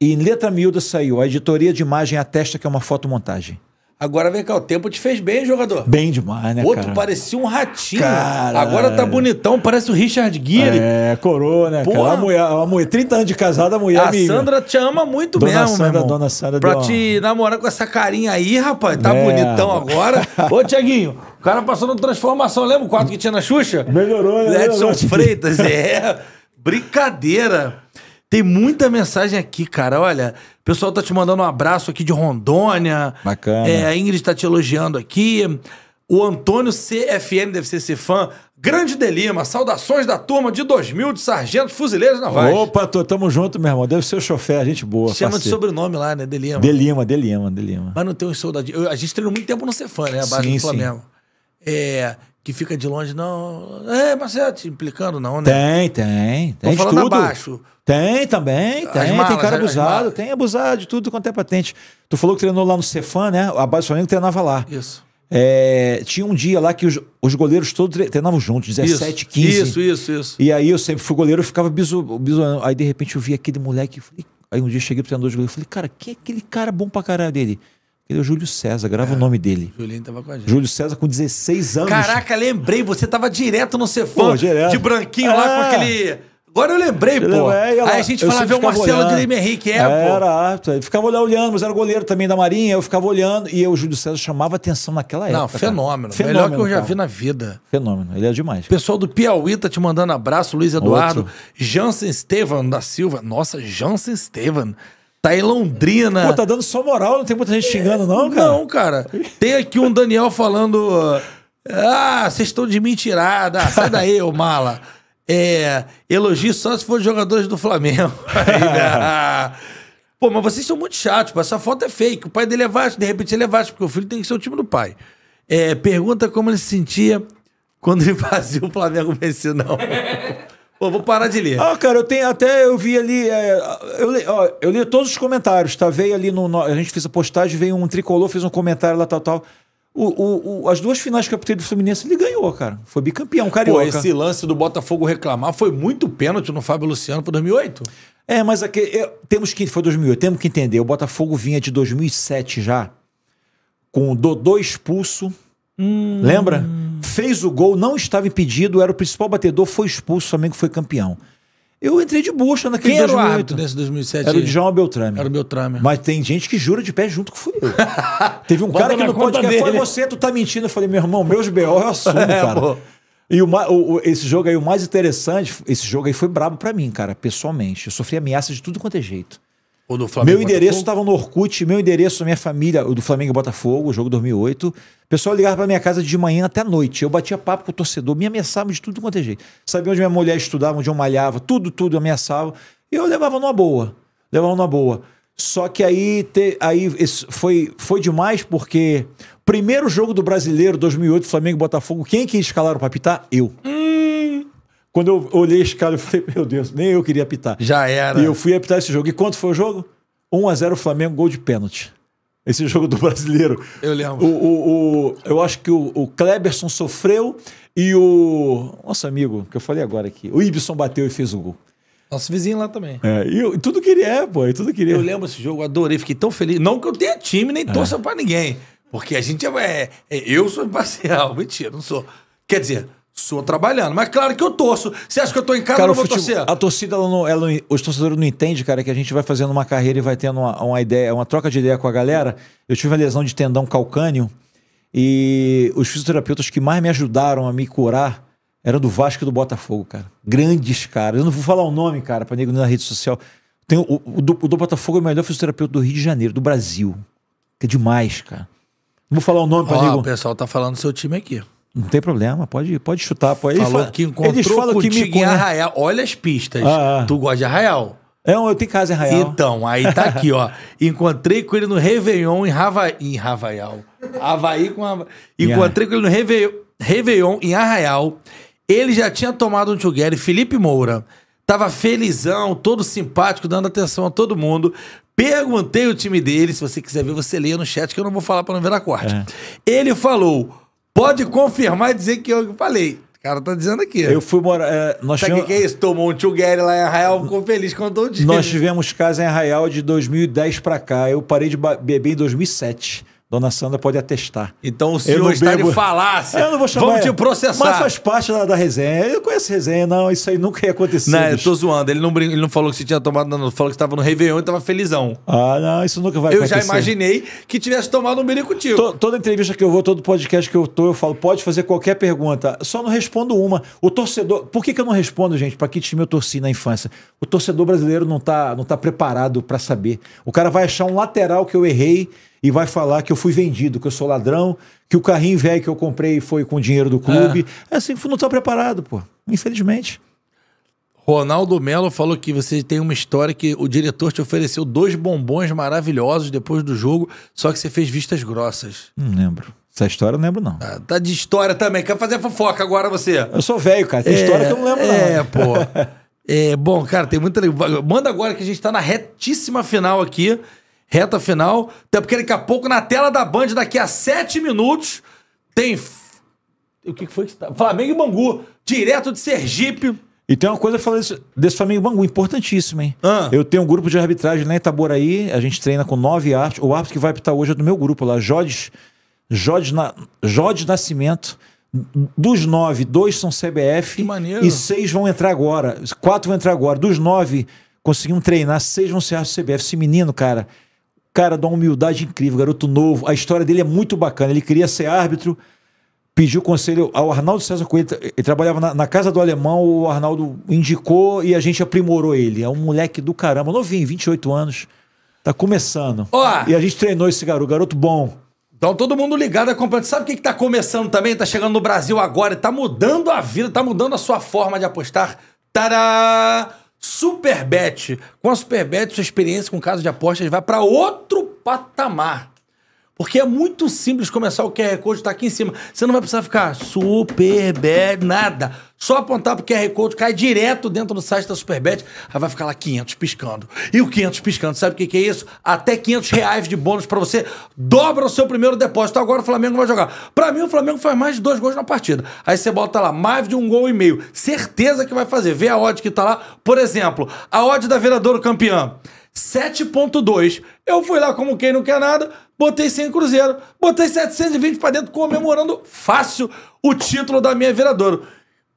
e em letra miúda saiu. A editoria de imagem atesta que é uma fotomontagem. Agora vem cá, o tempo te fez bem, jogador. Bem demais, né, Outro cara? parecia um ratinho. Cara... Agora tá bonitão, parece o Richard Gere. É, coroa, né, Porra. cara? A mulher, a mulher, 30 anos de casada, a mulher... A Sandra te ama muito dona mesmo, Sandra, Dona Sandra... Pra te namorar com essa carinha aí, rapaz. Tá é. bonitão agora. Ô, Tiaguinho, o cara passou no Transformação. Lembra o quadro que tinha na Xuxa? Melhorou, né? Edson Freitas, é. Brincadeira. Tem muita mensagem aqui, cara. Olha, o pessoal tá te mandando um abraço aqui de Rondônia. Bacana. É, a Ingrid tá te elogiando aqui. O Antônio CFN deve ser esse fã. Grande Delima, saudações da turma de 2000 de Sargentos Fuzileiros na Voz. Opa, tô, tamo junto, meu irmão. Deve ser o chofer, gente boa. Chama parceiro. de sobrenome lá, né? Delima. Delima, Delima, Delima. Mas não tem uns soldadinhos. A gente treinou muito tempo não ser fã, né? A base sim, do Flamengo. Sim. É que fica de longe, não. É, Marcelo, é, te implicando, não, né? Tem, tem. Tem Tô falando tudo. abaixo. Tem também, tem. Malas, tem cara abusado, tem abusado de tudo quanto é patente. Tu falou que treinou lá no Cefan, né? A base do Flamengo treinava lá. Isso. É, tinha um dia lá que os, os goleiros todos treinavam juntos, 17, isso, 15. Isso, isso, isso. E aí eu sempre fui goleiro, ficava bizu, bizuando. Aí de repente eu vi aquele moleque. Falei, aí um dia cheguei pro treinador de goleiro e falei, cara, quem é aquele cara bom pra caralho dele? Ele é o Júlio César, grava é, o nome dele. Julinho tava com a gente. Júlio César com 16 anos. Caraca, lembrei, você tava direto no Cefã. De branquinho é. lá com é. aquele. Agora eu lembrei, pô. É, ela, aí a gente falava, vê o Marcelo de Guilherme Henrique, é, era, pô. Era, eu ficava olhando, mas era goleiro também da Marinha, eu ficava olhando. E eu, o Júlio César chamava atenção naquela época. Não, fenômeno. fenômeno melhor que eu já vi na vida. Fenômeno, ele é demais. Cara. Pessoal do Piauí tá te mandando abraço, Luiz Eduardo. Outro. Jansen Estevan da Silva. Nossa, Jansen Estevan. Tá em Londrina. Pô, tá dando só moral, não tem muita gente xingando, não, cara? Não, cara. Tem aqui um Daniel falando. Ah, vocês estão de mentirada. Ah, sai daí, ô mala. É, elogio só se for jogadores do Flamengo. Né? pô, mas vocês são muito chatos, pô. Essa foto é fake. O pai dele é Vasco, de repente ele é Vasco, porque o filho tem que ser o time do pai. É, pergunta como ele se sentia quando ele fazia o Flamengo vencer, não. Pô, vou parar de ler. Ah, cara, eu tenho até, eu vi ali, é, eu, li, ó, eu li todos os comentários, tá? Veio ali, no, a gente fez a postagem, veio um tricolor, fez um comentário lá, tal, tal. O, o, o, as duas finais que eu apitei do Fluminense, ele ganhou, cara. Foi bicampeão, carioca. Pô, esse lance do Botafogo reclamar foi muito pênalti no Fábio Luciano para 2008. É, mas aqui, é, temos que, foi 2008, temos que entender, o Botafogo vinha de 2007 já, com o Dodô expulso, Hum. Lembra? Fez o gol, não estava impedido, era o principal batedor, foi expulso, o Flamengo foi campeão. Eu entrei de bucha naquele Quem 2008. era o nesse 2007? Era o João Beltrame. Era o Beltrame. Mas tem gente que jura de pé junto que fui eu. Teve um cara que no podcast é, dele. foi você, tu tá mentindo. Eu falei, meu irmão, meus B.O. eu é assumo, é, cara. Pô. E o, o, esse jogo aí, o mais interessante, esse jogo aí foi brabo para mim, cara, pessoalmente. Eu sofri ameaça de tudo quanto é jeito. Ou no Flamengo meu endereço estava no Orkut, meu endereço, minha família, o do Flamengo e Botafogo, o jogo 2008. O pessoal ligava para minha casa de manhã até noite. Eu batia papo com o torcedor, me ameaçava de tudo quanto é jeito. Sabia onde minha mulher estudava, onde eu malhava, tudo, tudo, ameaçava. E eu levava numa boa. Levava numa boa. Só que aí, te, aí foi, foi demais porque primeiro jogo do Brasileiro 2008, Flamengo e Botafogo, quem é que escalaram para pitar? Eu. Hum. Quando eu olhei esse cara, eu falei, meu Deus, nem eu queria apitar. Já era. E eu fui apitar esse jogo. E quanto foi o jogo? 1x0 Flamengo, gol de pênalti. Esse jogo do brasileiro. Eu lembro. O, o, o eu acho que o, o, Kleberson sofreu e o. Nosso amigo, que eu falei agora aqui. O Ibson bateu e fez o gol. Nosso vizinho lá também. É, e, eu, e tudo é pô, e tudo que é. Eu lembro esse jogo, adorei, fiquei tão feliz. Não que eu tenha time, nem é. torça é. pra ninguém. Porque a gente é, é, é. Eu sou imparcial, mentira, não sou. Quer dizer, Sou trabalhando. Mas claro que eu torço. Você acha que eu tô em casa, cara, eu não vou futebol, torcer. A torcida, ela não, ela os torcedores não entendem, cara, que a gente vai fazendo uma carreira e vai tendo uma, uma ideia, uma troca de ideia com a galera. Eu tive uma lesão de tendão calcâneo e os fisioterapeutas que mais me ajudaram a me curar eram do Vasco e do Botafogo, cara. Grandes caras. Eu não vou falar o nome, cara, pra nego na rede social. Tem, o, o, do, o do Botafogo é o melhor fisioterapeuta do Rio de Janeiro, do Brasil. Que é demais, cara. Não vou falar o nome pra oh, nego. O pessoal tá falando do seu time aqui. Não tem problema, pode, pode chutar. Pode. Falou fala, que encontrou eles falam que me em né? Arraial. Olha as pistas. Ah, ah, Tu gosta de Arraial? É, eu tenho casa em Arraial. Então, aí tá aqui, ó. Encontrei com ele no Réveillon em Havaí. Em Havaial. Havaí com a. Encontrei com ele no Réveillon, Réveillon em Arraial. Ele já tinha tomado um together, Felipe Moura. Tava felizão, todo simpático, dando atenção a todo mundo. Perguntei o time dele. Se você quiser ver, você leia no chat, que eu não vou falar para não ver na corte. É. Ele falou pode confirmar e dizer que eu falei. O cara tá dizendo aqui. Eu fui morar. É, nós Sabe o tivemos... que, que é isso? Tomou um tchugueri lá em Arraial, ficou feliz quando eu dia. Nós tivemos casa em Arraial de 2010 pra cá. Eu parei de beber em 2007. Dona Sandra pode atestar. Então o senhor está bebo... de falácia. Eu não vou chamar. Vamos te é. processar. Mas faz parte da, da resenha. Eu conheço resenha, não. Isso aí nunca ia acontecer. Não, eu tô zoando. Ele não, brin... ele não falou que você tinha tomado, não. Falou que estava no Réveillon e estava felizão. Ah, não. Isso nunca vai eu acontecer. Eu já imaginei que tivesse tomado um biricutivo. To, toda entrevista que eu vou, todo podcast que eu tô, eu falo, pode fazer qualquer pergunta. Só não respondo uma. O torcedor. Por que, que eu não respondo, gente? Para que time eu torci na infância? O torcedor brasileiro não tá, não tá preparado para saber. O cara vai achar um lateral que eu errei e vai falar que eu fui vendido, que eu sou ladrão, que o carrinho velho que eu comprei foi com dinheiro do clube. É, é assim, não tá preparado, pô. Infelizmente. Ronaldo Melo falou que você tem uma história que o diretor te ofereceu dois bombons maravilhosos depois do jogo, só que você fez vistas grossas. Não lembro. Essa história eu não lembro, não. Ah, tá de história também. Quer fazer fofoca agora você? Eu sou velho, cara. Tem é, história que eu não lembro, é, não. É, pô. é, bom, cara, tem muita. Manda agora que a gente tá na retíssima final aqui reta final. Até porque daqui a pouco, na tela da Band, daqui a sete minutos, tem. O que foi que está. Flamengo e Bangu, direto de Sergipe. E tem uma coisa falando desse, desse Flamengo Bangu, importantíssima, hein? Ah. Eu tenho um grupo de arbitragem lá em Itaboraí, a gente treina com nove artes. O árbitro que vai apitar hoje é do meu grupo lá, Jodes Jodes Na, Jodes Nascimento. Dos nove, dois são CBF e seis vão entrar agora. Quatro vão entrar agora. Dos nove, conseguimos treinar, seis vão ser árbitro CBF. Esse menino, cara, cara de uma humildade incrível, garoto novo. A história dele é muito bacana. Ele queria ser árbitro, pediu conselho ao Arnaldo César Coelho. Ele trabalhava na, na casa do alemão, o Arnaldo indicou e a gente aprimorou ele. É um moleque do caramba, novinho, 28 anos. Tá começando. Ó. E a gente treinou esse garoto, garoto bom. Então todo mundo ligado acompanhando. Sabe o que, que tá começando também? Tá chegando no Brasil agora, tá mudando a vida, tá mudando a sua forma de apostar. Tará! Superbet. Com a Superbet, sua experiência com casos de apostas vai para outro patamar. Porque é muito simples começar o QR Code, tá aqui em cima. Você não vai precisar ficar Superbet, nada. Só apontar pro QR Code, cai direto dentro do site da Superbet, aí vai ficar lá 500 piscando. E o 500 piscando, sabe o que, que é isso? Até 500 reais de bônus para você, dobra o seu primeiro depósito. Agora o Flamengo vai jogar. Para mim, o Flamengo faz mais de dois gols na partida. Aí você bota lá, mais de um gol e meio. Certeza que vai fazer. Vê a odd que tá lá. Por exemplo, a odd da vereadora Campeã, 7.2. Eu fui lá como quem não quer nada botei 100 Cruzeiro, botei 720 para dentro, comemorando fácil o título da minha viradouro.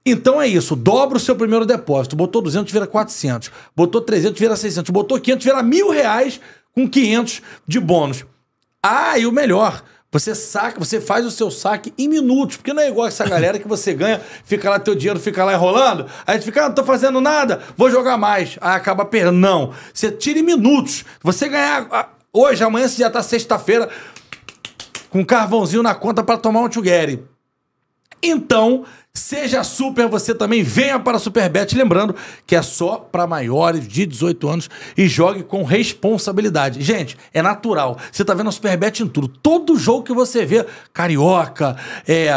Então é isso, dobra o seu primeiro depósito. Botou 200, vira 400. Botou 300, vira 600. Botou 500, vira mil reais com 500 de bônus. Ah, e o melhor, você saca, você faz o seu saque em minutos, porque não é igual essa galera que você ganha, fica lá teu dinheiro, fica lá enrolando, aí tu fica, ah, não tô fazendo nada, vou jogar mais, aí acaba perdendo. Não, você tira em minutos. Você ganhar Hoje, amanhã, você já tá sexta-feira com carvãozinho na conta para tomar um tugere. Então, seja super você também, venha para a Superbet, lembrando que é só para maiores de 18 anos e jogue com responsabilidade. Gente, é natural. Você tá vendo a Superbet em tudo. Todo jogo que você vê, carioca, é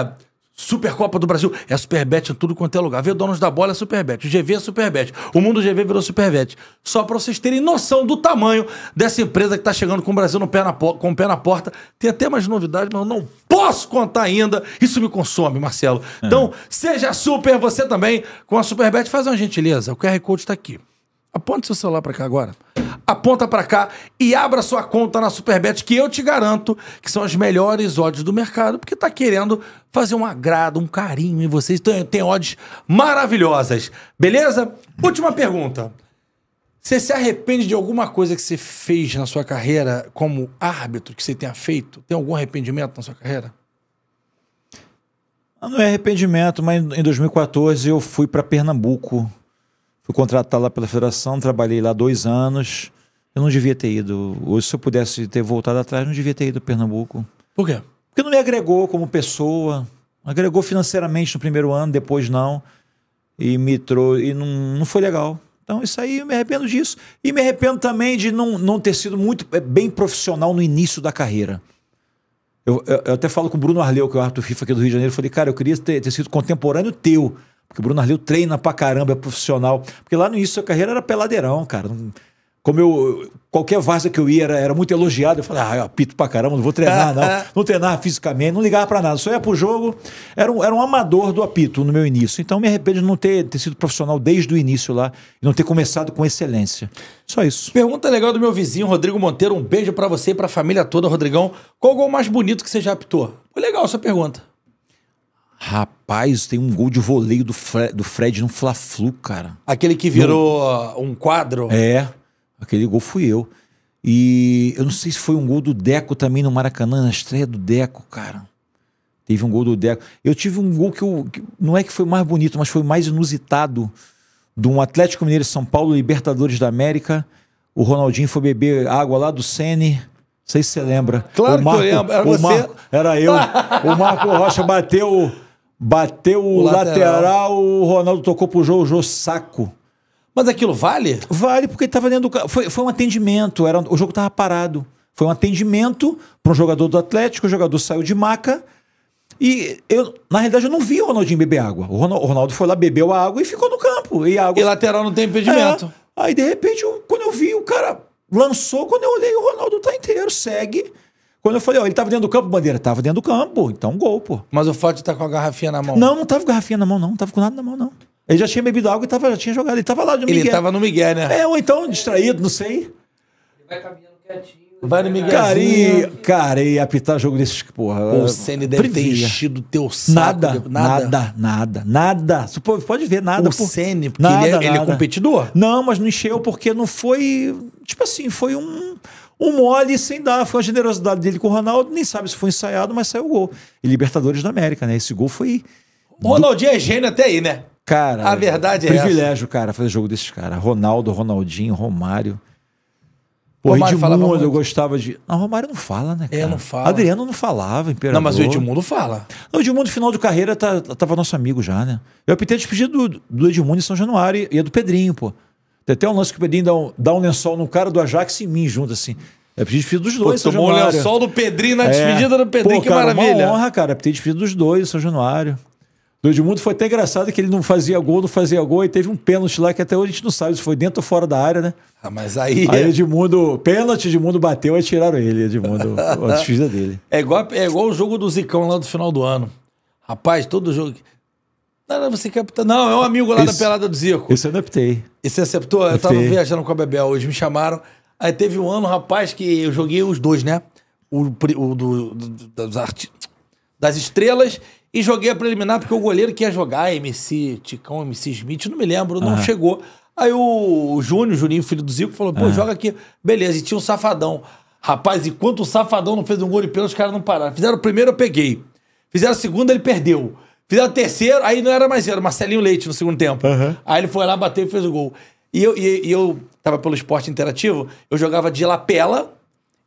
Supercopa do Brasil é Superbet em tudo quanto é lugar. Vê Donos da Bola é Superbet. O GV é Superbet. O Mundo GV virou Superbet. Só para vocês terem noção do tamanho dessa empresa que está chegando com o Brasil no pé na com o pé na porta. Tem até mais novidades, mas eu não posso contar ainda. Isso me consome, Marcelo. Então, é. seja super você também. Com a Superbet, faz uma gentileza. O QR Code está aqui. Aponta seu celular para cá agora. Aponta para cá e abra sua conta na Superbet, que eu te garanto que são as melhores odds do mercado, porque está querendo fazer um agrado, um carinho em vocês. Tem, tem odds maravilhosas. Beleza? Última pergunta. Você se arrepende de alguma coisa que você fez na sua carreira como árbitro que você tenha feito? Tem algum arrependimento na sua carreira? Ah, não é arrependimento, mas em 2014 eu fui para Pernambuco Fui contratado lá pela federação, trabalhei lá dois anos. Eu não devia ter ido. Hoje, se eu pudesse ter voltado atrás, não devia ter ido para Pernambuco. Por quê? Porque não me agregou como pessoa. Agregou financeiramente no primeiro ano, depois não. E me trouxe. E não, não foi legal. Então, isso aí eu me arrependo disso. E me arrependo também de não, não ter sido muito eh, bem profissional no início da carreira. Eu, eu, eu até falo com o Bruno Arleu, que é o arthur FIFA aqui do Rio de Janeiro. Eu falei, cara, eu queria ter, ter sido contemporâneo teu. Porque o Bruno Arleu treina pra caramba, é profissional. Porque lá no início da carreira era peladeirão, cara. Como eu. Qualquer vaza que eu ia era, era muito elogiado. Eu falava, ah, eu apito pra caramba, não vou treinar, não. não treinava fisicamente, não ligava pra nada. Só ia pro jogo. Era um, era um amador do apito no meu início. Então me arrependo de não ter, ter sido profissional desde o início lá e não ter começado com excelência. Só isso. Pergunta legal do meu vizinho, Rodrigo Monteiro. Um beijo pra você e pra família toda, Rodrigão. Qual o gol mais bonito que você já apitou? legal essa pergunta. Rapaz, tem um gol de voleio do, Fre do Fred no Fla-Flu, cara. Aquele que virou no... Uh, um quadro? É, aquele gol fui eu. E eu não sei se foi um gol do Deco também no Maracanã, na estreia do Deco, cara. Teve um gol do Deco. Eu tive um gol que, eu, que não é que foi mais bonito, mas foi mais inusitado. De um Atlético Mineiro São Paulo, Libertadores da América. O Ronaldinho foi beber água lá do Sene. Não sei se você lembra. Claro Marco, que eu lembro. Era, Marco, era eu. o Marco Rocha bateu Bateu o, o lateral. lateral. o Ronaldo tocou pro Jojo Saco. Mas aquilo vale? Vale, porque ele tava dentro do carro. Foi, foi um atendimento, era, o jogo tava parado. Foi um atendimento para um jogador do Atlético, o jogador saiu de maca. E eu, na realidade, eu não vi o Ronaldinho beber água. O Ronaldo foi lá, bebeu a água e ficou no campo. E, a água... e lateral não tem impedimento. É. Aí, de repente, eu, quando eu vi, o cara lançou. Quando eu olhei, o Ronaldo tá inteiro, segue. Quando eu falei, ó, ele tava dentro do campo, bandeira? Tava dentro do campo, então gol, pô. Mas o Fábio tá com a garrafinha na mão. Não, não tava com a garrafinha na mão, não. Tava com nada na mão, não. Ele já tinha bebido água e tava, já tinha jogado. Ele tava lá de Miguel. Ele tava no Miguel, né? É, ou então distraído, não sei. Ele vai caminhando quietinho. Vai no né? Miguelzinho. Cara, e, cara, e apitar jogo desses, porra. O Ceni deve ter enchido teu saco. Nada, de... nada, nada, nada, nada. Você pode ver, nada. O por... porque é- nada, ele, é, ele é competidor? Não, mas não encheu porque não foi... Tipo assim, foi um um mole sem dar. Foi a generosidade dele com o Ronaldo, nem sabe se foi ensaiado, mas saiu o gol. E Libertadores da América, né? Esse gol foi. Ronaldinho do... é gênio até aí, né? Cara, a verdade é privilégio, essa. cara, fazer jogo desses caras. Ronaldo, Ronaldinho, Romário. o Edmundo, eu gostava de. Não, Romário não fala, né? É, cara? É, não fala. Adriano não falava, Imperador. Não, mas o Edmundo fala. o Edmundo, final de carreira, tá, tava nosso amigo já, né? Eu apitei a despedida do, do Edmundo em São Januário e do Pedrinho, pô. Tem até um lance que o Pedrinho dá um, dá um lençol no cara do Ajax e em mim junto, assim. É pedir despedida dos dois, Pô, Tomou o lençol do Pedrinho na é. despedida do Pedrinho, Pô, que cara, maravilha. Uma honra, cara, é pedir despedida dos dois, São Januário. Do Edmundo foi até engraçado que ele não fazia gol, não fazia gol, e teve um pênalti lá que até hoje a gente não sabe se foi dentro ou fora da área, né? Ah, mas aí. Aí é. Edmundo, pênalti, Edmundo bateu, e tiraram ele, Edmundo, a despedida dele. É igual, é igual o jogo do Zicão lá do final do ano. Rapaz, todo jogo. Não, você quer Não, é um amigo lá isso, da pelada do Zico. Isso eu adaptei. E você aceitou? Eu tava viajando com a Bebel hoje, me chamaram. Aí teve um ano, rapaz, que eu joguei os dois, né? O, o do, do, das, das estrelas e joguei a preliminar porque o goleiro que ia jogar, MC Ticão, MC Smith, não me lembro, não ah. chegou. Aí o Júnior, Juninho, filho do Zico, falou: pô, ah. joga aqui. Beleza, e tinha um safadão. Rapaz, enquanto o safadão não fez um gol de pelo, os caras não pararam. Fizeram o primeiro, eu peguei. Fizeram o segundo, ele perdeu. Fizeram terceiro, aí não era mais eu, era Marcelinho Leite no segundo tempo. Uhum. Aí ele foi lá, bateu e fez o gol. E eu, e, e eu tava pelo esporte interativo, eu jogava de lapela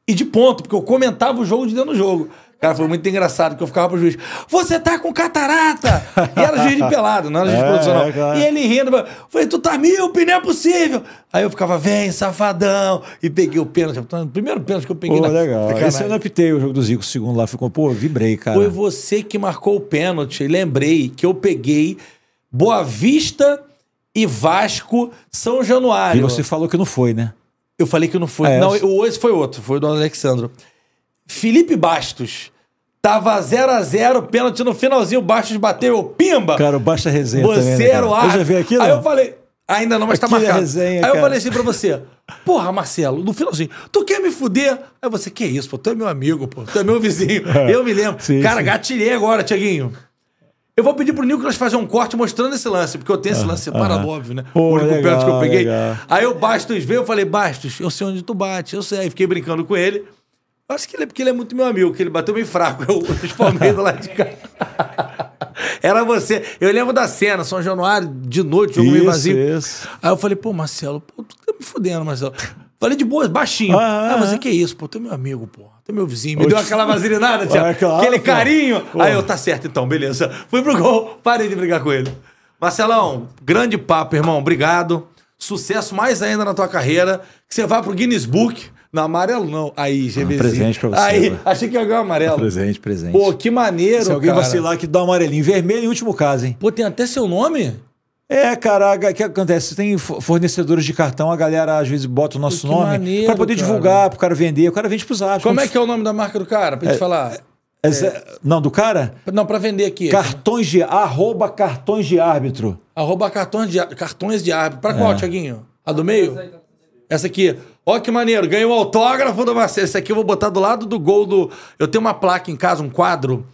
e de ponto, porque eu comentava o jogo de dentro do jogo. Cara, foi muito engraçado que eu ficava pro juiz: Você tá com catarata! E era juiz de pelado, não era juiz de é, produção, não. É, claro. E ele rindo, falei: Tu tá míope, não é possível! Aí eu ficava: Vem, safadão! E peguei o pênalti. Então, o primeiro pênalti que eu peguei. Pô, na... legal. aí Esse eu não o jogo do Zico, o segundo lá. Ficou, pô, vibrei, cara. Foi você que marcou o pênalti. Lembrei que eu peguei Boa Vista e Vasco São Januário. E você falou que não foi, né? Eu falei que não foi. Ah, é? Não, hoje foi outro, foi o do Alexandro. Felipe Bastos. Tava 0 a 0 pênalti no finalzinho, o Bastos bateu, pimba! Cara, o Bastos resenha você também, né, cara? Eu já vi aquilo? Aí eu falei, ainda não, mas tá é marcado. Resenha, aí cara. eu falei assim pra você, porra, Marcelo, no finalzinho, tu quer me fuder? Aí você, que isso, pô, tu é meu amigo, pô, tu é meu vizinho, é. eu me lembro. Sim, cara, sim. gatilhei agora, Tiaguinho. Eu vou pedir pro Nicolas fazer um corte mostrando esse lance, porque eu tenho esse ah, lance para ah, óbvio, né? Pô, o único legal, que eu peguei. Legal. Aí o Bastos veio, eu falei, Bastos, eu sei onde tu bate, eu sei. Aí fiquei brincando com ele. Acho que ele é porque ele é muito meu amigo, que ele bateu bem fraco. Eu espalmei é do lado de cá. Era você. Eu lembro da cena, São Januário, de noite, jogo meio vazio. Isso. Aí eu falei, pô, Marcelo, pô, tu tá me fudendo, Marcelo. Falei de boas, baixinho. Ah, ah, ah mas é ah. que é isso, pô, tu é meu amigo, pô. Tu é meu vizinho. Me deu aquela vasilinada, tia. Assim, é claro, aquele pô. carinho. Pô. Aí eu, tá certo então, beleza. Fui pro gol, parei de brigar com ele. Marcelão, grande papo, irmão. Obrigado. Sucesso mais ainda na tua carreira. Que você vá pro Guinness Book no amarelo, não. Aí, ah, GBZ. presente pra você. Aí, achei que ia ganhar o amarelo. presente, presente. Pô, que maneiro, Se alguém cara. vacilar, que dá um amarelinho. Vermelho em último caso, hein? Pô, tem até seu nome? É, cara, o que acontece? Tem fornecedores de cartão, a galera às vezes bota o nosso que nome para poder cara. divulgar, pro cara vender. O cara vende pros apps. Como, como é que é o nome da marca do cara, pra gente é, falar? É, é... Não, do cara? Não, para vender aqui. Cartões de... Arroba cartões de árbitro. Arroba cartões de, cartões de árbitro. Pra qual, é. Tiaguinho? A do meio? Essa tá aqui. Ó que maneiro, ganhei o um autógrafo do Marcelo. Esse aqui eu vou botar do lado do gol do... Eu tenho uma placa em casa, um quadro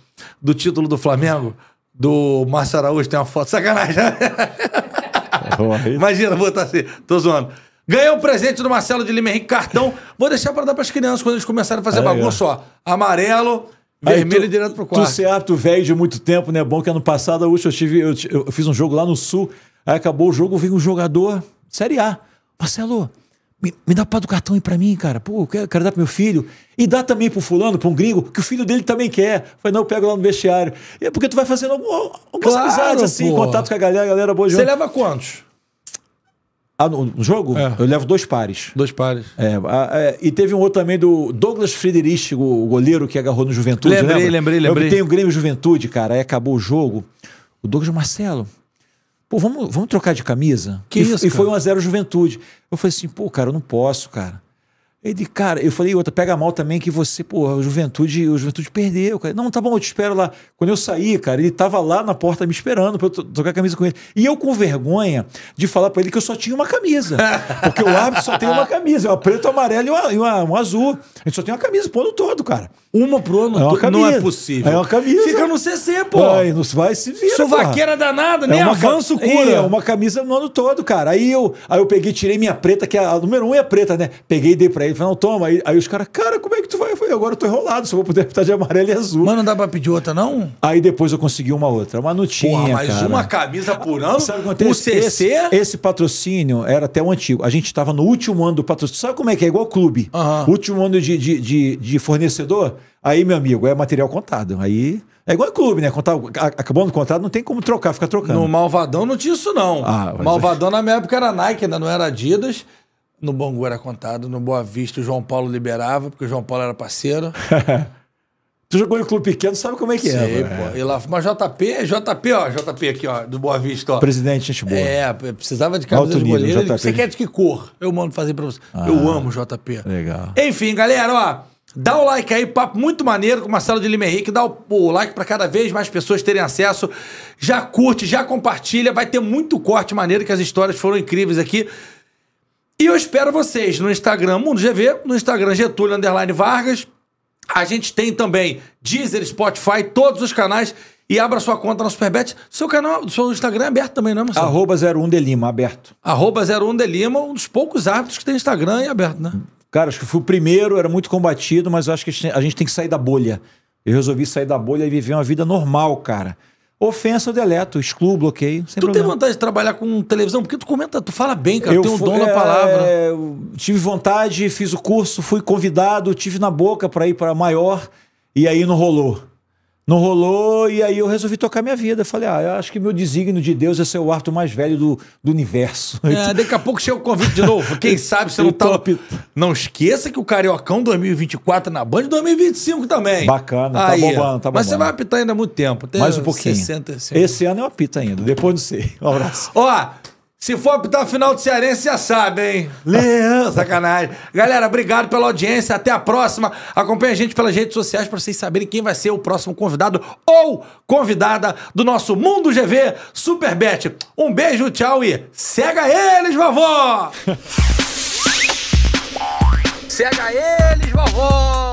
do título do Flamengo, do Márcio Araújo, tem uma foto. Sacanagem. Imagina, vou botar assim. Tô zoando. Ganhei um presente do Marcelo de Lima Henrique, cartão. Vou deixar para dar para as crianças quando eles começarem a fazer Aí, bagunça, ó. Amarelo, vermelho tu, e direto pro quarto. Tu ser apto velho de muito tempo, né? Bom que ano passado, eu, tive, eu, eu fiz um jogo lá no Sul. Aí acabou o jogo, veio um jogador, Série A. Marcelo, me, me dá a pá do cartão aí pra mim, cara. Pô, quero, quero, dar pro meu filho. E dá também pro fulano, pro um gringo, que o filho dele também quer. Falei, não, eu pego lá no vestiário. E é porque tu vai fazendo algumas claro, amizades, assim, pô. contato com a galera, a galera boa junto. Você leva quantos? Ah, no, no jogo? É. Eu levo dois pares. Dois pares. É, a, a, é, e teve um outro também do Douglas Friedrich, o goleiro que agarrou no Juventude. Lembrei, lembra? lembrei, lembrei. Eu tenho o Grêmio Juventude, cara. Aí acabou o jogo. O Douglas Marcelo, pô, vamos, vamos trocar de camisa? Que e, isso, e foi um a zero Juventude. Eu falei assim, pô, cara, eu não posso, cara. Ele, cara, eu falei, outra, pega mal também que você, porra, a juventude, a juventude perdeu, cara. Não, tá bom, eu te espero lá. Quando eu saí, cara, ele tava lá na porta me esperando pra eu trocar camisa com ele. E eu com vergonha de falar pra ele que eu só tinha uma camisa. Porque o árbitro só tem uma camisa, é uma preto, amarelo e, uma, e uma, um azul. A gente só tem uma camisa pro ano todo, cara. Uma pro ano é todo? Não é possível. É uma camisa. Fica no CC, pô. Vai, não vai se vira, Sovaqueira porra. danada, nem é avanço cam... cura. É, uma camisa no ano todo, cara. Aí eu, aí eu peguei, tirei minha preta, que é a, a número um é a preta, né? Peguei e dei pra ele Aí falou, toma. Aí, aí os caras, cara, como é que tu vai? Eu falei, agora eu tô enrolado, só vou poder apitar de amarelo e azul. Mas não dá pra pedir outra, não? Aí depois eu consegui uma outra, mas não tinha, Porra, mas cara. uma camisa por ano? Sabe o que Esse, esse, patrocínio era até o antigo. A gente tava no último ano do patrocínio. Sabe como é que é? Igual clube. Uhum. Último ano de, de, de, de fornecedor. Aí, meu amigo, é material contado. Aí... É igual clube, né? Contar, acabando o contrato, não tem como trocar, fica trocando. No Malvadão não tinha isso, não. Ah, é. Malvadão, na minha época, era Nike, ainda não era Adidas. No Bangu era contado, no Boa Vista o João Paulo liberava, porque o João Paulo era parceiro. Tu jogou em clube pequeno, sabe como é que é, Sei, é. Pô. E lá, mas JP, JP, ó, JP aqui, ó, do Boa Vista, ó. Presidente, gente boa. É, precisava de camisa Alto de goleiro. você quer de que cor? Eu mando fazer pra você. Ah, Eu amo JP. Legal. Enfim, galera, ó. Dá o like aí, papo muito maneiro com o Marcelo de Lima Henrique. Dá o, o like para cada vez mais pessoas terem acesso. Já curte, já compartilha. Vai ter muito corte maneiro, que as histórias foram incríveis aqui. E eu espero vocês no Instagram Mundo GV, no Instagram Getúlio Underline Vargas. A gente tem também Deezer, Spotify, todos os canais. E abra sua conta no Superbet. Seu canal, seu Instagram é aberto também, né, Marcelo? Arroba 01 de Lima, aberto. Arroba 01 de Lima, um dos poucos árbitros que tem Instagram e aberto, né? Cara, acho que fui o primeiro, era muito combatido, mas eu acho que a gente tem que sair da bolha. Eu resolvi sair da bolha e viver uma vida normal, cara. Ofensa, eu deleto, excluo, bloqueio. tu problema. tem vontade de trabalhar com televisão? Porque tu comenta, tu fala bem, cara. Eu tem um dom é, na palavra. tive vontade, fiz o curso, fui convidado, tive na boca para ir para maior e aí não rolou. Não rolou, e aí eu resolvi tocar minha vida. Falei, ah, eu acho que meu desígnio de Deus é ser o árbitro mais velho do, do universo. É, então, daqui a pouco chega o convite de novo. Quem sabe você não então, tá. Top. Não esqueça que o Cariocão 2024 na Band 2025 também. Bacana, tá aí. tá bombando, tá bombando. Mas você vai apitar ainda há muito tempo. mais um pouquinho. 60, Esse ano eu apito ainda, depois não sei. Um abraço. Ó. Se for apitar final de Cearense, já sabe, hein? Leão, sacanagem. Galera, obrigado pela audiência. Até a próxima. Acompanhe a gente pelas redes sociais para vocês saberem quem vai ser o próximo convidado ou convidada do nosso Mundo GV Superbet. Um beijo, tchau e cega eles, vovó! cega eles, vovó!